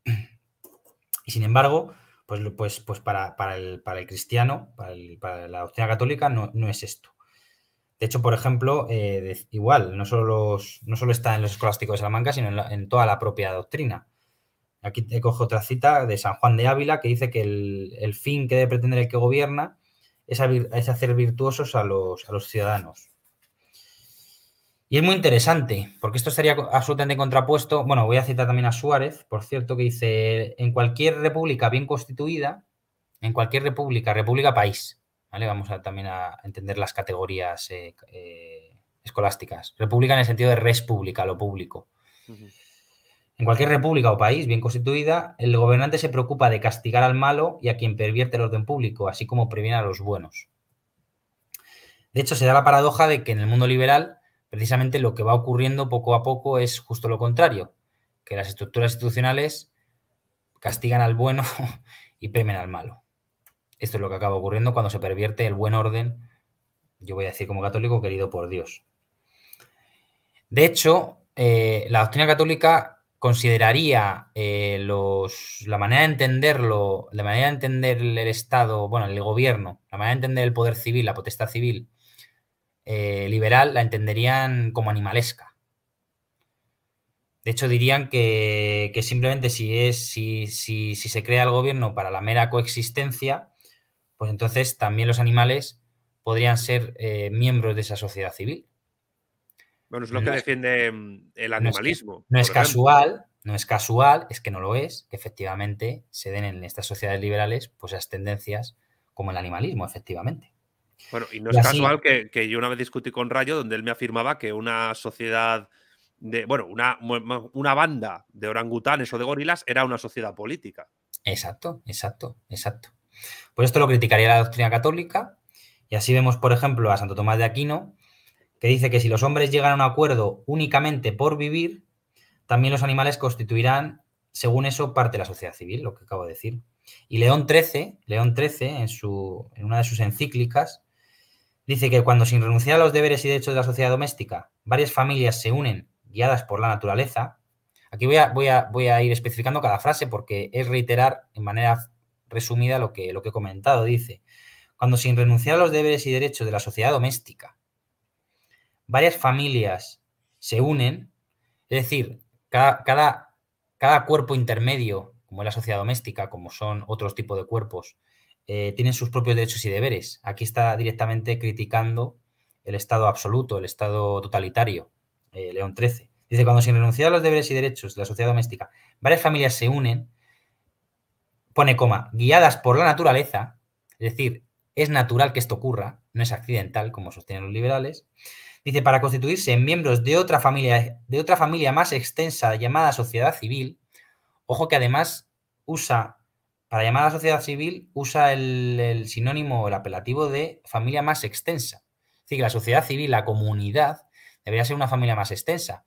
Y sin embargo, pues, pues, pues para, el, para el cristiano, para, la doctrina católica, no, es esto. De hecho, por ejemplo, eh, igual, no solo, no está en los escolásticos de Salamanca, sino en, toda la propia doctrina. Aquí te cojo otra cita de San Juan de Ávila que dice que el, fin que debe pretender el que gobierna es, hacer virtuosos a los, a los ciudadanos. Y es muy interesante, porque esto estaría absolutamente contrapuesto. Bueno, voy a citar también a Suárez, por cierto, que dice, en cualquier república bien constituida, en cualquier república, república país, ¿vale? Vamos a, también a entender las categorías eh, eh, escolásticas. República en el sentido de res pública, lo público. En cualquier república o país bien constituida, el gobernante se preocupa de castigar al malo y a quien pervierte el orden público, así como previene a los buenos. De hecho, se da la paradoja de que en el mundo liberal precisamente lo que va ocurriendo poco a poco es justo lo contrario, que las estructuras institucionales castigan al bueno y premian al malo. Esto es lo que acaba ocurriendo cuando se pervierte el buen orden, yo voy a decir como católico, querido por Dios. De hecho, eh, la doctrina católica consideraría eh, los, la manera de entenderlo, la manera de entender el Estado, bueno, el gobierno, la manera de entender el poder civil, la potestad civil, eh, liberal la entenderían como animalesca. De hecho, dirían que, simplemente si, es, si, si, se crea el gobierno para la mera coexistencia, pues entonces también los animales podrían ser eh, miembros de esa sociedad civil.
Bueno, es lo que defiende mm, el animalismo. No es, casual,
no es casual, es que no lo es, que efectivamente se den en estas sociedades liberales pues esas tendencias como el animalismo, efectivamente.
Bueno, y no es casual que, yo una vez discutí con Rayo, donde él me afirmaba que una sociedad de, bueno, una, una banda de orangutanes o de gorilas era una sociedad política.
Exacto, exacto, exacto. Pues esto lo criticaría la doctrina católica, y así vemos, por ejemplo, a Santo Tomás de Aquino, que dice que si los hombres llegan a un acuerdo únicamente por vivir, también los animales constituirán, según eso, parte de la sociedad civil, lo que acabo de decir. Y León XIII, León XIII en, su, en una de sus encíclicas, Dice que cuando sin renunciar a los deberes y derechos de la sociedad doméstica, varias familias se unen guiadas por la naturaleza. Aquí voy a, ir especificando cada frase porque es reiterar en manera resumida lo que, lo que he comentado. Dice, cuando sin renunciar a los deberes y derechos de la sociedad doméstica, varias familias se unen, es decir, cada, cada, cada cuerpo intermedio, como es la sociedad doméstica, como son otros tipos de cuerpos, eh, tienen sus propios derechos y deberes. Aquí está directamente criticando el Estado absoluto, el Estado totalitario, eh, León XIII. Dice, cuando sin renunciar a los deberes y derechos de la sociedad doméstica, varias familias se unen, pone coma, guiadas por la naturaleza, es decir, es natural que esto ocurra, no es accidental, como sostienen los liberales. Dice, para constituirse en miembros de otra familia, de otra familia más extensa llamada sociedad civil, ojo que además usa para llamar a la sociedad civil usa el, sinónimo el apelativo de familia más extensa. Es decir, que la sociedad civil, la comunidad, debería ser una familia más extensa.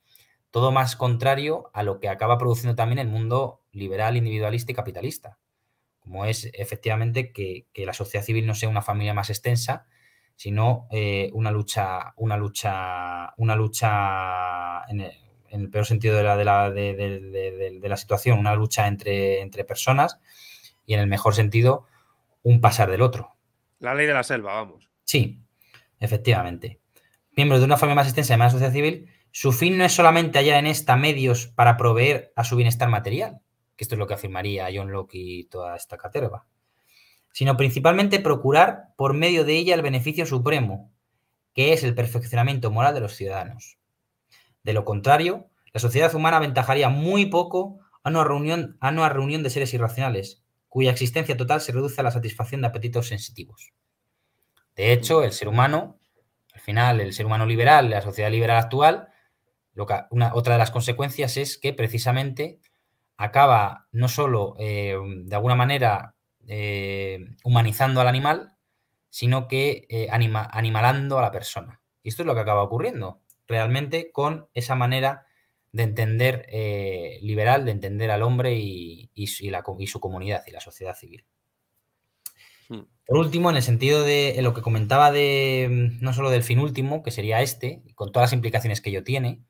Todo más contrario a lo que acaba produciendo también el mundo liberal, individualista y capitalista. Como es efectivamente que, la sociedad civil no sea una familia más extensa, sino eh, una lucha, una lucha, una lucha en el, peor sentido de la, de la, situación, una lucha entre, entre personas y en el mejor sentido, un pasar del otro. La ley de la selva, vamos. Sí, efectivamente. Miembros de una familia más extensa más sociedad civil, su fin no es solamente hallar en esta medios para proveer a su bienestar material, que esto es lo que afirmaría John Locke y toda esta caterva, sino principalmente procurar por medio de ella el beneficio supremo, que es el perfeccionamiento moral de los ciudadanos. De lo contrario, la sociedad humana aventajaría muy poco a reunión, a una reunión de seres irracionales, cuya existencia total se reduce a la satisfacción de apetitos sensitivos. De hecho, el ser humano, al final, el ser humano liberal, la sociedad liberal actual, una, otra de las consecuencias es que precisamente acaba no solo eh, de alguna manera eh, humanizando al animal, sino que eh, animalando a la persona. Y esto es lo que acaba ocurriendo realmente con esa manera de entender eh, liberal, de entender al hombre y, su comunidad y la sociedad civil. Hmm. Por último, en el sentido de lo que comentaba de mm, no solo del fin último, que sería este, con todas las implicaciones que ello tiene,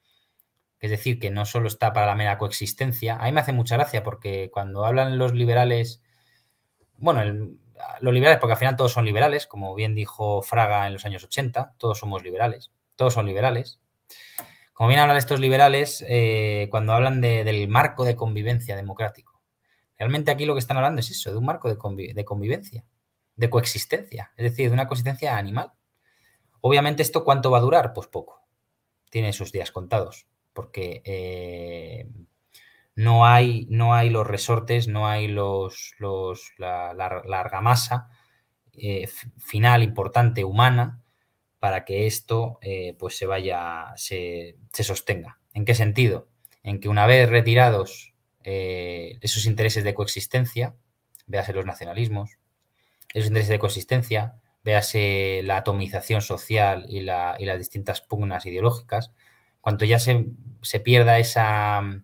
es decir, que no solo está para la mera coexistencia. A me hace mucha gracia porque cuando hablan los liberales, bueno, los liberales, porque al final todos son liberales, como bien dijo Fraga en los años 80, todos somos liberales, todos son liberales. Como bien hablan estos liberales eh, cuando hablan del marco de convivencia democrático. Realmente aquí lo que están hablando es eso, de un marco de, convivencia, de coexistencia, es decir, de una coexistencia animal. Obviamente esto cuánto va a durar, pues poco. Tiene sus días contados, porque eh, no, hay, no hay los resortes, no hay los, la, la, masa argamasa eh, final, importante, humana, para que esto eh, pues se vaya, se, sostenga. ¿En qué sentido? En que una vez retirados eh, esos intereses de coexistencia, véase los nacionalismos, esos intereses de coexistencia, véase la atomización social y, las distintas pugnas ideológicas, cuanto ya se, pierda mm,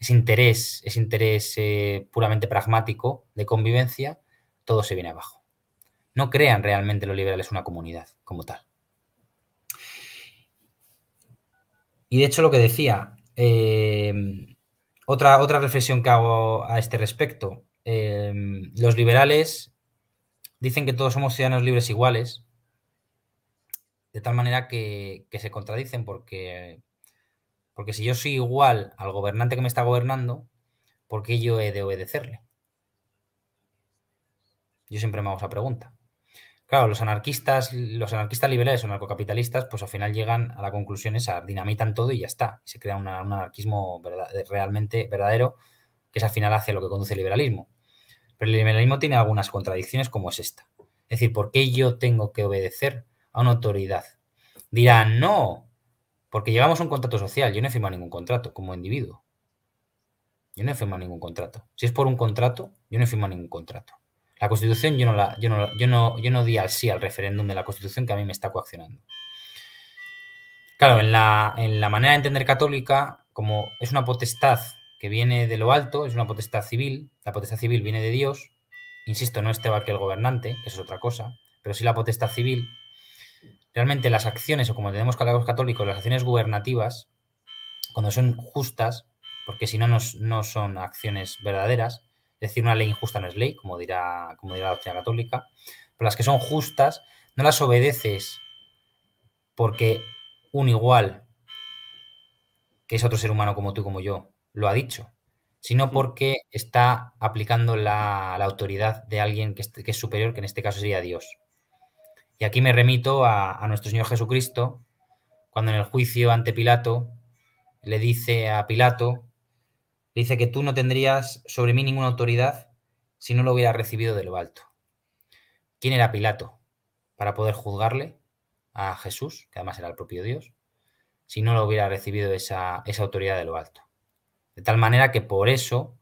ese interés, ese interés eh, puramente pragmático de convivencia, todo se viene abajo. No crean realmente los liberales una comunidad como tal. Y de hecho lo que decía, eh, otra, otra reflexión que hago a este respecto, em, los liberales dicen que todos somos ciudadanos libres iguales, de tal manera que, se contradicen porque, porque si yo soy igual al gobernante que me está gobernando, ¿por qué yo he de obedecerle? Yo siempre me hago esa pregunta. Claro, los anarquistas, los anarquistas liberales o narcocapitalistas, pues al final llegan a la conclusión esa, dinamitan todo y ya está. Se crea un anarquismo realmente verdadero, que es al final hacia lo que conduce el liberalismo. Pero el liberalismo tiene algunas contradicciones como es esta. Es decir, ¿por qué yo tengo que obedecer a una autoridad? Dirán, no, porque llevamos un contrato social. Yo no he firmado ningún contrato como individuo. Yo no he firmado ningún contrato. Si es por un contrato, yo no he firmado ningún contrato. La Constitución yo no, la, yo no, yo no, yo no di al sí al referéndum de la Constitución que a mí me está coaccionando. Claro, en la, en la manera de entender católica, como es una potestad que viene de lo alto, es una potestad civil, la potestad civil viene de Dios, insisto, no este va que el gobernante, eso es otra cosa, pero sí la potestad civil, realmente las acciones, o como tenemos católicos, las acciones gubernativas, cuando son justas, porque si no, no son acciones verdaderas, es decir, una ley injusta no es ley, como dirá, como la doctrina católica. Pero las que son justas no las obedeces porque un igual, que es otro ser humano como tú y como yo, lo ha dicho, sino mm. porque está aplicando la, autoridad de alguien que es, superior, que en este caso sería Dios. Y aquí me remito a, a nuestro Señor Jesucristo, cuando en el juicio ante Pilato le dice a Pilato dice que tú no tendrías sobre mí ninguna autoridad si no lo hubiera recibido de lo alto. ¿Quién era Pilato para poder juzgarle a Jesús, que además era el propio Dios, si no lo hubiera recibido esa, autoridad de lo alto? De tal manera que por eso,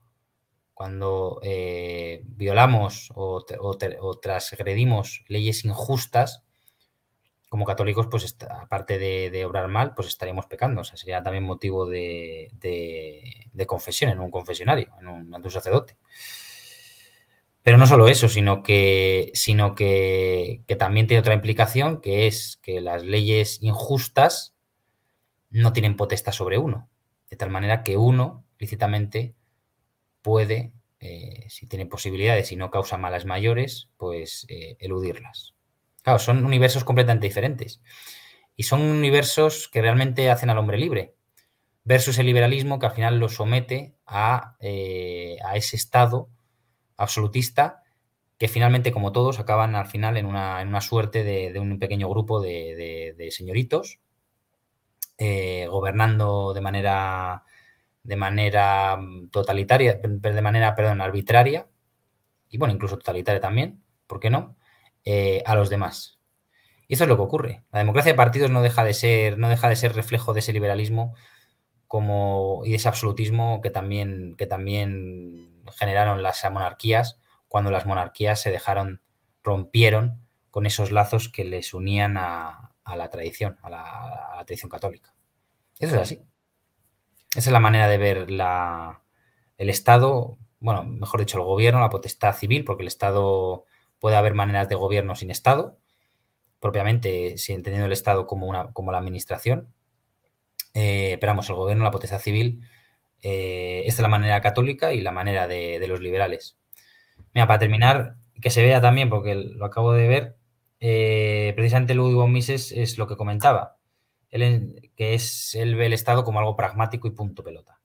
cuando eh, violamos o, o transgredimos leyes injustas, como católicos, pues aparte de, obrar mal, pues estaríamos pecando. O sea, sería también motivo de, confesión en un confesionario, en un, sacerdote. Pero no solo eso, sino que, sino que, también tiene otra implicación, que es que las leyes injustas no tienen potestad sobre uno. De tal manera que uno, lícitamente, puede, eh, si tiene posibilidades y no causa malas mayores, pues eh, eludirlas. Claro, son universos completamente diferentes. Y son universos que realmente hacen al hombre libre, versus el liberalismo que al final lo somete a, eh, ese estado absolutista que finalmente, como todos, acaban al final en una, suerte de, un pequeño grupo de, señoritos eh, gobernando de manera de manera mm, totalitaria, de manera, perdón, arbitraria y bueno, incluso totalitaria también, ¿por qué no? Eh, a los demás. Y eso es lo que ocurre. La democracia de partidos no deja de ser, no deja de ser reflejo de ese liberalismo como, y de ese absolutismo que también, que también generaron las monarquías cuando las monarquías se dejaron, rompieron con esos lazos que les unían a, la tradición, a la, tradición católica. Eso es así. Esa es la manera de ver la, el Estado, bueno, mejor dicho, el gobierno, la potestad civil, porque el Estado Puede haber maneras de gobierno sin Estado, propiamente, si entendiendo el Estado como, una, como la administración. Eh, pero vamos, el gobierno, la potestad civil, eh, esta es la manera católica y la manera de, los liberales. Mira, para terminar, que se vea también, porque lo acabo de ver, eh, precisamente Ludwig von Mises es lo que comentaba, que es, él ve el Estado como algo pragmático y punto pelota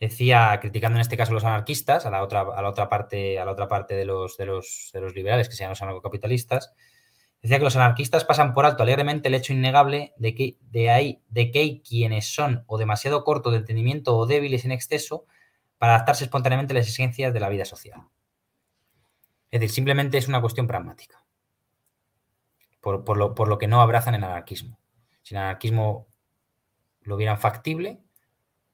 decía, criticando en este caso a los anarquistas, a la otra, a la otra parte, a la otra parte de, los, de, los, liberales, que sean los anarcocapitalistas, decía que los anarquistas pasan por alto alegremente el hecho innegable de que, de, ahí, de que hay quienes son o demasiado cortos de entendimiento o débiles en exceso para adaptarse espontáneamente a las exigencias de la vida social. Es decir, simplemente es una cuestión pragmática, por, por, lo, por lo que no abrazan el anarquismo. Si el anarquismo lo vieran factible,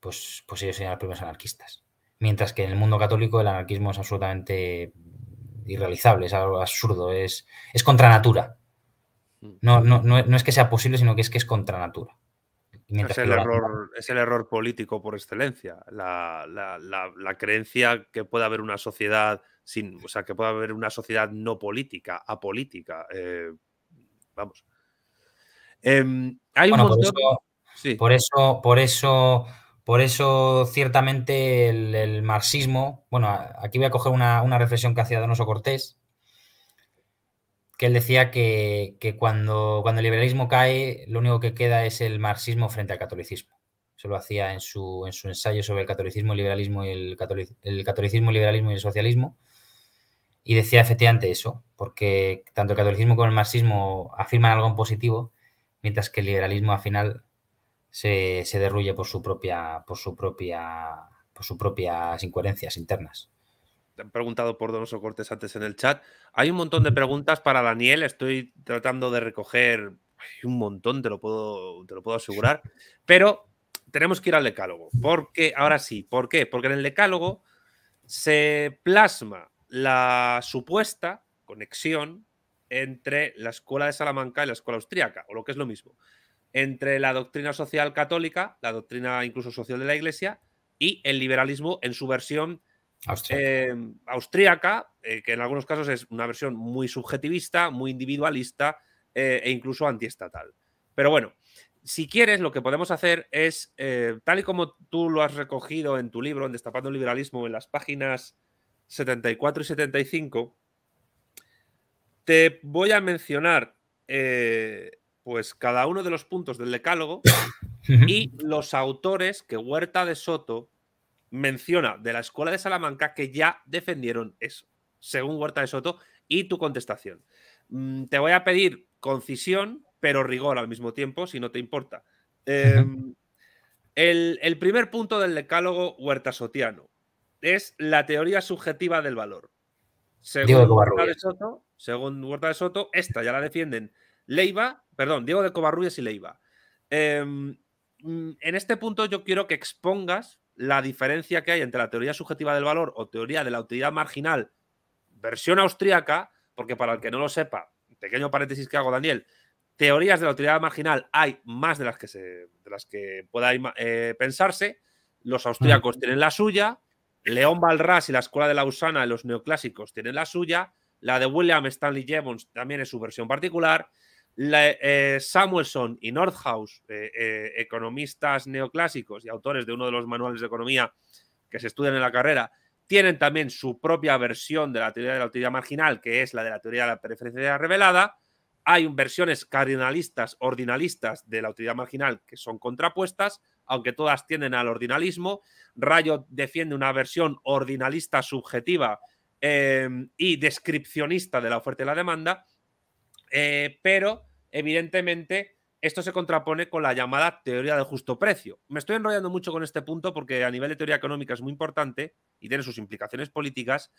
pues, pues ellos serían los primeros anarquistas. Mientras que en el mundo católico el anarquismo es absolutamente irrealizable, es algo absurdo, es, es contra natura. Mm. No, no, es que sea posible, sino que es que es contra natura.
Es el, error, es el, error, político por excelencia. La, creencia que pueda haber una sociedad sin, o sea, que pueda haber una sociedad no política, apolítica. Eh, vamos. Em, hay bueno, un
por, eso, por eso, por eso, ciertamente, el, marxismo, bueno, aquí voy a coger una, reflexión que hacía Donoso Cortés, que él decía que, cuando, el liberalismo cae, lo único que queda es el marxismo frente al catolicismo. Se lo hacía en su, ensayo sobre el catolicismo, el liberalismo y el, el catolicismo, el liberalismo y el socialismo. Y decía efectivamente eso, porque tanto el catolicismo como el marxismo afirman algo en positivo, mientras que el liberalismo al final
se, derruye por su propia, por su propia, por sus propias incoherencias internas. Te han preguntado por Donoso Cortés antes en el chat. Hay un montón de preguntas para Daniel. Estoy tratando de recoger un montón, te lo puedo, te lo puedo asegurar. Pero tenemos que ir al decálogo. Porque, ahora sí, ¿por qué? Porque en el decálogo se plasma la supuesta conexión entre la escuela de Salamanca y la escuela austríaca, o lo que es lo mismo entre la doctrina social católica, la doctrina incluso social de la Iglesia, y el liberalismo en su versión austríaca, em, eh, que en algunos casos es una versión muy subjetivista, muy individualista eh, e incluso antiestatal. Pero bueno, si quieres, lo que podemos hacer es, eh, tal y como tú lo has recogido en tu libro, en Destapando el Liberalismo, en las páginas 74 y 75, te voy a mencionar pues cada uno de los puntos del decálogo y los autores que Huerta de Soto menciona de la Escuela de Salamanca que ya defendieron eso, según Huerta de Soto y tu contestación. Mm, te voy a pedir concisión, pero rigor al mismo tiempo, si no te importa. Em, el, primer punto del decálogo Sotiano, es la teoría subjetiva del valor. según Huerta de Soto, esta ya la defienden Leiva, perdón, Diego de Covarrubias y Leiva. Em, mm, en este punto yo quiero que expongas la diferencia que hay entre la teoría subjetiva del valor o teoría de la utilidad marginal, versión austríaca, porque para el que no lo sepa, pequeño paréntesis que hago, Daniel, teorías de la utilidad marginal hay más de las que, se, de las que pueda eh, pensarse. Los austríacos tienen la suya, León Balras y la Escuela de Lausana, los neoclásicos, tienen la suya, la de William Stanley Jevons también es su versión particular, eh, Samuelson y Nordhaus, eh, eh, economistas neoclásicos y autores de uno de los manuales de economía que se estudian en la carrera, tienen también su propia versión de la teoría de la utilidad marginal, que es la de la teoría de la preferencia revelada. Hay versiones cardinalistas, ordinalistas de la utilidad marginal que son contrapuestas, aunque todas tienden al ordinalismo. Rayo defiende una versión ordinalista subjetiva y descripcionista de la oferta y la demanda, pero evidentemente esto se contrapone con la llamada teoría del justo precio. Me estoy enrollando mucho con este punto porque a nivel de teoría económica es muy importante y tiene sus implicaciones políticas,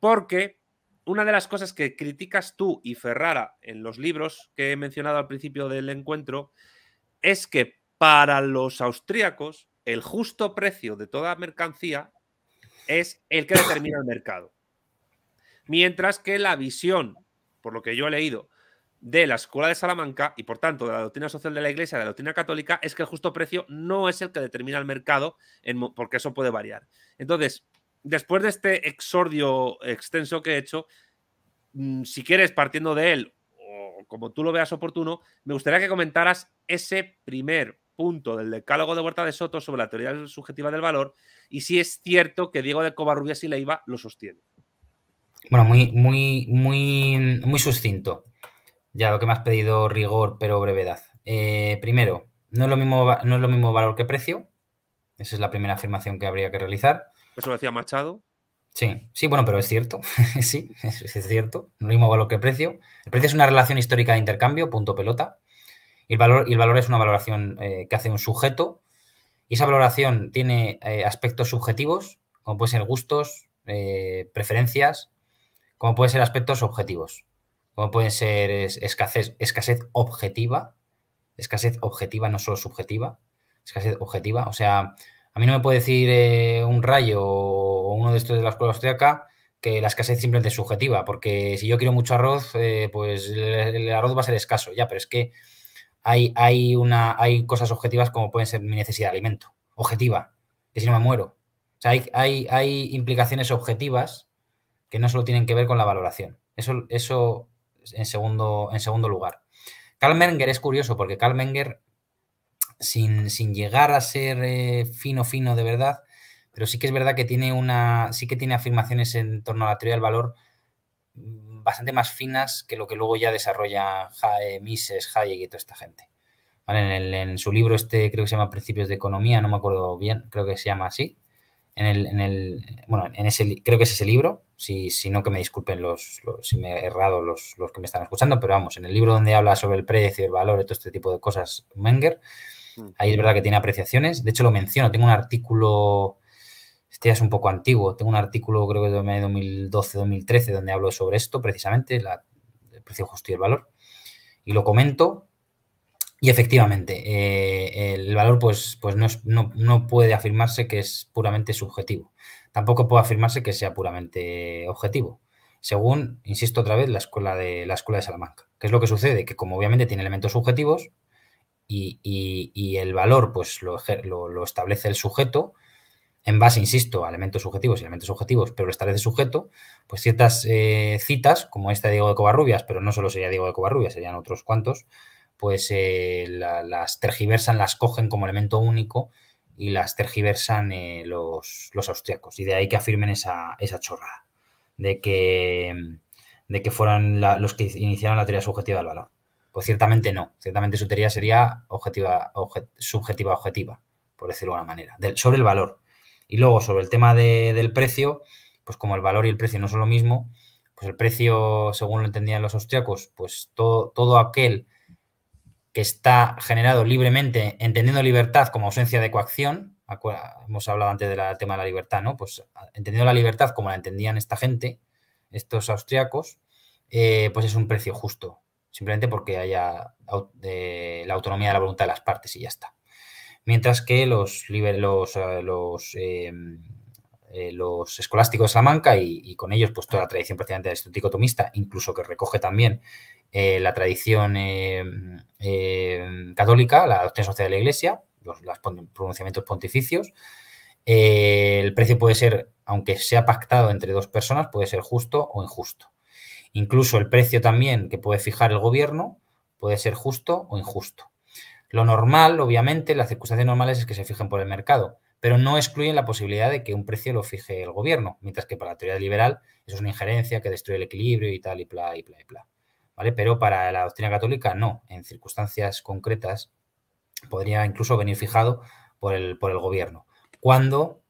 porque una de las cosas que criticas tú y Ferrara en los libros que he mencionado al principio del encuentro es que para los austríacos el justo precio de toda mercancía es el que determina el mercado. Mientras que la visión, por lo que yo he leído, de la Escuela de Salamanca y por tanto de la doctrina social de la Iglesia, de la doctrina católica, es que el justo precio no es el que determina el mercado, porque eso puede variar. Entonces, después de este exordio extenso que he hecho, mm, si quieres, partiendo de él o como tú lo veas oportuno, me gustaría que comentaras ese primer punto del decálogo de Huerta de Soto sobre la teoría subjetiva del valor y si es cierto que Diego de Covarrubias y Leiva lo sostiene.
Bueno, muy, muy, muy, muy sucinto. Ya lo que me has pedido, rigor, pero brevedad.
Eh, primero,
no es, lo mismo, no es lo mismo valor que precio. Esa es la primera afirmación que habría que realizar. Eso lo decía Machado. Sí, sí, bueno, pero es cierto. sí, es, cierto. No es lo mismo valor que precio. El precio es una relación histórica de intercambio, punto pelota. Y el valor, valor es una valoración eh, que hace un sujeto. Y esa valoración tiene eh, aspectos subjetivos, como pueden ser gustos, preferencias, como pueden ser aspectos objetivos como pueden ser escasez, escasez objetiva, escasez objetiva, no solo subjetiva, escasez objetiva. O sea, a mí no me puede decir eh, un rayo o uno de estos de la escuela austriaca que la escasez simplemente es subjetiva, porque si yo quiero mucho arroz, eh, pues el, arroz va a ser escaso, ya, pero es que hay, hay, una, hay cosas objetivas como pueden ser mi necesidad de alimento, objetiva, que si no me muero. O sea, hay, hay, hay implicaciones objetivas que no solo tienen que ver con la valoración. Eso, eso en segundo, en segundo lugar. es curioso porque Karl sin, sin llegar a ser eh, fino, fino de verdad, pero sí que es verdad que tiene una. sí que tiene afirmaciones en torno a la teoría del valor bastante más finas que lo que luego ya desarrolla Mises, Hayek y toda esta gente. En, su libro este, creo que se llama Principios de Economía, no me acuerdo bien, creo que se llama así. En el, bueno, en ese, creo que es ese libro si, no que me disculpen los, si me he errado los, los, que me están escuchando, pero vamos, en el libro donde habla sobre el precio, el valor y todo este tipo de cosas, Menger, mm. ahí es verdad que tiene apreciaciones, de hecho lo menciono, tengo un artículo, este ya es un poco antiguo, tengo un artículo creo que de 2012-2013 donde hablo sobre esto precisamente, el precio justo y el valor, y lo comento, y efectivamente, eh, el valor pues, pues no, no, puede afirmarse que es puramente subjetivo. Tampoco puede afirmarse que sea puramente objetivo, según, insisto otra vez, la escuela de, la escuela de Salamanca. ¿Qué es lo que sucede? Que como obviamente tiene elementos subjetivos y, el valor pues lo, establece el sujeto, en base, insisto, a elementos subjetivos y elementos objetivos, pero lo establece sujeto, pues ciertas eh, citas, como esta de Diego de Covarrubias, pero no solo sería Diego de Covarrubias, serían otros cuantos, pues eh, las tergiversan, las cogen como elemento único y las tergiversan eh, los, austriacos. Y de ahí que afirmen esa, esa chorrada de que, de que fueron los que iniciaron la teoría subjetiva del valor. Pues ciertamente no, ciertamente su teoría sería objetiva, subjetiva objetiva, por decirlo de alguna manera, del, sobre el valor. Y luego sobre el tema del precio, pues como el valor y el precio no son lo mismo, pues el precio, según lo entendían los austriacos, pues todo, todo aquel que está generado libremente, entendiendo libertad como ausencia de coacción. Hemos hablado antes del tema de la libertad, ¿no? Pues ah, entendiendo la libertad como la entendían esta gente, estos austriacos, eh, pues es un precio justo, simplemente porque haya eh, la autonomía de la voluntad de las partes y ya está. Mientras que los, los, eh, los, escolásticos de Salamanca y, con ellos pues toda la tradición prácticamente tomista incluso que recoge también eh, la tradición eh, eh, católica, la doctrina social de la Iglesia, los, pronunciamientos pontificios. el precio puede ser, aunque sea pactado entre dos personas, puede ser justo o injusto. Incluso el precio también que puede fijar el gobierno puede ser justo o injusto. Lo normal, obviamente, las circunstancias normales es que se fijen por el mercado, pero no excluyen la posibilidad de que un precio lo fije el gobierno, mientras que para la teoría liberal eso es una injerencia que destruye el equilibrio y tal y bla y bla y bla. Pero para la doctrina católica no, en circunstancias concretas podría incluso venir fijado por el, por el gobierno. Cuando,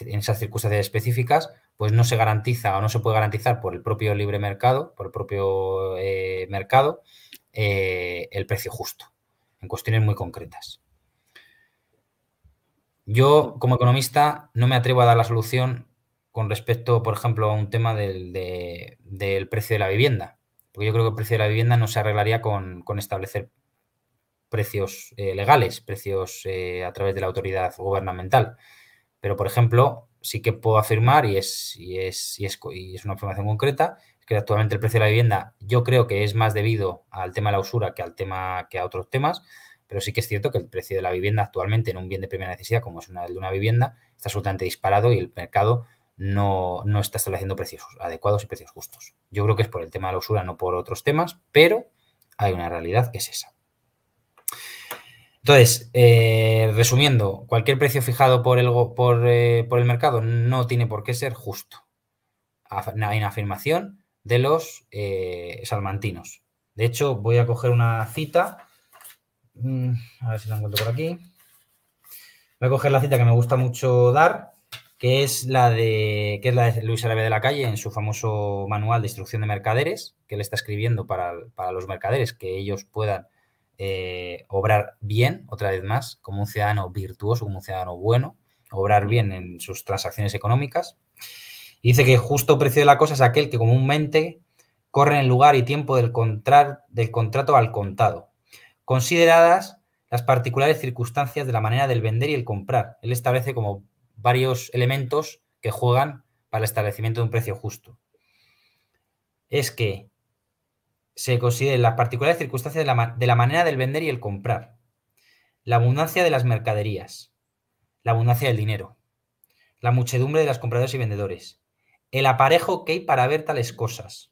en esas circunstancias específicas, pues no se garantiza o no se puede garantizar por el propio libre mercado, por el propio eh, mercado, eh, el precio justo, en cuestiones muy concretas. Yo, como economista, no me atrevo a dar la solución con respecto, por ejemplo, a un tema del precio de la vivienda, porque yo creo que el precio de la vivienda no se arreglaría con, establecer precios eh, legales, precios eh, a través de la autoridad gubernamental. Pero, por ejemplo, sí que puedo afirmar, y es, una afirmación concreta, que actualmente el precio de la vivienda yo creo que es más debido al tema de la usura que al tema que a otros temas, pero sí que es cierto que el precio de la vivienda actualmente en un bien de primera necesidad, como es una de una vivienda, está absolutamente disparado y el mercado no, no está estableciendo precios adecuados y precios justos. Yo creo que es por el tema de la usura, no por otros temas, pero hay una realidad que es esa. Entonces, eh, resumiendo, cualquier precio fijado por el, eh, por, el, mercado no tiene por qué ser justo. Hay una afirmación de los eh, salmantinos. De hecho, voy a coger una cita. Mm, a ver si la encuentro por aquí. Voy a coger la cita que me gusta mucho dar, que es la de, que la Luis Árabe de la Calle en su famoso manual de instrucción de mercaderes, que él está escribiendo para, los mercaderes, que ellos puedan eh, obrar bien, otra vez más, como un ciudadano virtuoso, como un ciudadano bueno, obrar bien en sus transacciones económicas. Y dice que justo precio de la cosa es aquel que comúnmente corre en lugar y tiempo del, del contrato al contado, consideradas las particulares circunstancias de la manera del vender y el comprar. Él establece como varios elementos que juegan para el establecimiento de un precio justo. Es que se consideren las particulares circunstancias de la, manera del vender y el comprar, la abundancia de las mercaderías, la abundancia del dinero, la muchedumbre de las compradores y vendedores, el aparejo que hay para ver tales cosas.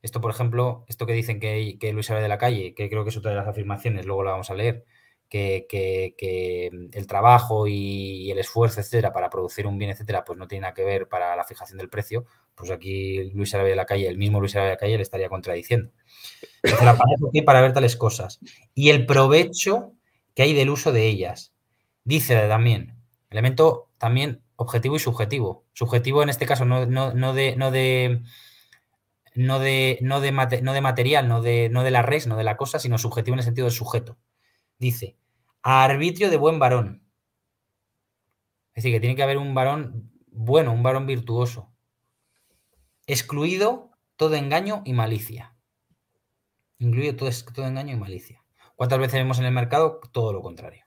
Esto, por ejemplo, esto que dicen que, que Luis sabe de la Calle, que creo que es otra de las afirmaciones, luego la vamos a leer que, mm, el trabajo y, el esfuerzo, etcétera, para producir un bien, etcétera, pues no tiene nada que ver para la fijación del precio, pues aquí Luis Arabe de la Calle, el mismo Luis Arabe de la Calle, le estaría contradiciendo. para ver tales cosas. Y el provecho que hay del uso de ellas. Dice también, elemento también objetivo y subjetivo. Subjetivo en este caso, no, de. No de no de, no, de, no de material, no de, no de la res, no de la cosa, sino subjetivo en el sentido del sujeto dice, a arbitrio de buen varón. Es decir, que tiene que haber un varón bueno, un varón virtuoso. Excluido todo engaño y malicia. Incluido todo, engaño y malicia. ¿Cuántas veces vemos en el mercado todo lo contrario?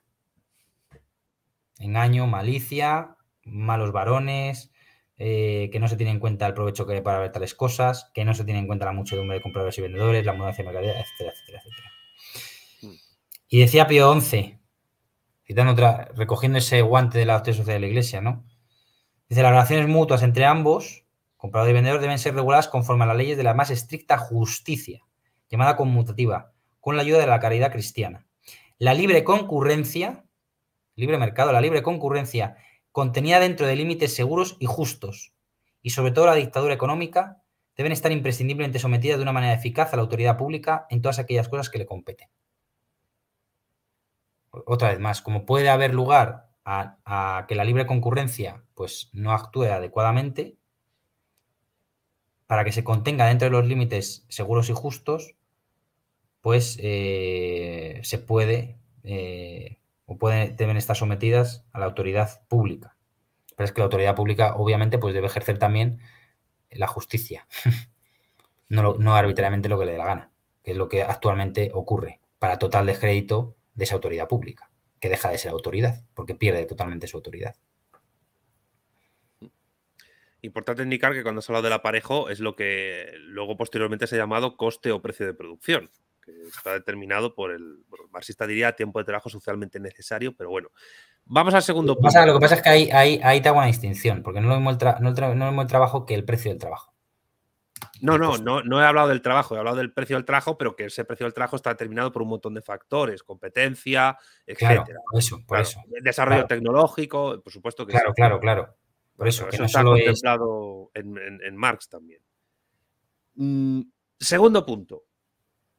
Engaño, malicia, malos varones, eh, que no se tiene en cuenta el provecho que hay para ver tales cosas, que no se tiene en cuenta la muchedumbre de compradores y vendedores, la mudanza de mercadería, etcétera, etcétera, etcétera. Y decía Pío XI, citando otra, recogiendo ese guante de la doctrina social de la Iglesia, ¿no? Dice, las relaciones mutuas entre ambos, comprador y vendedor, deben ser reguladas conforme a las leyes de la más estricta justicia, llamada conmutativa, con la ayuda de la caridad cristiana. La libre concurrencia, libre mercado, la libre concurrencia, contenida dentro de límites seguros y justos, y sobre todo la dictadura económica, deben estar imprescindiblemente sometidas de una manera eficaz a la autoridad pública en todas aquellas cosas que le competen otra vez más, como puede haber lugar a, que la libre concurrencia pues, no actúe adecuadamente, para que se contenga dentro de los límites seguros y justos, pues eh, se puede eh, o pueden, deben estar sometidas a la autoridad pública. Pero es que la autoridad pública, obviamente, pues debe ejercer también la justicia, no, no arbitrariamente lo que le dé la gana, que es lo que actualmente ocurre, para total descrédito de esa autoridad pública, que deja de ser autoridad, porque pierde totalmente su autoridad.
Importante indicar que cuando se habla del aparejo es lo que luego posteriormente se ha llamado coste o precio de producción, que está determinado por el, el marxista diría tiempo de trabajo socialmente necesario, pero bueno. Vamos al segundo punto. Lo que pasa, es que
ahí, te hago una distinción, porque no lo mismo el, no el trabajo que el precio del trabajo.
No, no, no, he hablado del trabajo, he hablado del precio del trabajo, pero que ese precio del trabajo está determinado por un montón de factores, competencia, etcétera. Claro, por eso, por eso. Desarrollo tecnológico, por supuesto que Claro, sí. claro, claro. Por eso, eso no está contemplado es... en, en, Marx también. Mm, segundo punto.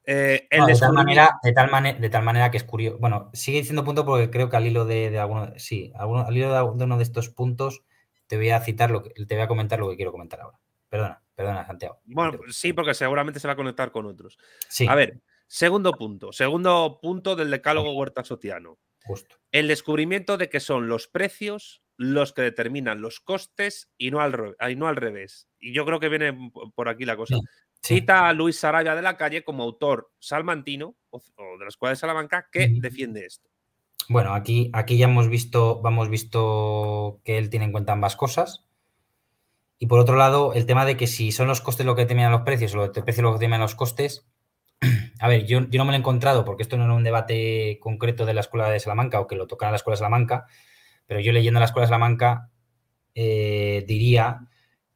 Eh, de, tal manera, de,
tal de tal manera que es curioso. Bueno, sigue diciendo punto porque creo que al hilo de, alguno, al hilo de uno de estos puntos te voy a citar lo que, te voy a comentar lo que quiero comentar ahora. Perdona, perdona,
Santiago. Bueno, sí, porque seguramente se va a conectar con otros. A ver, segundo punto. Segundo punto del decálogo Huerta Sotiano. Justo. El descubrimiento de que son los precios los que determinan los costes y no al, revés. Y yo creo que viene por aquí la cosa. Cita a Luis Saraya de la Calle como autor salmantino o, de la Escuela de Salamanca que defiende esto.
Bueno, aquí, aquí ya hemos visto, hemos visto
que él tiene en cuenta ambas cosas.
Y por otro lado, el tema de que si son los costes lo que determinan los precios o los precios lo que determinan los costes, a ver, yo, no me lo he encontrado porque esto no era un debate concreto de la Escuela de Salamanca o que lo tocara la Escuela de Salamanca, pero yo leyendo la Escuela de Salamanca eh, diría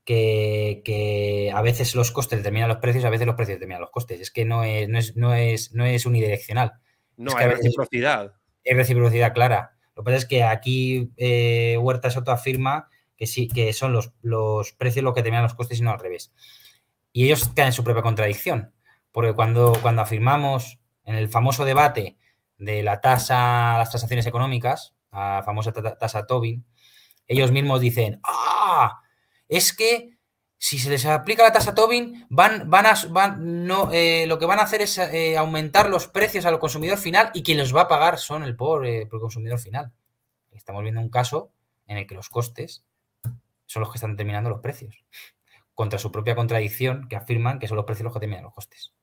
que, a veces los costes determinan los precios, a veces los precios determinan los costes. Es que no es, no es, no es, unidireccional. No, es hay reciprocidad. Hay reciprocidad clara. Lo que pasa es que aquí eh, Huerta Soto afirma que, sí, que son los, precios los que determinan los costes y no al revés. Y ellos caen en su propia contradicción, porque cuando, cuando afirmamos en el famoso debate de la tasa, las transacciones económicas, la famosa tasa Tobin, ellos mismos dicen, ¡ah! Es que si se les aplica la tasa Tobin, van, van van, no, eh, lo que van a hacer es eh, aumentar los precios al consumidor final y quien los va a pagar son el pobre eh, el consumidor final. Estamos viendo un caso en el que los costes son los que están determinando los precios, contra su propia contradicción que afirman que son los precios los que determinan los costes.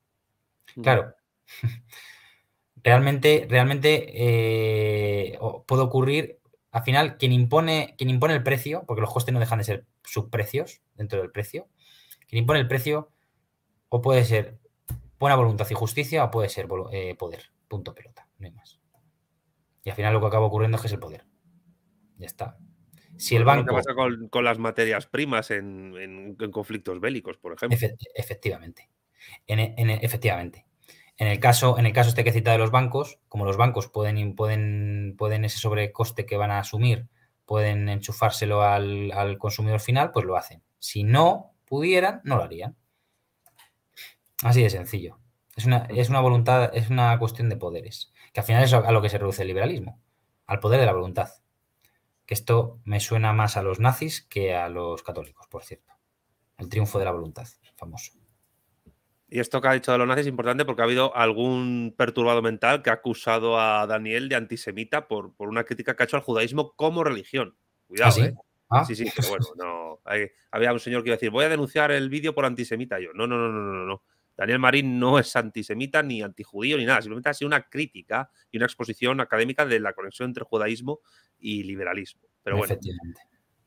Mm. Claro, realmente, realmente eh, puede ocurrir, al final, quien impone, quien impone el precio, porque los costes no dejan de ser subprecios dentro del precio, quien impone el precio o puede ser buena voluntad y justicia o puede ser eh, poder, punto pelota, no hay más. Y al final lo que acaba ocurriendo es que es el poder.
Ya está. Si pues el banco. ¿Qué pasa con, con, las materias primas en, conflictos bélicos, por ejemplo? efectivamente.
En, e, e, efectivamente. En el, caso, en el caso este que cita de los bancos, como los bancos pueden, pueden, pueden ese sobrecoste que van a asumir, pueden enchufárselo al, consumidor final, pues lo hacen. Si no pudieran, no lo harían. Así de sencillo. Es una, es una, voluntad, es una cuestión de poderes, que al final es a lo que se reduce el liberalismo, al poder de la voluntad que esto me suena más a los nazis que a los católicos, por cierto. El triunfo de la voluntad, famoso.
Y esto que ha dicho de los nazis es importante porque ha habido algún perturbado mental que ha acusado a Daniel de antisemita por, por una crítica que ha hecho al judaísmo como religión. Cuidado, ¿Ah, ¿eh? ah. sí? Sí, bueno, no. había un señor que iba a decir, voy a denunciar el vídeo por antisemita. yo, no, no, no, no, no, no. Daniel Marín no es antisemita ni antijudío ni nada, simplemente ha sido una crítica y una exposición académica de la conexión entre judaísmo y liberalismo. Pero bueno,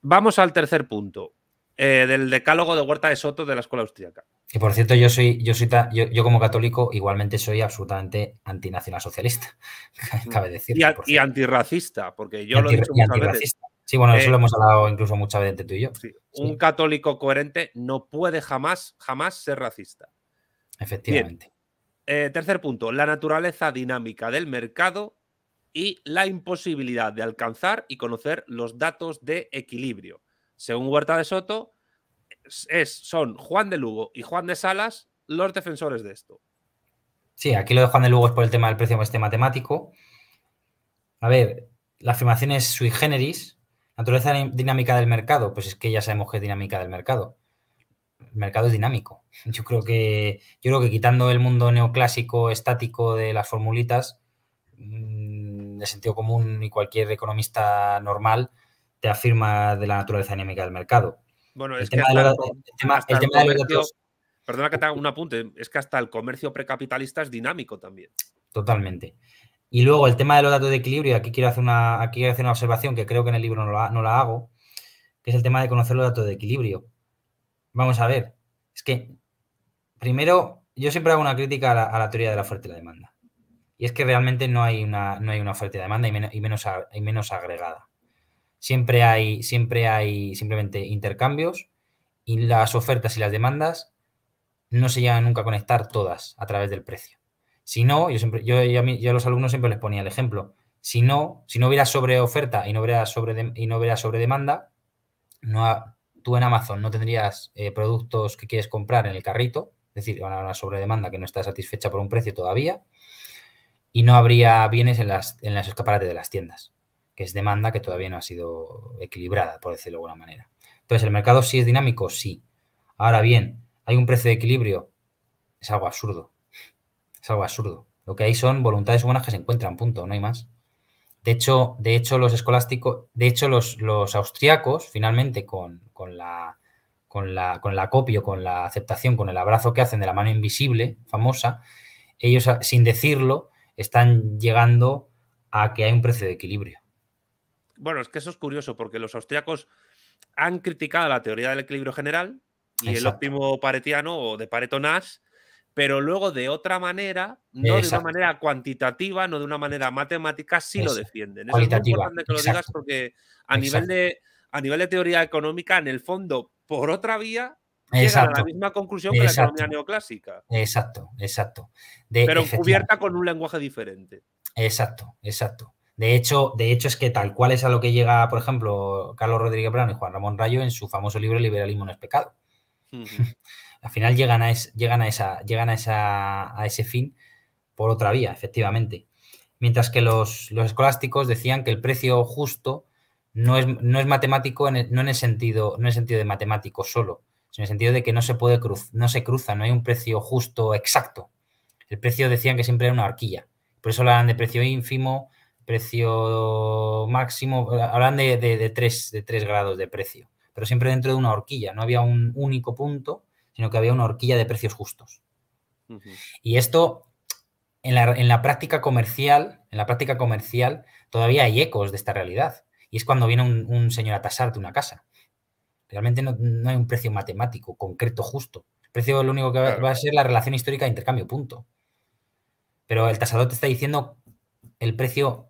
vamos al tercer punto, eh, del decálogo de Huerta de Soto de la Escuela Austriaca.
Y por cierto, yo soy, yo soy yo, como católico igualmente soy absolutamente antinacionalsocialista, cabe decir. Y, antirracista,
porque yo lo he dicho muchas Sí, bueno, eso eh, lo hemos hablado incluso muchas veces tú y yo. Un católico coherente no puede jamás, jamás ser racista. Efectivamente. Eh, tercer punto, la naturaleza dinámica del mercado y la imposibilidad de alcanzar y conocer los datos de equilibrio. Según Huerta de Soto, son Juan de Lugo y Juan de Salas los defensores de esto.
Sí, aquí lo de Juan de Lugo es por el tema del precio este matemático. A ver, la afirmación es sui generis. Naturaleza dinámica del mercado, pues es que ya sabemos que es dinámica del mercado el mercado es dinámico. Yo creo que, yo que quitando el mundo neoclásico estático de las formulitas, mm, de sentido común y cualquier economista normal te afirma de la naturaleza dinámica del mercado.
Bueno, el es tema que el tema, Perdona que te haga un apunte, es que hasta el comercio precapitalista es dinámico también.
Totalmente. Y luego el tema de los datos de equilibrio, aquí quiero hacer una, aquí quiero hacer una observación que creo que en el libro no no la hago, que es el tema de conocer los datos de equilibrio. Vamos a ver, es que primero yo siempre hago una crítica a la, teoría de la oferta y la demanda. Y es que realmente no hay una, no hay una oferta y demanda y, menos, menos agregada. Siempre hay, siempre hay simplemente intercambios y las ofertas y las demandas no se llegan nunca a conectar todas a través del precio. Si no, yo siempre, yo, a, los alumnos siempre les ponía el ejemplo. Si no, si no hubiera sobre oferta y no hubiera sobre, y no hubiera sobre demanda, no, ha, tú en Amazon no tendrías eh, productos que quieres comprar en el carrito, es decir, una sobredemanda que no está satisfecha por un precio todavía, y no habría bienes en las, en las escaparates de las tiendas, que es demanda que todavía no ha sido equilibrada, por decirlo de alguna manera. Entonces, ¿el mercado sí es dinámico? Sí. Ahora bien, ¿hay un precio de equilibrio? Es algo absurdo. Es algo absurdo. Lo que hay son voluntades humanas que se encuentran, punto, no hay más. De hecho, de hecho los escolásticos, de hecho, los, austriacos, finalmente, con, la con la, el acopio, con la aceptación, con el abrazo que hacen de la mano invisible, famosa, ellos, ah, sin decirlo, están llegando a que hay un precio de equilibrio.
Bueno, es que eso es curioso, porque los austriacos han criticado la teoría del equilibrio general y el óptimo paretiano o de Pareto-Nash pero luego de otra manera, no de una manera cuantitativa, no de una manera matemática, sí lo defienden. es importante que lo digas porque a nivel, de, a nivel de teoría económica, en el fondo, por otra vía, Llega a la misma conclusión que la economía neoclásica. Exacto, exacto. Pero cubierta con un lenguaje diferente.
Exacto, exacto. De hecho, de hecho, es que tal cual es a lo que llega, por ejemplo, Carlos Rodríguez Brown y Juan Ramón Rayo en su famoso libro Liberalismo no es pecado. al final llegan a, llegan a, esa, llegan a, esa, a ese fin por otra vía, efectivamente. Mientras que los, escolásticos decían que el precio justo no es, no es matemático, en no, en el sentido, no en el sentido de matemático solo, sino en el sentido de que no se puede cruz, no se cruza, no hay un precio justo exacto. El precio decían que siempre era una horquilla. Por eso hablan de precio ínfimo, precio máximo, hablan de, de, de, tres, de tres grados de precio, pero siempre dentro de una horquilla, no había un único punto sino que había una horquilla de precios justos. Y esto en la, práctica comercial, en la práctica comercial todavía hay ecos de esta realidad. Y es cuando viene un, señor a tasarte una casa. Realmente no, hay un precio matemático, concreto, justo. El precio lo único que va, a ser la relación histórica de intercambio, punto. Pero el tasador te está diciendo el precio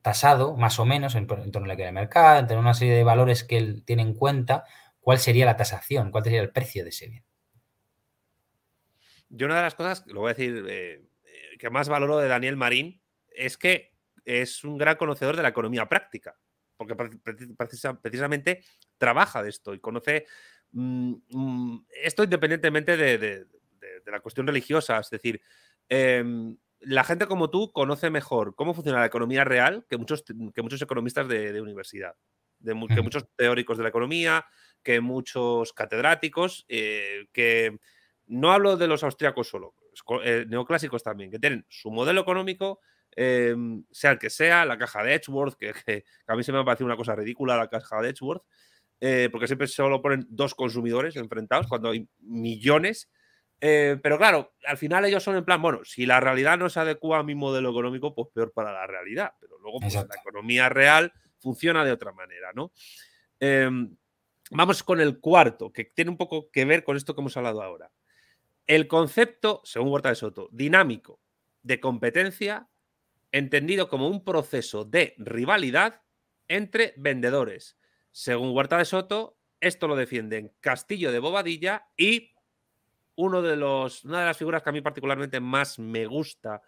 tasado, más o menos, en, torno a la que el mercado, en torno a una serie de valores que él tiene en cuenta, cuál sería la tasación, cuál sería el precio de ese bien.
Yo una de las cosas, lo voy a decir, eh, eh, que más valoro de Daniel Marín es que es un gran conocedor de la economía práctica, porque precisamente trabaja de esto y conoce mm, mm, esto independientemente de, la cuestión religiosa. Es decir, em, la gente como tú conoce mejor cómo funciona la economía real que muchos, que muchos economistas de, universidad, que muchos teóricos de la economía, que muchos catedráticos, eh, que no hablo de los austriacos solo, eh, neoclásicos también, que tienen su modelo económico, em, sea el que sea, la caja de Edgeworth, que, a mí se me ha parecido una cosa ridícula la caja de Edgeworth, eh, porque siempre solo ponen dos consumidores enfrentados cuando hay millones. Eh, pero claro, al final ellos son en plan, bueno, si la realidad no se adecua a mi modelo económico, pues peor para la realidad, pero luego pues, la economía real funciona de otra manera, ¿no? Em, vamos con el cuarto, que tiene un poco que ver con esto que hemos hablado ahora. El concepto, según Huerta de Soto, dinámico de competencia, entendido como un proceso de rivalidad entre vendedores. Según Huerta de Soto, esto lo defienden Castillo de Bobadilla y una de las figuras que a mí particularmente más me gusta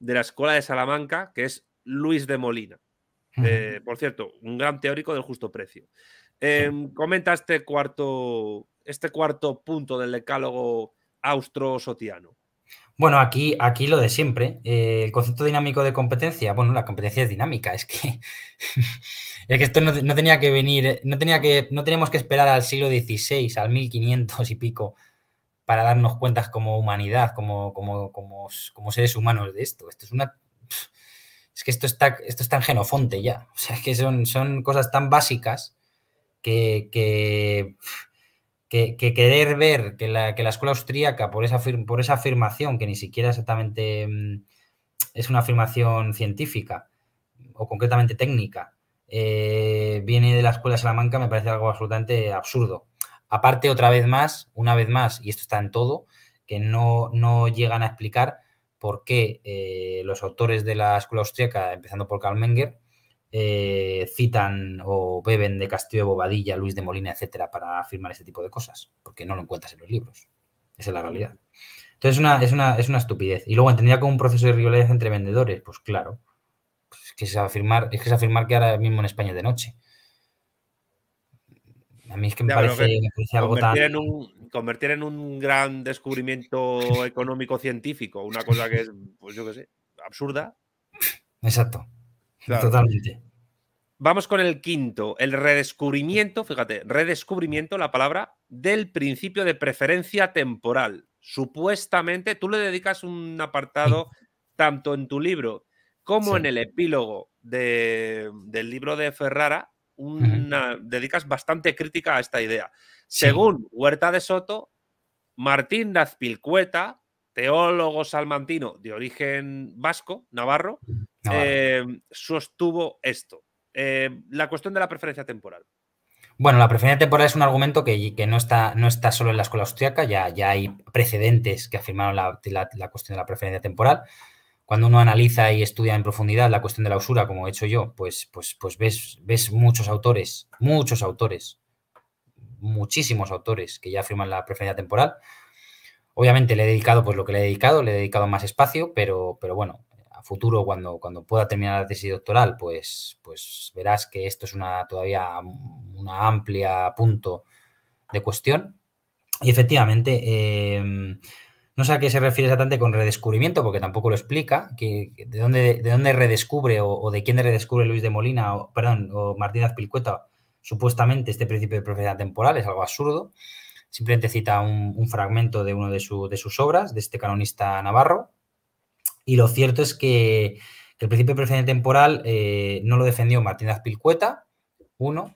de la Escuela de Salamanca, que es Luis de Molina. Eh, por cierto, un gran teórico del justo precio. Em, comenta este cuarto, este cuarto punto del decálogo austro-sotiano?
Bueno, aquí, aquí lo de siempre. Eh, el concepto dinámico de competencia, bueno, la competencia es dinámica, es que, esto no, tenía que venir, no tenía que, no teníamos que esperar al siglo XVI, al 1500 y pico, para darnos cuentas como humanidad, como, como, seres humanos de esto. Esto es una. Es que esto está, esto en genofonte ya. O sea, es que son, son cosas tan básicas que, que que, querer ver que la, escuela austríaca, por esa, por esa afirmación, que ni siquiera exactamente mm, es una afirmación científica o concretamente técnica, eh, viene de la escuela Salamanca, me parece algo absolutamente absurdo. Aparte, otra vez más, una vez más, y esto está en todo, que no, no llegan a explicar por qué eh, los autores de la escuela austríaca, empezando por Karl Menger, eh, citan o beben de Castillo de Bobadilla, Luis de Molina, etcétera, para afirmar ese tipo de cosas, porque no lo encuentras en los libros. Esa es la realidad. Entonces, es, una, estupidez. Y luego, entendía como un proceso de rivalidad entre vendedores. Pues claro, es, que es, afirmar, es que es afirmar que ahora mismo en España de noche. A mí es que me, parece, algo tan.
convertir en un gran descubrimiento económico-científico, una cosa que es, pues yo qué sé, absurda.
Exacto. Totalmente.
Vamos con el quinto, el redescubrimiento, fíjate, redescubrimiento, la palabra, del principio de preferencia temporal. Supuestamente tú le dedicas un apartado tanto en tu libro como en el epílogo del libro de Ferrara,
una,
dedicas bastante crítica a esta idea. Según Huerta de Soto, Martín Dazpilcueta, teólogo salmantino de origen vasco, navarro, eh, sostuvo esto. Eh, la cuestión de la preferencia temporal.
Bueno, la preferencia temporal es un argumento que, que no, está, no, está, solo en la escuela austriaca, ya, ya hay precedentes que afirmaron la, cuestión de la preferencia temporal. Cuando uno analiza y estudia en profundidad la cuestión de la usura, como he hecho yo, pues, pues, pues ves, ves muchos autores, muchos autores, muchísimos autores que ya afirman la preferencia temporal. Obviamente le he dedicado pues lo que le he dedicado, le he dedicado más espacio, pero, pero bueno, futuro, cuando, cuando pueda terminar la tesis doctoral, pues, pues verás que esto es una todavía una amplia punto de cuestión. Y efectivamente, em, no sé a qué se refiere exactamente con redescubrimiento, porque tampoco lo explica, que, de, dónde, de dónde redescubre o, de quién redescubre Luis de Molina, o, perdón, o Martínez Pilcueta, supuestamente este principio de propiedad temporal, es algo absurdo. Simplemente cita un, fragmento de una de, su, de, sus obras, de este canonista navarro, y lo cierto es que, el principio de temporal eh, no lo defendió Martínez Pilcueta, uno,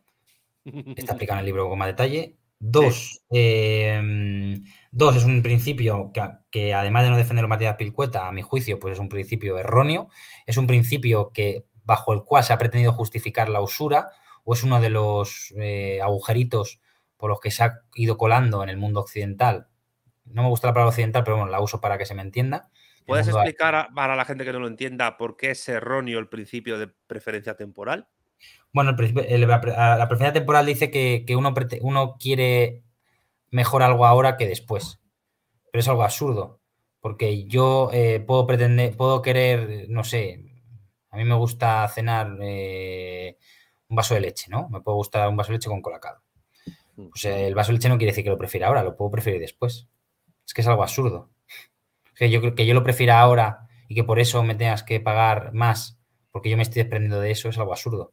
está aplicando el libro con más detalle. Em, dos, es un principio que, además de no defenderlo Martínez Pilcueta, a mi juicio, pues es un principio erróneo, es un principio que bajo el cual se ha pretendido justificar la usura o es uno de los eh, agujeritos por los que se ha ido colando en el mundo occidental. No me gusta la palabra occidental, pero bueno, la uso para que se me entienda.
¿Puedes explicar para la gente que no lo entienda por qué es erróneo el principio de preferencia temporal?
Bueno, ah, la, preferencia temporal dice que, uno, quiere mejor algo ahora que después. Pero es algo absurdo, porque yo eh, puedo pretender, puedo querer, no sé, a mí me gusta cenar eh, un vaso de leche, ¿no? Me puede gustar un vaso de leche con colacado. Mm. Pues, eh, el vaso de leche no quiere decir que lo prefiera ahora, lo puedo preferir después. Es que es algo absurdo que yo creo que yo lo prefiera ahora y que por eso me tengas que pagar más, porque yo me estoy desprendiendo de eso, es algo absurdo.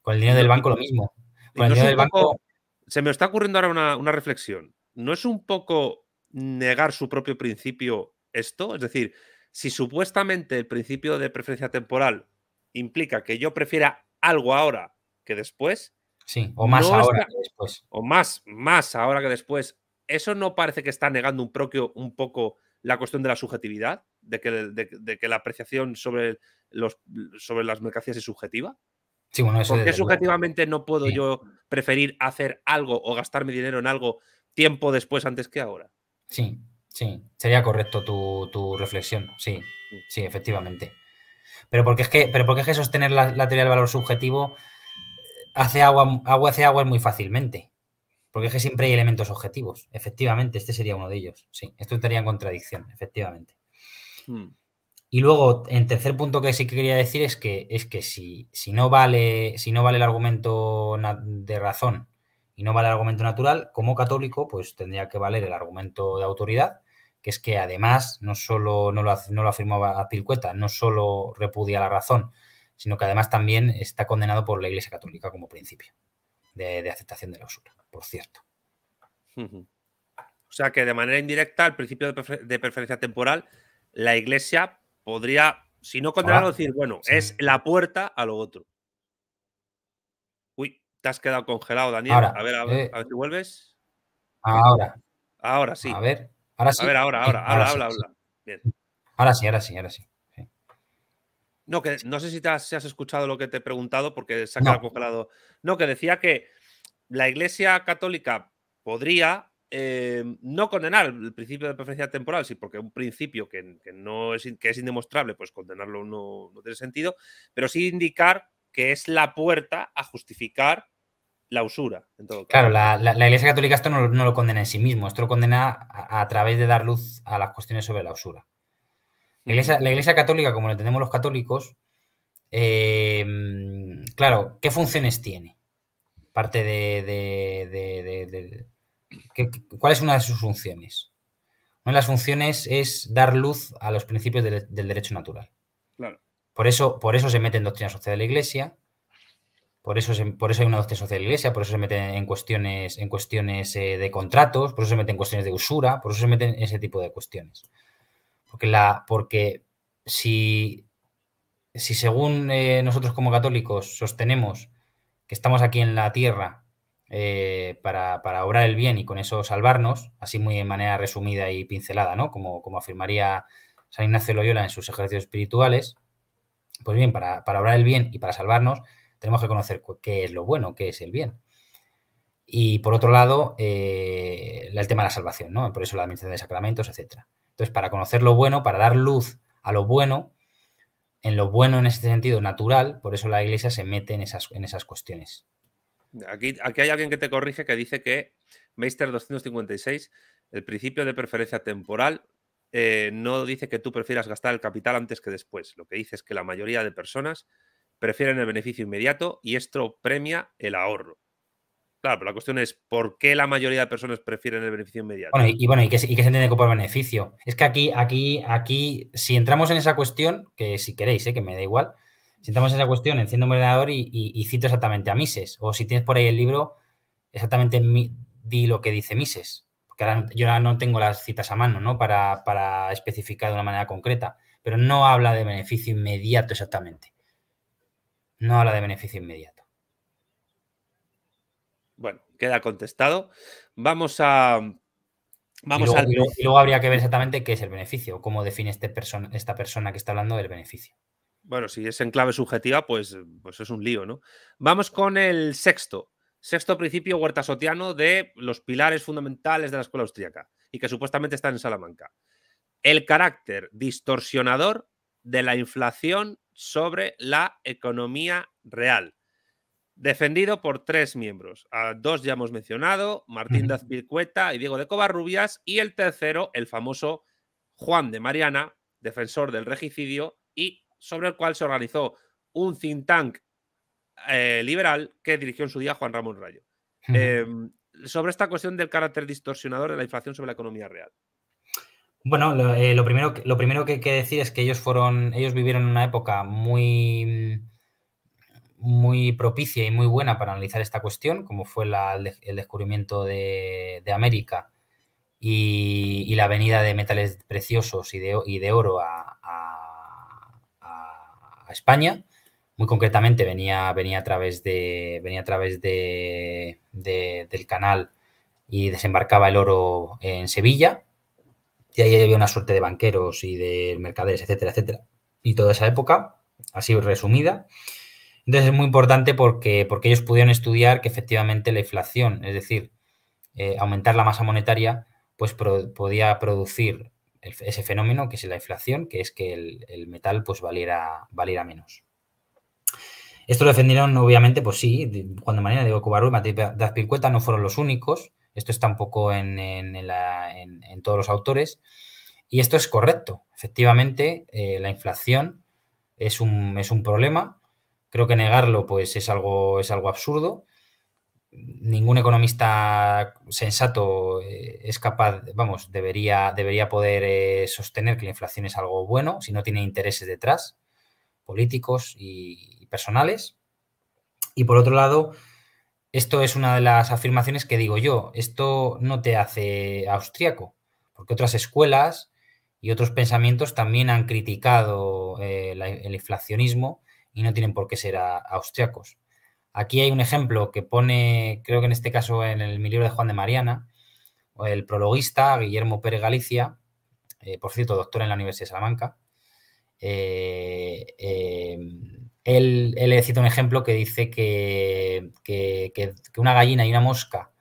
Con el dinero del banco lo mismo. el del banco... se me está ocurriendo ahora una, reflexión. ¿No es un poco negar su propio principio esto? Es decir, si supuestamente el principio de preferencia temporal implica que yo prefiera algo ahora que después. Sí, o más ahora que después. O más, más ahora que después. Eso no parece que está negando un, propio, un poco la cuestión de la subjetividad, de que, de, que la apreciación sobre, los, sobre las mercancías es subjetiva. Sí, qué subjetivamente no puedo yo preferir hacer algo o gastar mi dinero en algo tiempo después antes que ahora.
Sí, sí, sería correcto tu, reflexión, sí, sí, efectivamente. Pero porque es que, pero porque es que sostener la, teoría del valor subjetivo eh, hace agua, agua hace agua muy fácilmente. Porque es que siempre hay elementos objetivos. Efectivamente, este sería uno de ellos. Sí, esto estaría en contradicción, efectivamente. Hmm. Y luego, en tercer punto que sí quería decir es que, es que si, si, no vale, si no vale el argumento de razón y no vale el argumento natural, como católico, pues tendría que valer el argumento de autoridad, que es que además no solo no lo, no lo afirmaba Pilcueta, no solo repudia la razón, sino que además también está
condenado por la Iglesia Católica como principio de, de aceptación de la usura por cierto. O sea que de manera indirecta, al principio de, preferencia temporal, la Iglesia podría, si no condenarlo, ah, decir, bueno, es la puerta a lo otro. Uy, te has quedado congelado, Daniel. a ver, eh, a ver, si vuelves. Ahora. Ahora sí. A ver, ahora sí. A ver, ahora, ahora, ahora, habla, sí,
Ahora sí, ahora sí, ahora
No, que no sé si, te has, escuchado lo que te he preguntado porque se ha quedado congelado. No, que decía que la Iglesia Católica podría em, no condenar el principio de preferencia temporal, sí, porque un principio que, no es, que es indemostrable, pues condenarlo no, tiene sentido, pero sí indicar que es la puerta a justificar la usura. Claro, la, Iglesia Católica esto
no, lo condena en sí mismo, esto lo condena a, través de dar luz a las cuestiones sobre la usura. La Iglesia, Católica, como lo entendemos los católicos, em, claro, ¿qué funciones tiene? parte de, ¿Cuál es una de sus funciones? Una de las funciones es dar luz a los principios del, derecho natural. Por eso, por eso se mete en doctrina social de la Iglesia, por eso, por eso hay una doctrina social de la Iglesia, por eso se mete en cuestiones, en cuestiones eh, de contratos, por eso se mete en cuestiones de usura, por eso se mete en ese tipo de cuestiones. Porque, la, porque si, si según eh, nosotros como católicos sostenemos que estamos aquí en la tierra eh, para, obrar el bien y con eso salvarnos, así muy de manera resumida y pincelada, ¿no? Como, como afirmaría San Ignacio Loyola en sus ejercicios espirituales. Pues bien, para, para obrar el bien y para salvarnos, tenemos que conocer qué es lo bueno, qué es el bien. Y por otro lado, eh, el tema de la salvación, ¿no? Por eso la administración de sacramentos, etc. Entonces, para conocer lo bueno, para dar luz a lo bueno, en lo bueno en ese sentido natural, por eso la iglesia se mete en esas, en esas cuestiones.
Aquí, aquí hay alguien que te corrige que dice que Meister 256, el principio de preferencia temporal, eh, no dice que tú prefieras gastar el capital antes que después. Lo que dice es que la mayoría de personas prefieren el beneficio inmediato y esto premia el ahorro. Claro, pero la cuestión es por qué la mayoría de personas prefieren el beneficio inmediato. Bueno, y, bueno, y qué se entiende
por beneficio. Es que aquí, aquí, aquí, si entramos en esa cuestión, que si queréis, ¿eh? que me da igual, si entramos en esa cuestión, enciendo un ordenador y, cito exactamente a Mises. O si tienes por ahí el libro, exactamente di lo que dice Mises. Porque yo ahora no tengo las citas a mano, ¿no? para especificar de una manera concreta. Pero no habla de beneficio inmediato exactamente. No habla de beneficio
inmediato. Bueno, queda contestado. Vamos a. Vamos y luego, habría que ver
exactamente qué es el beneficio, cómo define este persona, esta persona que está hablando del beneficio.
Bueno, si es en clave subjetiva, pues, pues es un lío, ¿no? Vamos con el sexto. Sexto principio huertasotiano de los pilares fundamentales de la escuela austríaca y que supuestamente está en Salamanca. El carácter distorsionador de la inflación sobre la economía real defendido por tres miembros. A dos ya hemos mencionado, Martín Dazpilcueta y Diego de Covarrubias, y el tercero, el famoso Juan de Mariana, defensor del regicidio, y sobre el cual se organizó un think tank eh, liberal que dirigió en su día Juan Ramón Rayo. Em, sobre esta cuestión del carácter distorsionador de la inflación sobre la economía real. Bueno, lo, primero, eh, lo primero que
hay que decir es que ellos fueron, ellos vivieron una época muy muy propicia y muy buena para analizar esta cuestión, como fue el descubrimiento de, América y, la venida de metales preciosos y de, oro a, España. Muy concretamente venía, venía a través, de, venía a través del canal y desembarcaba el oro en Sevilla. Y ahí había una suerte de banqueros y de mercaderes, etcétera, etcétera. Y toda esa época, así resumida. Entonces es muy importante porque, porque ellos pudieron estudiar que efectivamente la inflación, es decir, eh, aumentar la masa monetaria, pues podía producir ese fenómeno que es la inflación, que es que el, metal pues valiera, valiera menos. Esto lo defendieron, obviamente, pues sí, de, cuando manera, digo, Cobarro y Matías Azpilcueta no fueron los únicos, esto está un poco en, en, todos los autores, y esto es correcto, efectivamente, eh, la inflación es es un problema, Creo que negarlo pues, es, algo, es algo absurdo. Ningún economista sensato eh, es capaz, vamos, debería, debería poder eh, sostener que la inflación es algo bueno si no tiene intereses detrás, políticos y, personales. Y por otro lado, esto es una de las afirmaciones que digo yo, esto no te hace austriaco, porque otras escuelas y otros pensamientos también han criticado eh, el inflacionismo y no tienen por qué ser austriacos. Aquí hay un ejemplo que pone, creo que en este caso en el, mi libro de Juan de Mariana, el prologuista Guillermo Pérez Galicia, eh, por cierto, doctor en la Universidad de Salamanca. Eh, eh, él, cita un ejemplo que dice que, que, una gallina y una mosca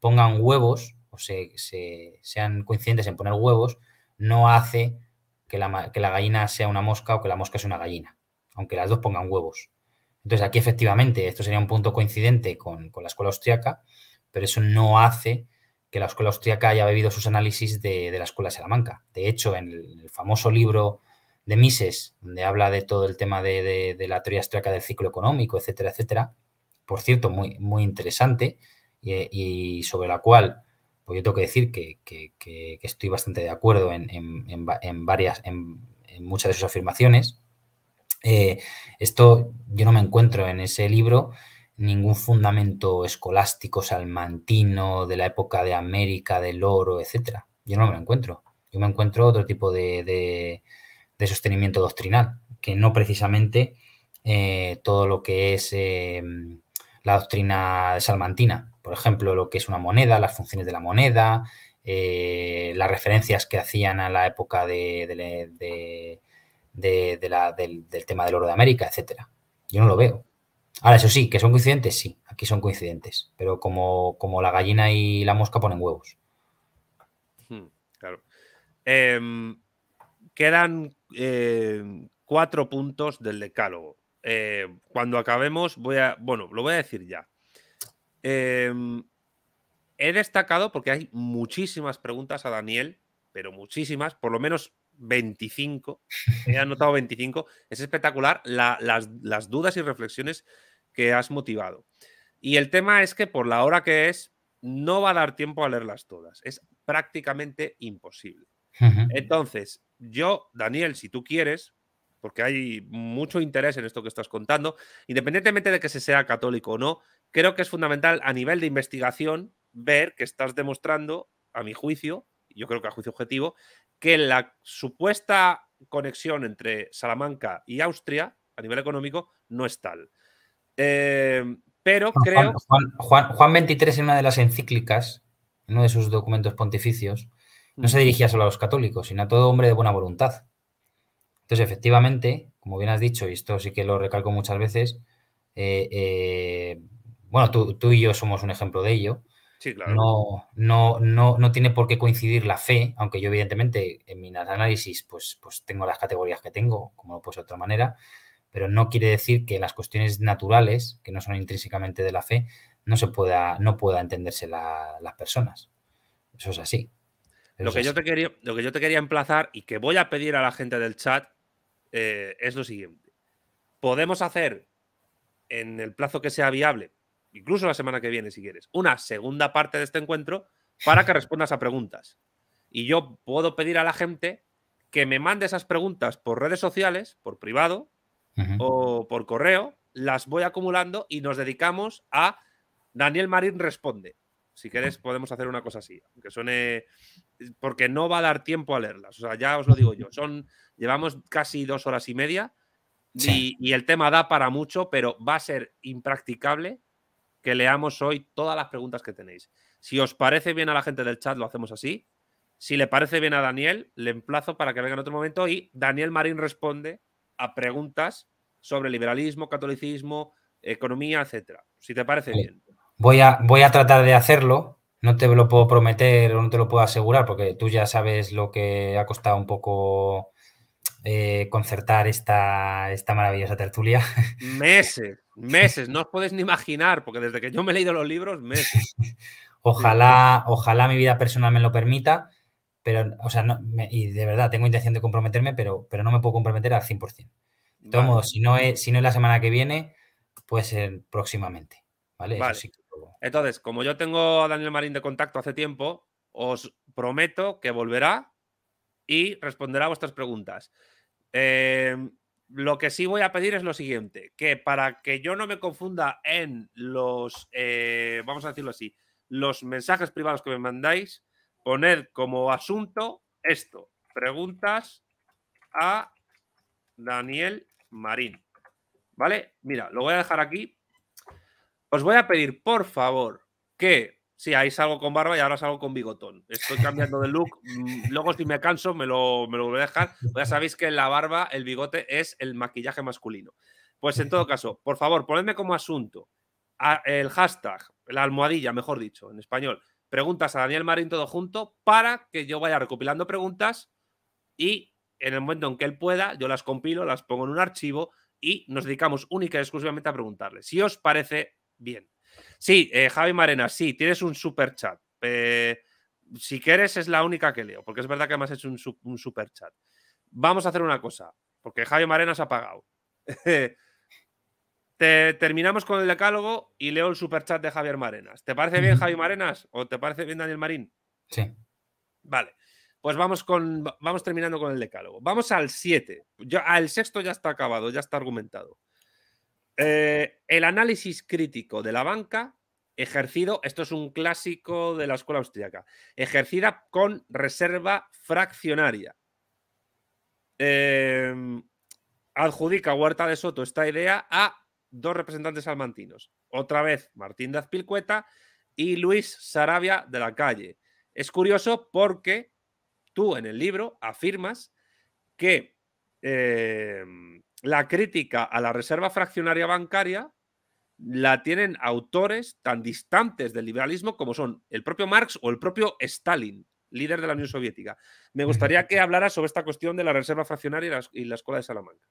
pongan huevos o se, sean coincidentes en poner huevos, no hace la, que la, gallina sea una mosca o que la mosca sea una gallina aunque las dos pongan huevos. Entonces aquí efectivamente esto sería un punto coincidente con, la escuela austriaca, pero eso no hace que la escuela austriaca haya bebido sus análisis de, la escuela Salamanca. De hecho, en el, famoso libro de Mises, donde habla de todo el tema de, la teoría austriaca del ciclo económico, etcétera, etcétera, por cierto, muy, muy interesante y, sobre la cual pues yo tengo que decir que, estoy bastante de acuerdo en, en, en varias, en, muchas de sus afirmaciones. Eh, esto yo no me encuentro en ese libro ningún fundamento escolástico salmantino de la época de América, del oro, etcétera. Yo no me encuentro. Yo me encuentro otro tipo de, de, sostenimiento doctrinal, que no precisamente eh, todo lo que es eh, la doctrina salmantina. Por ejemplo, lo que es una moneda, las funciones de la moneda, las referencias que hacían a la época de del, tema del oro de América, etcétera. Yo no lo veo. Ahora, eso sí, que son coincidentes, sí, aquí son coincidentes, pero como, como la gallina y la mosca ponen
huevos. Hmm, claro. Em, quedan eh, cuatro puntos del decálogo. Eh, cuando acabemos, voy a. Bueno, lo voy a decir ya. Em, he destacado porque hay muchísimas preguntas a Daniel, pero muchísimas, por lo menos 25, he anotado 25, es espectacular las, dudas y reflexiones que has motivado. Y el tema es que por la hora que es, no va a dar tiempo a leerlas todas. Es prácticamente imposible. Entonces, yo, Daniel, si tú quieres, porque hay mucho interés en esto que estás contando, independientemente de que se sea católico o no, creo que es fundamental a nivel de investigación ver que estás demostrando, a mi juicio, yo creo que a juicio objetivo, que la supuesta conexión entre Salamanca y Austria a nivel económico no es tal. Eh, pero creo. Juan, Juan,
en una de las encíclicas, en uno de sus documentos pontificios, no se dirigía solo a los católicos, sino a todo hombre de buena voluntad. Entonces, efectivamente, como bien has dicho, y esto sí que lo recalco muchas veces, eh, eh, bueno, tú, y yo somos un ejemplo de ello, no, no, no, tiene por qué coincidir la fe, aunque yo evidentemente en mi análisis pues, pues tengo las categorías que tengo, como lo puse de otra manera, pero no quiere decir que las cuestiones naturales, que no son intrínsecamente de la fe, no se pueda, no pueda entenderse las personas. Eso es así. lo que, yo Te
quería, lo que yo te quería emplazar y que voy a pedir a la gente del chat eh, es lo siguiente. Podemos hacer en el plazo que sea viable, incluso la semana que viene si quieres, una segunda parte de este encuentro para que respondas a preguntas. Y yo puedo pedir a la gente que me mande esas preguntas por redes sociales, por privado o por correo, las voy acumulando y nos dedicamos a Daniel Marín responde. Si quieres podemos hacer una cosa así, aunque suene porque no va a dar tiempo a leerlas. O sea, ya os lo digo yo. Son llevamos casi dos horas y media y el tema da para mucho, pero va a ser impracticable que leamos hoy todas las preguntas que tenéis. Si os parece bien a la gente del chat, lo hacemos así. Si le parece bien a Daniel, le emplazo para que venga en otro momento y Daniel Marín responde a preguntas sobre liberalismo, catolicismo, economía, etcétera. Si te parece bien.
Voy a, voy a tratar de hacerlo. No te lo puedo prometer o no te lo puedo asegurar porque tú ya sabes lo que ha costado un poco eh, concertar esta, esta maravillosa tertulia.
Meses, meses, no os podéis ni imaginar, porque desde que yo me he leído los libros, meses.
ojalá, ojalá mi vida personal me lo permita, pero, o sea, no, y de verdad tengo intención de comprometerme, pero, pero no me puedo comprometer al 100%. De todos modos, si no, es, si no la semana que viene, puede ser próximamente.
¿vale? Entonces, como yo tengo a Daniel Marín de contacto hace tiempo, os prometo que volverá y responderá a vuestras preguntas. Em, lo que sí voy a pedir es lo siguiente, que para que yo no me confunda en los, eh, vamos a decirlo así, los mensajes privados que me mandáis, poned como asunto esto, preguntas a Daniel Marín. ¿Vale? Mira, lo voy a dejar aquí. Os voy a pedir, por favor, que Sí, ahí salgo con barba y ahora salgo con bigotón. Estoy cambiando de look. Mm, luego, si me canso, me lo, voy a dejar. Pues ya sabéis que la barba, el bigote, es el maquillaje masculino. Pues en todo caso, por favor, ponedme como asunto ah, el hashtag, la almohadilla, mejor dicho, en español. Preguntas a Daniel Marín todo junto para que yo vaya recopilando preguntas y en el momento en que él pueda, yo las compilo, las pongo en un archivo y nos dedicamos única y exclusivamente a preguntarle. Si os parece bien. Sí, eh, Javi Marenas, sí, tienes un super chat. Eh, si quieres, es la única que leo, porque es verdad que me es hecho un, super chat. Vamos a hacer una cosa, porque Javi Marenas ha pagado. Te, terminamos con el decálogo y leo el superchat de Javier Marenas. ¿Te parece bien, Javier Marenas? ¿O te parece bien, Daniel Marín? Sí. Vale. Pues vamos, con, vamos terminando con el decálogo. Vamos al 7. Al sexto ya está acabado, ya está argumentado. Eh, el análisis crítico de la banca ejercido, esto es un clásico de la escuela austríaca, ejercida con reserva fraccionaria. Em, adjudica Huerta de Soto esta idea a dos representantes almantinos, otra vez Martín de y Luis Sarabia de la Calle. Es curioso porque tú en el libro afirmas que em, la crítica a la reserva fraccionaria bancaria la tienen autores tan distantes del liberalismo como son el propio Marx o el propio Stalin, líder de la Unión Soviética. Me gustaría que hablara sobre esta cuestión de la reserva fraccionaria y la, Escuela de Salamanca.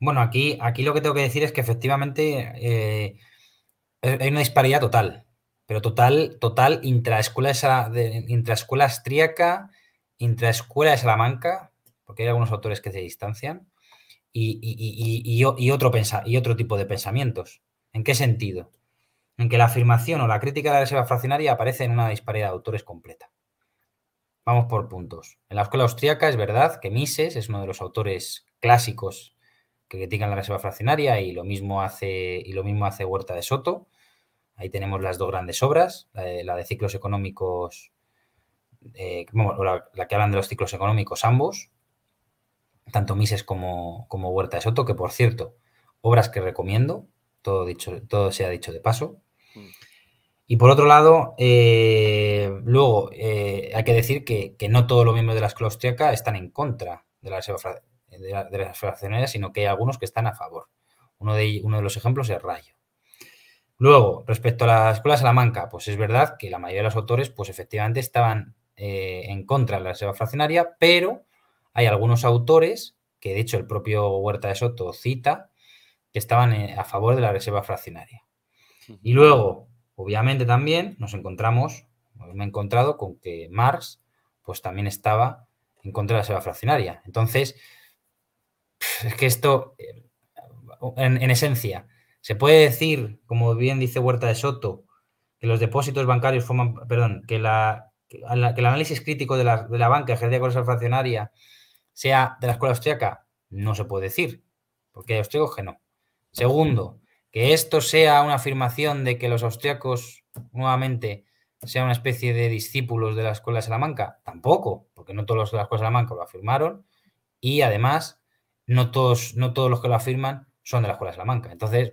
Bueno, aquí, aquí lo que tengo que decir es que efectivamente eh, eh, hay una disparidad total, pero total, total intraescuela, de, intraescuela austríaca, intraescuela de Salamanca, porque hay algunos autores que se distancian, y, otro y otro tipo de pensamientos. ¿En qué sentido? En que la afirmación o la crítica de la reserva fraccionaria aparece en una disparidad de autores completa. Vamos por puntos. En la escuela austríaca es verdad que Mises es uno de los autores clásicos que critican la reserva fraccionaria y lo mismo hace, y lo mismo hace Huerta de Soto. Ahí tenemos las dos grandes obras, la de, ciclos económicos, eh, la, que hablan de los ciclos económicos ambos, tanto Mises como, Huerta de Soto, que por cierto, obras que recomiendo, todo, dicho, todo se ha dicho de paso. Mm. Y por otro lado, eh, luego eh, hay que decir que, no todos los miembros de la escuela austriaca están en contra de, la reserva, fraccionaria, sino que hay algunos que están a favor. Uno de, uno de los ejemplos es Rayo. Luego, respecto a la escuela Salamanca, pues es verdad que la mayoría de los autores, pues efectivamente estaban eh, en contra de la reserva fraccionaria, pero hay algunos autores, que de hecho el propio Huerta de Soto cita, que estaban eh, a favor de la reserva fraccionaria. Y luego, obviamente también nos encontramos, me he encontrado con que Marx pues también estaba en contra de la reserva fraccionaria. Entonces, es que esto, eh, en, esencia, se puede decir, como bien dice Huerta de Soto, que los depósitos bancarios forman, perdón, que, el análisis crítico de la, banca ejercida con la fraccionaria sea de la escuela austriaca, no se puede decir, porque hay austríacos que no. Segundo, que esto sea una afirmación de que los austriacos nuevamente sean una especie de discípulos de la escuela de Salamanca, tampoco, porque no todos los de la escuela de Salamanca lo afirmaron y además no todos, no todos los que lo afirman son de la escuela de Salamanca. Entonces,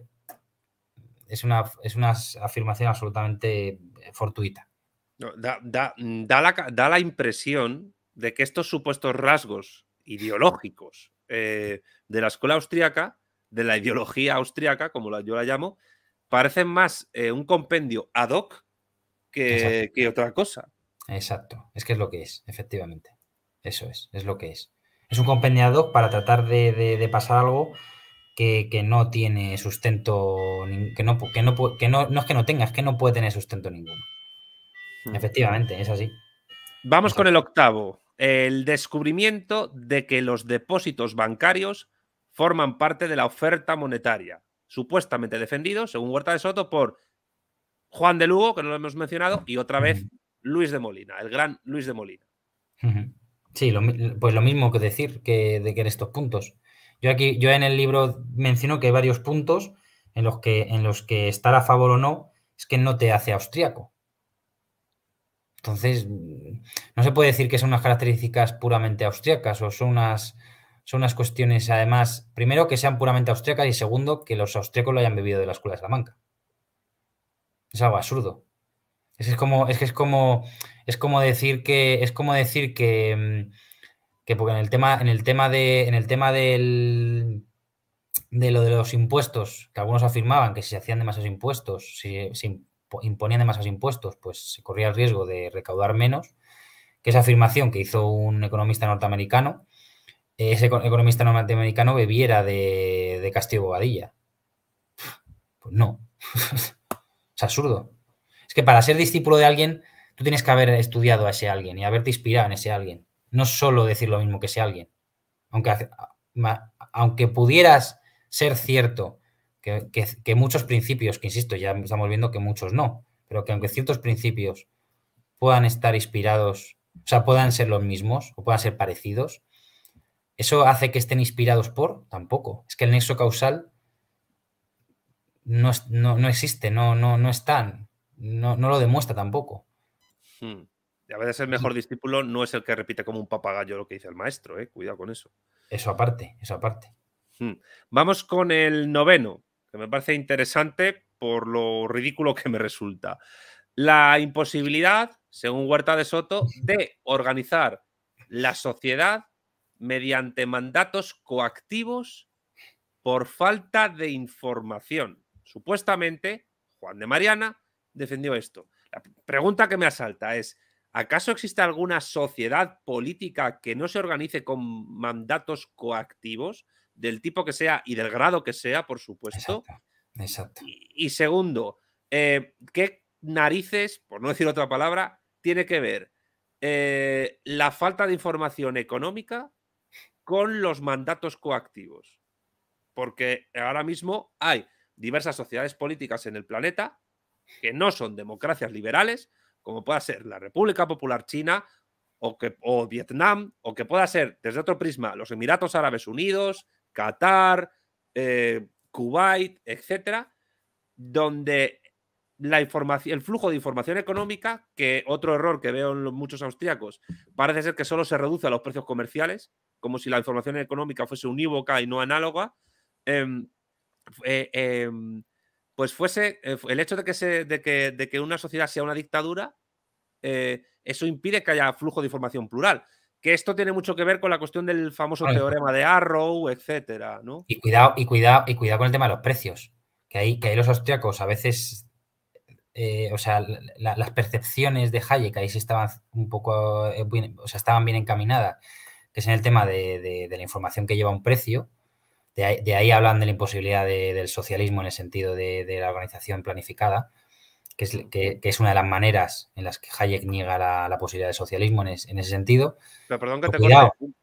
es una, es afirmación absolutamente fortuita.
Da, la, da la impresión de que estos supuestos rasgos ideológicos eh, de la escuela austriaca, de la ideología austriaca, como yo la llamo, parecen más eh, un compendio ad hoc que, otra cosa.
Exacto, es que es lo que es, efectivamente.
Eso es, es lo que es.
Es un compendio ad hoc para tratar de, pasar algo que, no tiene sustento, que, no, que, no, que no, es que no tenga, es que no puede tener sustento ninguno.
Mm. Efectivamente, es así. Vamos con el octavo el descubrimiento de que los depósitos bancarios forman parte de la oferta monetaria, supuestamente defendido, según Huerta de Soto, por Juan de Lugo, que no lo hemos mencionado, y otra vez Luis de Molina, el gran Luis de Molina.
Sí, pues lo mismo que decir que, de que en estos puntos. Yo aquí, yo en el libro menciono que hay varios puntos en los que, en los que estar a favor o no es que no te hace austriaco. Entonces, no se puede decir que son unas características puramente austriacas o son unas, son unas cuestiones, además, primero, que sean puramente austriacas y segundo, que los austriacos lo hayan bebido de la escuela de Salamanca. Es algo absurdo. Es, es como, es es como, es como decir que, es como decir mm, que, porque en el tema, en el tema de, en el tema del, de lo de los impuestos, que algunos afirmaban que si se hacían demasiados impuestos, si, si imponían demasiados impuestos, pues se corría el riesgo de recaudar menos, que esa afirmación que hizo un economista norteamericano, ese economista norteamericano bebiera de, castigo Castillo Bobadilla. Pues no, es absurdo. Es que para ser discípulo de alguien, tú tienes que haber estudiado a ese alguien y haberte inspirado en ese alguien. No solo decir lo mismo que ese alguien. Aunque, aunque pudieras ser cierto que, muchos principios, que insisto, ya estamos viendo que muchos no, pero que aunque ciertos principios puedan estar inspirados, o sea, puedan ser los mismos o puedan ser parecidos, ¿eso hace que estén inspirados por? Tampoco. Es que el nexo causal no, existe, no, no, no están, no, lo demuestra tampoco.
Hmm. Y a veces el mejor discípulo no es el que repite como un papagayo lo que dice el maestro, ¿eh? cuidado con eso. Eso aparte, eso aparte. Hmm. Vamos con el noveno me parece interesante por lo ridículo que me resulta. La imposibilidad, según Huerta de Soto, de organizar la sociedad mediante mandatos coactivos por falta de información. Supuestamente, Juan de Mariana defendió esto. La pregunta que me asalta es, ¿acaso existe alguna sociedad política que no se organice con mandatos coactivos? del tipo que sea y del grado que sea, por supuesto. Exacto. Y, segundo, eh, ¿qué narices, por no decir otra palabra, tiene que ver eh, la falta de información económica con los mandatos coactivos? Porque ahora mismo hay diversas sociedades políticas en el planeta que no son democracias liberales, como pueda ser la República Popular China o, que, o Vietnam, o que pueda ser desde otro prisma los Emiratos Árabes Unidos, Qatar, eh, Kuwait, etcétera, donde la información, el flujo de información económica, que otro error que veo en muchos austríacos, parece ser que solo se reduce a los precios comerciales, como si la información económica fuese unívoca y no análoga, em, em, pues fuese eh, el hecho de que, de que, de que una sociedad sea una dictadura, eh, eso impide que haya flujo de información plural. Que esto tiene mucho que ver con la cuestión del famoso teorema de Arrow, etcétera, ¿no?
Y cuidado, y cuidado, y cuidado con el tema de los precios. Que ahí, que los austriacos a veces, eh, o sea, las percepciones de Hayek ahí sí estaban un poco, eh, o sea, estaban bien encaminadas, que es en el tema de, la información que lleva un precio, de ahí, hablan de la imposibilidad del socialismo en el sentido de, la organización planificada, que es, una de las maneras en las que Hayek niega la, posibilidad de socialismo en, ese sentido.
perdón que te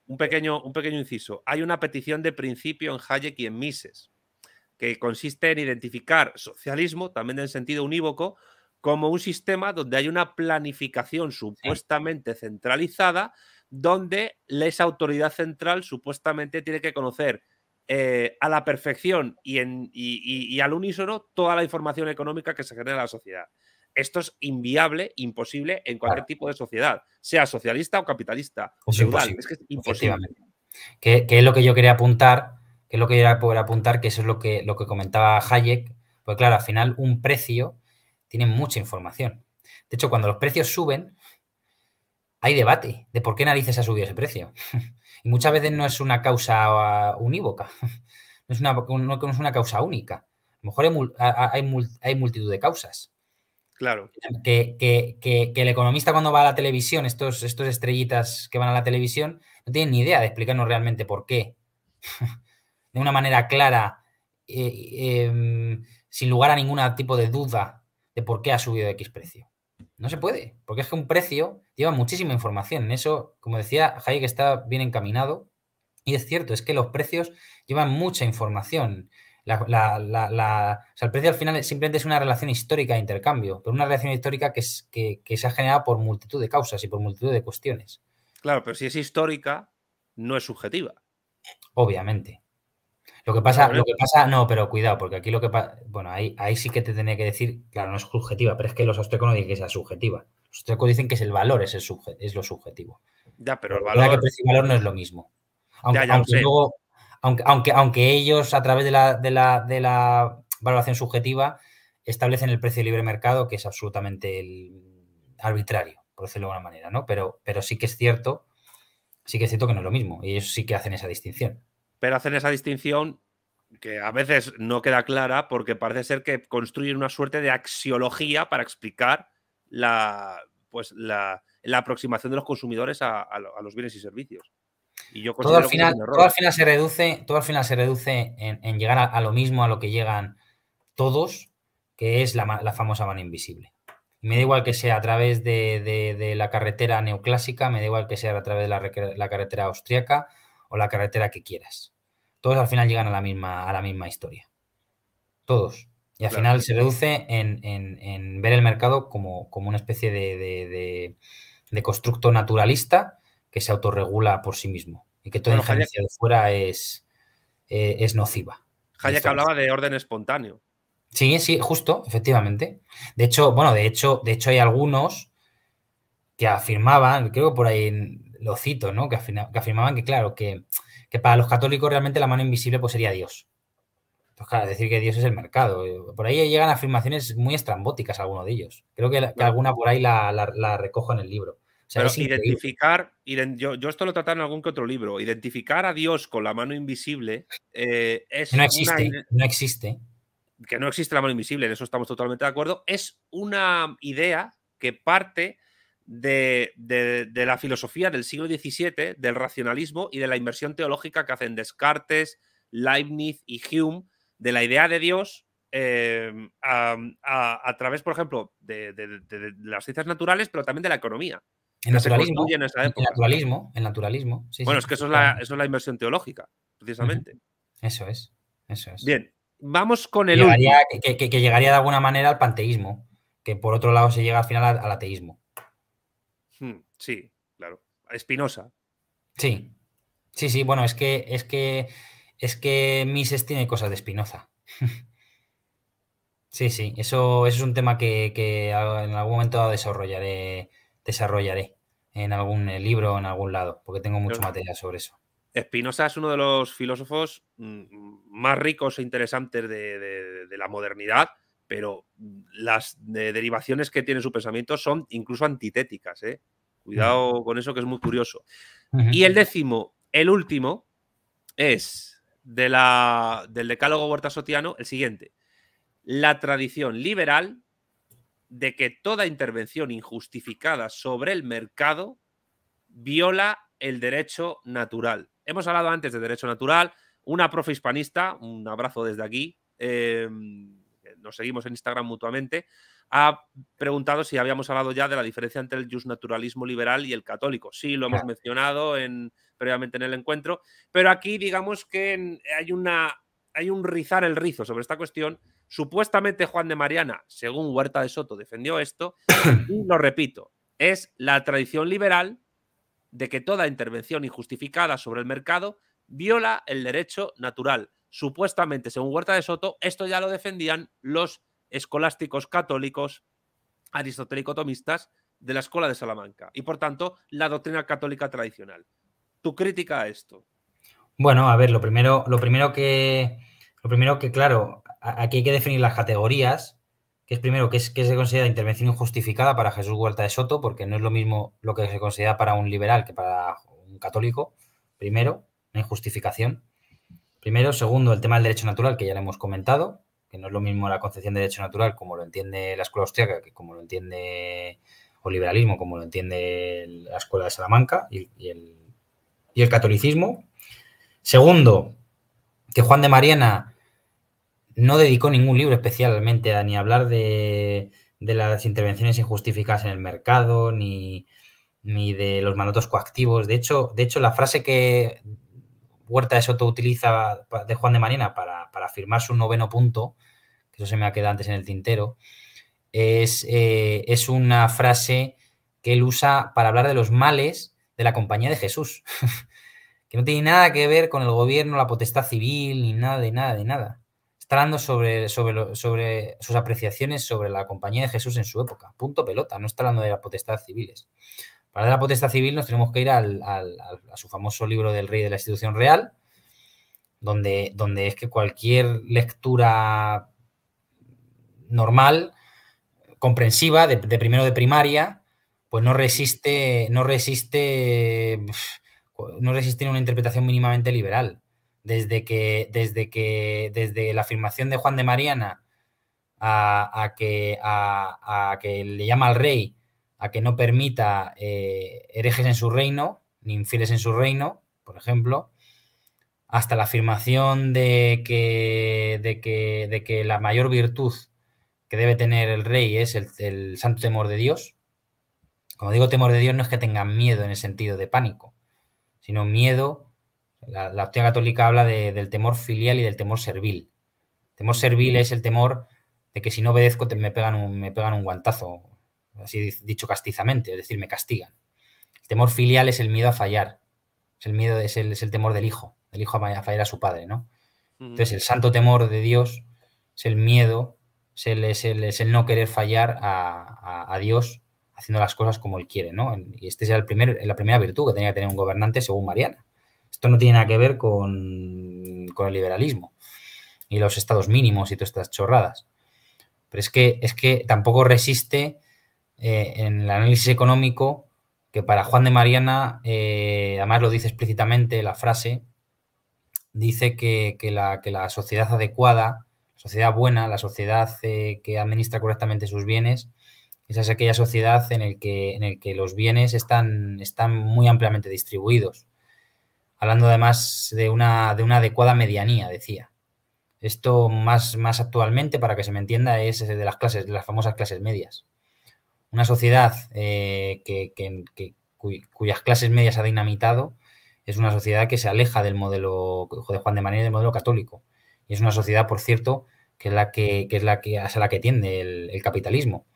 un, pequeño, inciso. Hay una petición de principio en Hayek y en Mises, que consiste en identificar socialismo, también en sentido unívoco, como un sistema donde hay una planificación supuestamente centralizada, donde esa autoridad central supuestamente tiene que conocer eh, a la perfección y, en, al unísono toda la información económica que se genera en la sociedad. Esto es inviable, imposible en cualquier tipo de sociedad, sea socialista o capitalista. Es, imposible. es que
es es lo que yo quería apuntar, que es lo que yo quería apuntar, que eso es lo que, lo que comentaba Hayek, pues claro, al final un precio tiene mucha información. De hecho, cuando los precios suben, hay debate de por qué narices ha subido ese precio. y muchas veces no es una causa ah, unívoca, no es una, una causa única. A lo mejor hay, multitud de causas. Claro. Que, el economista cuando va a la televisión, estos, estos estrellitas que van a la televisión, no tienen ni idea de explicarnos realmente por qué. de una manera clara, eh, em, sin lugar a ningún tipo de duda de por qué ha subido X precio. No se puede, porque es que un precio lleva muchísima información. eso, como decía que está bien encaminado. Y es cierto, es que los precios llevan mucha información. o sea, el precio al final simplemente es una relación histórica de intercambio, pero una relación histórica que, es, que, se ha generado por multitud de causas y por multitud de cuestiones.
Claro, pero si es histórica, no es subjetiva. Obviamente.
Lo que pasa, lo que pasa, no, pero cuidado, porque aquí lo que pasa, bueno, ahí, ahí sí que te tenía que decir, claro, no es subjetiva, pero es que los no dicen que sea subjetiva. Los dicen que es el valor, es, el es lo subjetivo. Ya, pero el valor. valor no es lo mismo. Aunque, aunque, aunque, ellos, a través de la, de la, de valoración subjetiva, establecen el precio de libre mercado, que es absolutamente arbitrario, por decirlo de alguna manera, ¿no? Pero, pero sí que es cierto, sí que es cierto que no es lo mismo. Y ellos sí que hacen esa distinción.
Pero hacen esa distinción que a veces no queda clara porque parece ser que construyen una suerte de axiología para explicar la, pues la, aproximación de los consumidores a, los bienes y servicios. Y yo todo, al final, todo al ¿eh? final se
reduce, todo al final se reduce en, llegar a, lo mismo a lo que llegan todos, que es la, famosa mano invisible. Me da igual que sea a través de, la carretera neoclásica, me da igual que sea a través de la, carretera austriaca o la carretera que quieras. Todos al final llegan a la misma, a la misma historia. Todos. Y al final se reduce en, ver el mercado como, una especie de, constructo naturalista que se autorregula por sí mismo y que toda injerencia de fuera es, eh, es nociva. Hayek hablaba
de orden espontáneo.
Sí, sí, justo, efectivamente. De hecho, bueno, de hecho, de hecho hay algunos que afirmaban, creo que por ahí lo cito, ¿no? Que, afirmaban que, claro, que, para los católicos realmente la mano invisible pues, sería Dios. Es pues decir que Dios es el mercado. Eh, por ahí llegan afirmaciones muy estrambóticas alguno de ellos. Creo que, alguna por ahí la, recojo en el libro. Pero identificar,
yo, esto lo he tratado en algún que otro libro, identificar a Dios con la mano invisible eh, es... No existe,
no existe.
Que no existe la mano invisible, en eso estamos totalmente de acuerdo. Es una idea que parte de, de la filosofía del siglo XVII, del racionalismo y de la inversión teológica que hacen Descartes, Leibniz y Hume de la idea de Dios em, mm, a, través, por ejemplo, de, las ciencias naturales, pero también de la economía.
El naturalismo, en
naturalismo, bueno, es que eso, es la, inversión teológica, precisamente.
Eso es, eso es. Bien, vamos con el Que, llegaría de alguna manera al panteísmo, que por otro lado se llega al final al, ateísmo.
Hmm, sí, claro. Espinosa.
Sí, sí, sí, bueno, es que, es que es que Mises tiene cosas de Spinoza. sí, sí, eso, es un tema que, en algún momento desarrollaré, desarrollaré en algún eh, libro o en algún lado, porque tengo mucho
material sobre eso. Spinoza es uno de los filósofos mm, más ricos e interesantes de, la modernidad pero las eh, derivaciones que tiene su pensamiento son incluso antitéticas. ¿eh? Cuidado con eso que es muy curioso. Y el décimo, el último, es de la, del decálogo Sotiano el siguiente. La tradición liberal de que toda intervención injustificada sobre el mercado viola el derecho natural. Hemos hablado antes de derecho natural. Una profe hispanista, un abrazo desde aquí, eh, nos seguimos en Instagram mutuamente, ha preguntado si habíamos hablado ya de la diferencia entre el justnaturalismo liberal y el católico. Sí, lo hemos mencionado previamente en el encuentro, pero aquí digamos que hay un rizar el rizo sobre esta cuestión. Supuestamente Juan de Mariana, según Huerta de Soto, defendió esto, y lo repito, es la tradición liberal de que toda intervención injustificada sobre el mercado viola el derecho natural. Supuestamente, según Huerta de Soto, esto ya lo defendían los escolásticos católicos aristotélico-tomistas de la escuela de Salamanca y por tanto la doctrina católica tradicional. ¿Tu crítica a esto?
Bueno, a ver, lo primero, lo primero que, lo primero que claro, aquí hay que definir las categorías, que es primero que, es, que se considera intervención injustificada para Jesús Huerta de Soto, porque no es lo mismo lo que se considera para un liberal que para un católico, primero, una injustificación. Primero, segundo, el tema del derecho natural, que ya le hemos comentado, que no es lo mismo la concepción de derecho natural como lo entiende la escuela austriaca, que como lo entiende o liberalismo, como lo entiende la escuela de Salamanca y, el, catolicismo. Segundo, que Juan de Mariana no dedicó ningún libro especialmente a ni hablar de, las intervenciones injustificadas en el mercado, ni, de los mandatos coactivos. De hecho, de hecho, la frase que Huerta de Soto utiliza de Juan de Marina para, firmar su noveno punto, que eso se me ha quedado antes en el tintero, es, eh, es una frase que él usa para hablar de los males de la compañía de Jesús, que no tiene nada que ver con el gobierno, la potestad civil, ni nada de nada de nada. Está hablando sobre, sobre, sobre sus apreciaciones sobre la compañía de Jesús en su época. Punto pelota, no está hablando de las potestades civiles. Para la potestad civil nos tenemos que ir a su famoso libro del rey de la institución real, donde, donde es que cualquier lectura normal, comprensiva, de, primero de primaria, pues no resiste, no resiste, no resiste una interpretación mínimamente liberal. Desde que, desde que, desde la afirmación de Juan de Mariana a, que, a que le llama al rey a que no permita eh, herejes en su reino, ni infieles en su reino, por ejemplo, hasta la afirmación de que, de que, de que la mayor virtud que debe tener el rey es el, santo temor de Dios. Como digo temor de Dios no es que tengan miedo en el sentido de pánico, sino miedo. La, la católica habla del temor filial y del temor servil. temor servil es el temor de que si no obedezco me, pegan me pegan un guantazo así dicho castizamente, es decir, me castigan. El temor filial es el miedo a fallar, es el miedo, es el, temor del hijo, del hijo a fallar a su padre, ¿no? Entonces, el santo temor de Dios es el miedo, es el, es el, no querer fallar a, Dios haciendo las cosas como Él quiere, ¿no? Y esta es la primera virtud que tenía que tener un gobernante según Mariana. Esto no tiene nada que ver con, el liberalismo y los estados mínimos y todas estas chorradas. Pero es que, es que tampoco resiste eh, en el análisis económico, que para Juan de Mariana, eh, además lo dice explícitamente la frase, dice que, la, sociedad adecuada, la sociedad buena, la sociedad eh, que administra correctamente sus bienes, esa es aquella sociedad en la que, que los bienes están, están muy ampliamente distribuidos. Hablando además de una, de una adecuada medianía, decía. Esto más, más actualmente, para que se me entienda, es de las clases, de las famosas clases medias una sociedad eh, que, cuyas clases medias ha dinamitado es una sociedad que se aleja del modelo de Juan de Manera y del modelo católico. Y es una sociedad, por cierto, que es la que, es la que hacia la que tiende el, capitalismo.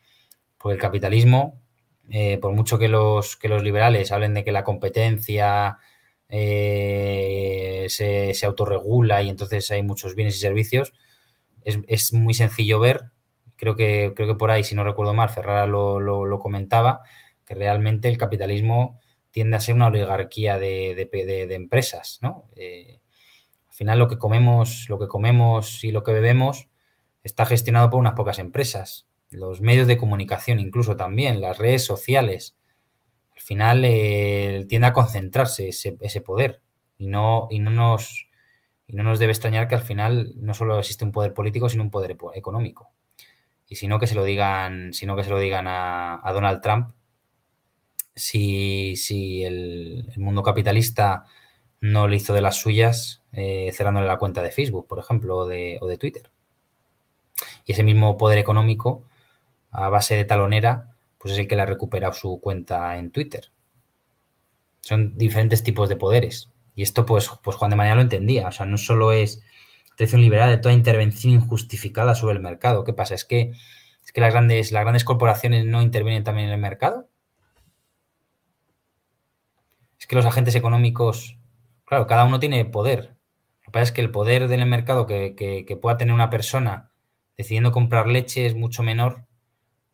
Porque el capitalismo, pues eh, por mucho que los, que los liberales hablen de que la competencia eh, se, autorregula y entonces hay muchos bienes y servicios, es, es muy sencillo ver creo que, creo que por ahí, si no recuerdo mal, Ferrara lo, comentaba, que realmente el capitalismo tiende a ser una oligarquía de, empresas, ¿no? Eh, al final lo que comemos, lo que comemos y lo que bebemos está gestionado por unas pocas empresas. Los medios de comunicación, incluso también, las redes sociales. Al final eh, tiende a concentrarse ese, poder. Y no, y no nos y no nos debe extrañar que al final no solo existe un poder político, sino un poder económico y si no que se lo digan, que se lo digan a, Donald Trump, si, el, mundo capitalista no le hizo de las suyas eh, cerrándole la cuenta de Facebook, por ejemplo, o de, Twitter. Y ese mismo poder económico, a base de talonera, pues es el que le ha recuperado su cuenta en Twitter. Son diferentes tipos de poderes. Y esto, pues, pues Juan de Mañana lo entendía. O sea, no solo es liberal de toda intervención injustificada sobre el mercado. ¿Qué pasa? ¿Es que, las, grandes, las grandes corporaciones no intervienen también en el mercado? ¿Es que los agentes económicos, claro, cada uno tiene poder. Lo que pasa es que el poder del mercado que, pueda tener una persona decidiendo comprar leche es mucho menor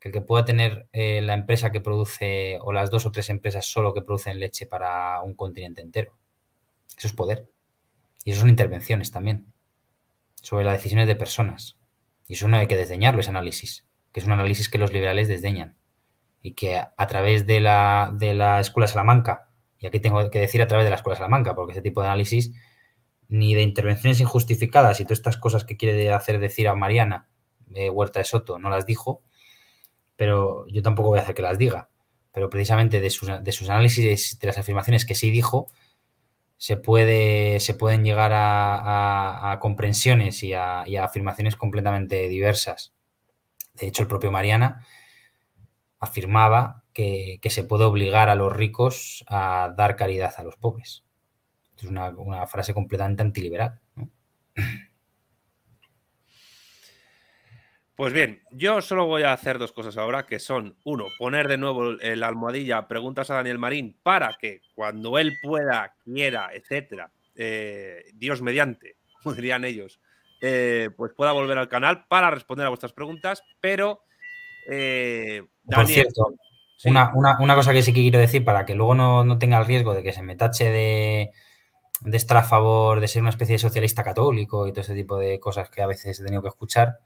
que el que pueda tener eh, la empresa que produce o las dos o tres empresas solo que producen leche para un continente entero. Eso es poder. Y eso son intervenciones también sobre las decisiones de personas. Y eso no hay que desdeñarlo, ese análisis, que es un análisis que los liberales desdeñan. Y que a, través de la, Escuela Salamanca, y aquí tengo que decir a través de la Escuela Salamanca, porque ese tipo de análisis, ni de intervenciones injustificadas y todas estas cosas que quiere hacer decir a Mariana de eh, Huerta de Soto, no las dijo, pero yo tampoco voy a hacer que las diga. Pero precisamente de sus, de sus análisis, de las afirmaciones que sí dijo, se, puede, se pueden llegar a, comprensiones y a, afirmaciones completamente diversas. De hecho, el propio Mariana afirmaba que, se puede obligar a los ricos a dar caridad a los pobres. Es una, una frase completamente antiliberal.
Pues bien, yo solo voy a hacer dos cosas ahora, que son, uno, poner de nuevo la almohadilla preguntas a Daniel Marín para que cuando él pueda, quiera, etcétera, eh, Dios mediante, como dirían ellos, eh, pues pueda volver al canal para responder a vuestras preguntas, pero... Eh, Por cierto,
una, cosa que sí que quiero decir para que luego no, no tenga el riesgo de que se me tache de, de estar a favor de ser una especie de socialista católico y todo ese tipo de cosas que a veces he tenido que escuchar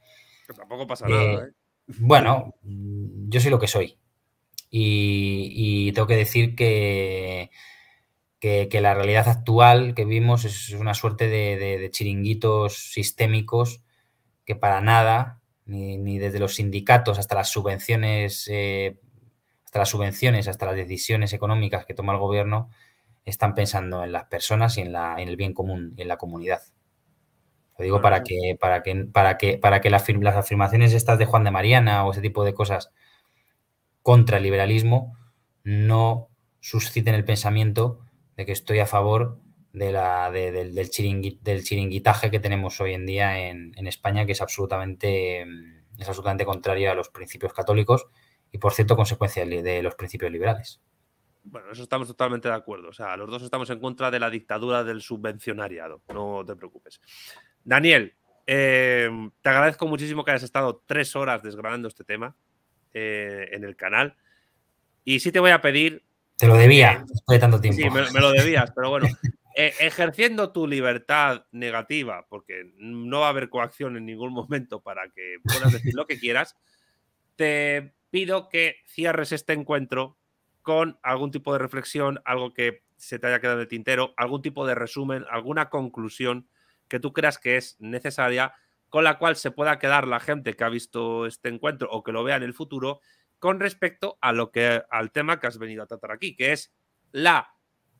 tampoco pasa eh, nada. ¿eh? Bueno, yo soy lo que soy. Y, tengo que decir que, que, la realidad actual que vimos es una suerte de, chiringuitos sistémicos que para nada, ni, desde los sindicatos hasta las subvenciones, eh, hasta las subvenciones, hasta las decisiones económicas que toma el gobierno, están pensando en las personas y en, la, en el bien común en la comunidad. Lo digo para que, para que, para que, para que las, afirmaciones estas de Juan de Mariana o ese tipo de cosas contra el liberalismo no susciten el pensamiento de que estoy a favor de la, del, del, chiringuitaje que tenemos hoy en día en, España, que es absolutamente, mm, es absolutamente contrario a los principios católicos y, por cierto, consecuencia de los principios liberales.
Bueno, eso estamos totalmente de acuerdo. O sea, los dos estamos en contra de la dictadura del subvencionariado. No te preocupes. Daniel, eh, te agradezco muchísimo que hayas estado tres horas desgranando este tema eh, en el canal. Y sí te voy a pedir. Te lo debía, después de tanto tiempo. Sí, me, lo debías, pero bueno. E, ejerciendo tu libertad negativa, porque no va a haber coacción en ningún momento para que puedas decir lo que quieras, te pido que cierres este encuentro con algún tipo de reflexión, algo que se te haya quedado de tintero, algún tipo de resumen, alguna conclusión que tú creas que es necesaria, con la cual se pueda quedar la gente que ha visto este encuentro o que lo vea en el futuro con respecto a lo que, al tema que has venido a tratar aquí, que es la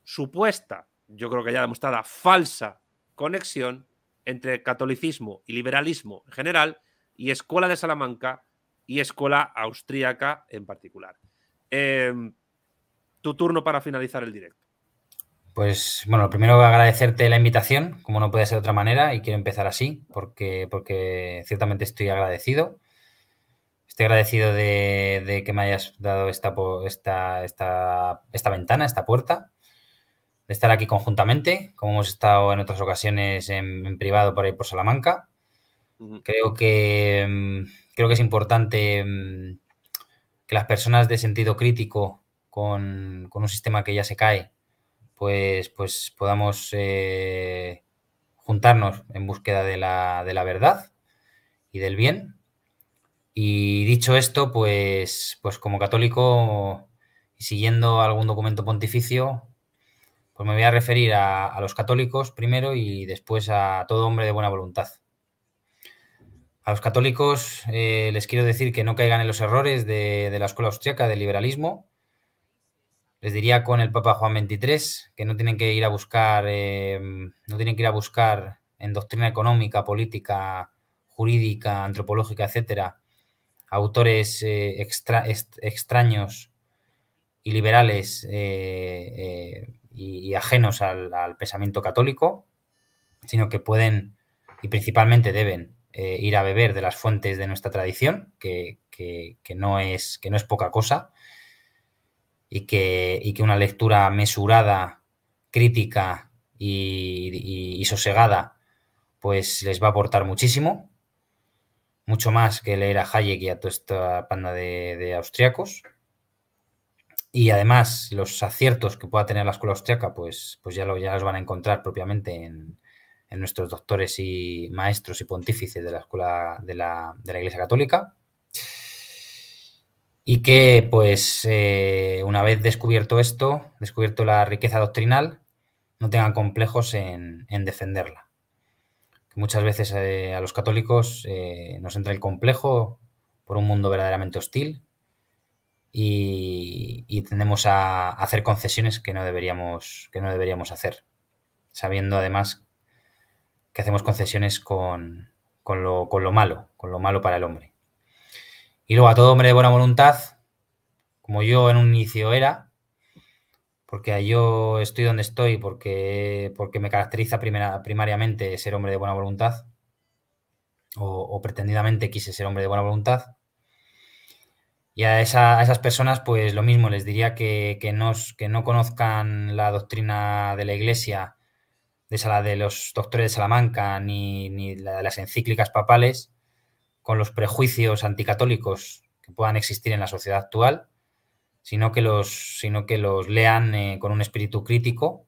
supuesta, yo creo que ya demostrada, falsa conexión entre catolicismo y liberalismo en general y Escuela de Salamanca y Escuela Austríaca en particular. Em, tu turno para finalizar el directo.
Pues bueno, primero agradecerte la invitación, como no puede ser de otra manera, y quiero empezar así, porque, porque ciertamente estoy agradecido. Estoy agradecido de, que me hayas dado esta, esta, esta, ventana, esta puerta, de estar aquí conjuntamente, como hemos estado en otras ocasiones en, privado por ahí por Salamanca. Creo que, mm, creo que es importante mm, que las personas de sentido crítico con un sistema que ya se cae, pues, pues, podamos eh, juntarnos en búsqueda de la, verdad y del bien. Y dicho esto, pues, pues como católico, y siguiendo algún documento pontificio, pues me voy a referir a, los católicos primero y después a todo hombre de buena voluntad. A los católicos eh, les quiero decir que no caigan en los errores de, de, la escuela austriaca del liberalismo, les diría con el Papa Juan XXIII que no tienen que ir a buscar, eh, no tienen que ir a buscar en doctrina económica, política, jurídica, antropológica, etcétera, autores eh, extra, extraños y liberales eh, y, ajenos al, pensamiento católico, sino que pueden y principalmente deben ir a beber de las fuentes de nuestra tradición, no, es, que no es poca cosa y que, una lectura mesurada, crítica y, sosegada, pues les va a aportar muchísimo, mucho más que leer a Hayek y a toda esta panda de, austriacos. Y además, los aciertos que pueda tener la escuela austriaca, pues, pues ya, lo, ya los van a encontrar propiamente en, nuestros doctores y maestros y pontífices de la escuela de la Iglesia Católica y que pues eh, una vez descubierto esto, descubierto la riqueza doctrinal, no tengan complejos en, defenderla. Muchas veces eh, a los católicos eh, nos entra el complejo por un mundo verdaderamente hostil y, tendemos a, hacer concesiones que no, deberíamos, que no deberíamos hacer, sabiendo además que hacemos concesiones con lo malo, con lo malo para el hombre. Y luego a todo hombre de buena voluntad, como yo en un inicio era, porque yo estoy donde estoy, porque, porque me caracteriza primariamente ser hombre de buena voluntad, o, pretendidamente quise ser hombre de buena voluntad. Y a, esas personas, pues lo mismo, les diría que, nos, que no conozcan la doctrina de la Iglesia, de, esa, de los doctores de Salamanca, ni, ni las encíclicas papales, con los prejuicios anticatólicos que puedan existir en la sociedad actual, sino que los, sino que los lean eh, con un espíritu crítico,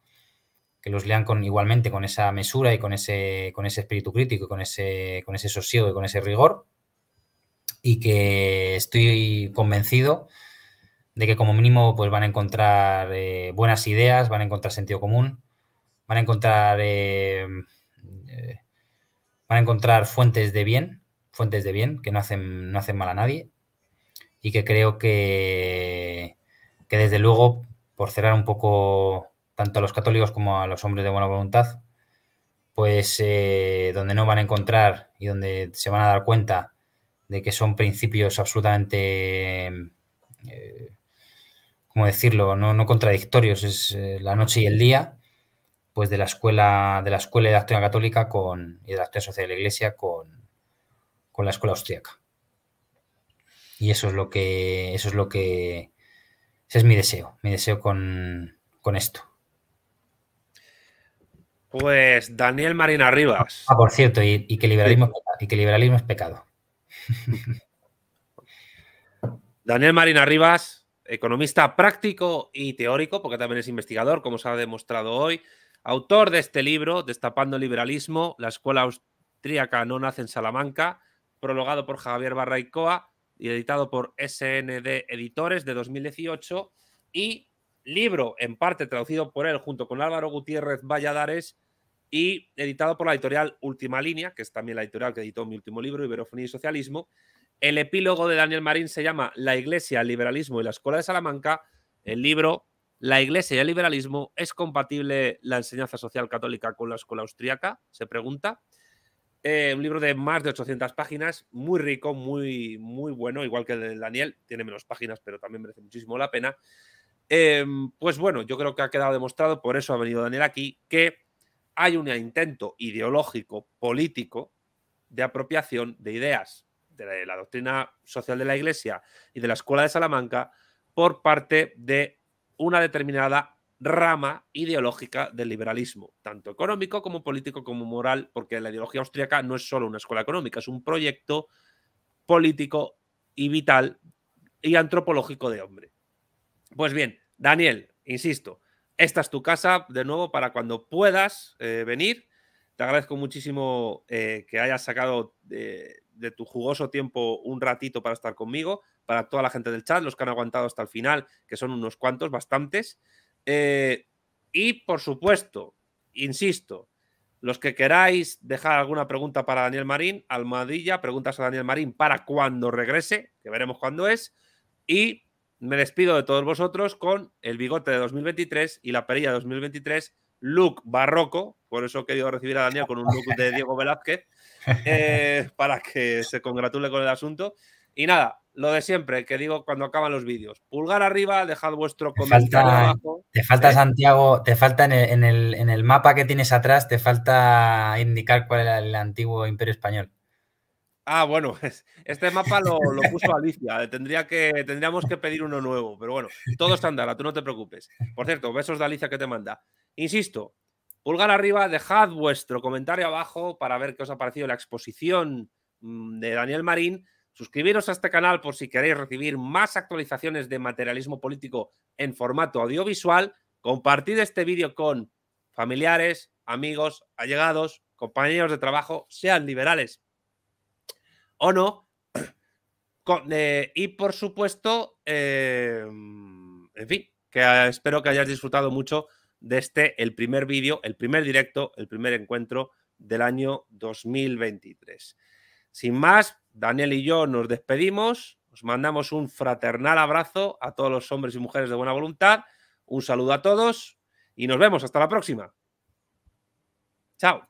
que los lean con, igualmente con esa mesura y con ese, con ese espíritu crítico, con ese, con ese sosiego y con ese rigor, y que estoy convencido de que como mínimo pues van a encontrar eh, buenas ideas, van a encontrar sentido común, van a encontrar eh, van a encontrar fuentes de bien fuentes de bien, que no hacen, no hacen mal a nadie y que creo que, que desde luego, por cerrar un poco tanto a los católicos como a los hombres de buena voluntad, pues eh, donde no van a encontrar y donde se van a dar cuenta de que son principios absolutamente, como eh, ¿cómo decirlo?, no, contradictorios, es eh, la noche y el día, pues de la escuela, de la escuela de la católica con, y de la acción social de la iglesia con, con la escuela austríaca. Y eso es lo que, eso es lo que, ese es mi deseo, mi deseo con, con esto.
Pues Daniel Marina Rivas.
Ah, por cierto, y, que, liberalismo, y que liberalismo es pecado.
Daniel Marina Rivas, economista práctico y teórico, porque también es investigador, como se ha demostrado hoy, autor de este libro, Destapando el Liberalismo, la Escuela Austríaca no nace en Salamanca, prologado por Javier Barraicoa y editado por SND Editores de 2018 y libro en parte traducido por él junto con Álvaro Gutiérrez Valladares y editado por la editorial Última Línea, que es también la editorial que editó mi último libro, Iberofonía y Socialismo. El epílogo de Daniel Marín se llama La Iglesia, el Liberalismo y la Escuela de Salamanca. El libro La Iglesia y el Liberalismo, ¿es compatible la enseñanza social católica con la escuela austríaca? Se pregunta. Eh, un libro de más de 800 páginas, muy rico, muy, muy bueno, igual que el de Daniel, tiene menos páginas, pero también merece muchísimo la pena. Em, pues bueno, yo creo que ha quedado demostrado, por eso ha venido Daniel aquí, que hay un intento ideológico, político, de apropiación de ideas de la doctrina social de la Iglesia y de la Escuela de Salamanca por parte de una determinada rama ideológica del liberalismo, tanto económico como político como moral, porque la ideología austríaca no es solo una escuela económica, es un proyecto político y vital y antropológico de hombre. Pues bien, Daniel, insisto, esta es tu casa de nuevo para cuando puedas eh, venir. Te agradezco muchísimo eh, que hayas sacado de tu jugoso tiempo un ratito para estar conmigo, para toda la gente del chat, los que han aguantado hasta el final, que son unos cuantos, bastantes. Eh, y por supuesto, insisto, los que queráis dejar alguna pregunta para Daniel Marín, Almadilla, preguntas a Daniel Marín para cuando regrese, que veremos cuándo es. Y me despido de todos vosotros con el bigote de 2023 y la perilla de 2023, look barroco. Por eso he querido recibir a Daniel con un look de Diego Velázquez, eh, para que se congratule con el asunto. Y nada, lo de siempre, que digo cuando acaban los vídeos. Pulgar arriba, dejad vuestro comentario abajo. Te falta, ¿eh?
Santiago, te falta en el, mapa que tienes atrás, te falta indicar cuál
era el antiguo imperio español. Ah, bueno, este mapa lo, puso Alicia. Tendría que, tendríamos que pedir uno nuevo, pero bueno, todo está andando, tú no te preocupes. Por cierto, besos de Alicia que te manda. Insisto, pulgar arriba, dejad vuestro comentario abajo para ver qué os ha parecido la exposición mm, de Daniel Marín Suscribiros a este canal por si queréis recibir más actualizaciones de materialismo político en formato audiovisual. Compartid este vídeo con familiares, amigos, allegados, compañeros de trabajo, sean liberales o no. Eh, y por supuesto, eh, en fin, que eh, espero que hayáis disfrutado mucho de este, el primer vídeo, el primer directo, el primer encuentro del año 2023. Sin más, Daniel y yo nos despedimos, os mandamos un fraternal abrazo a todos los hombres y mujeres de buena voluntad, un saludo a todos y nos vemos hasta la próxima. Chao.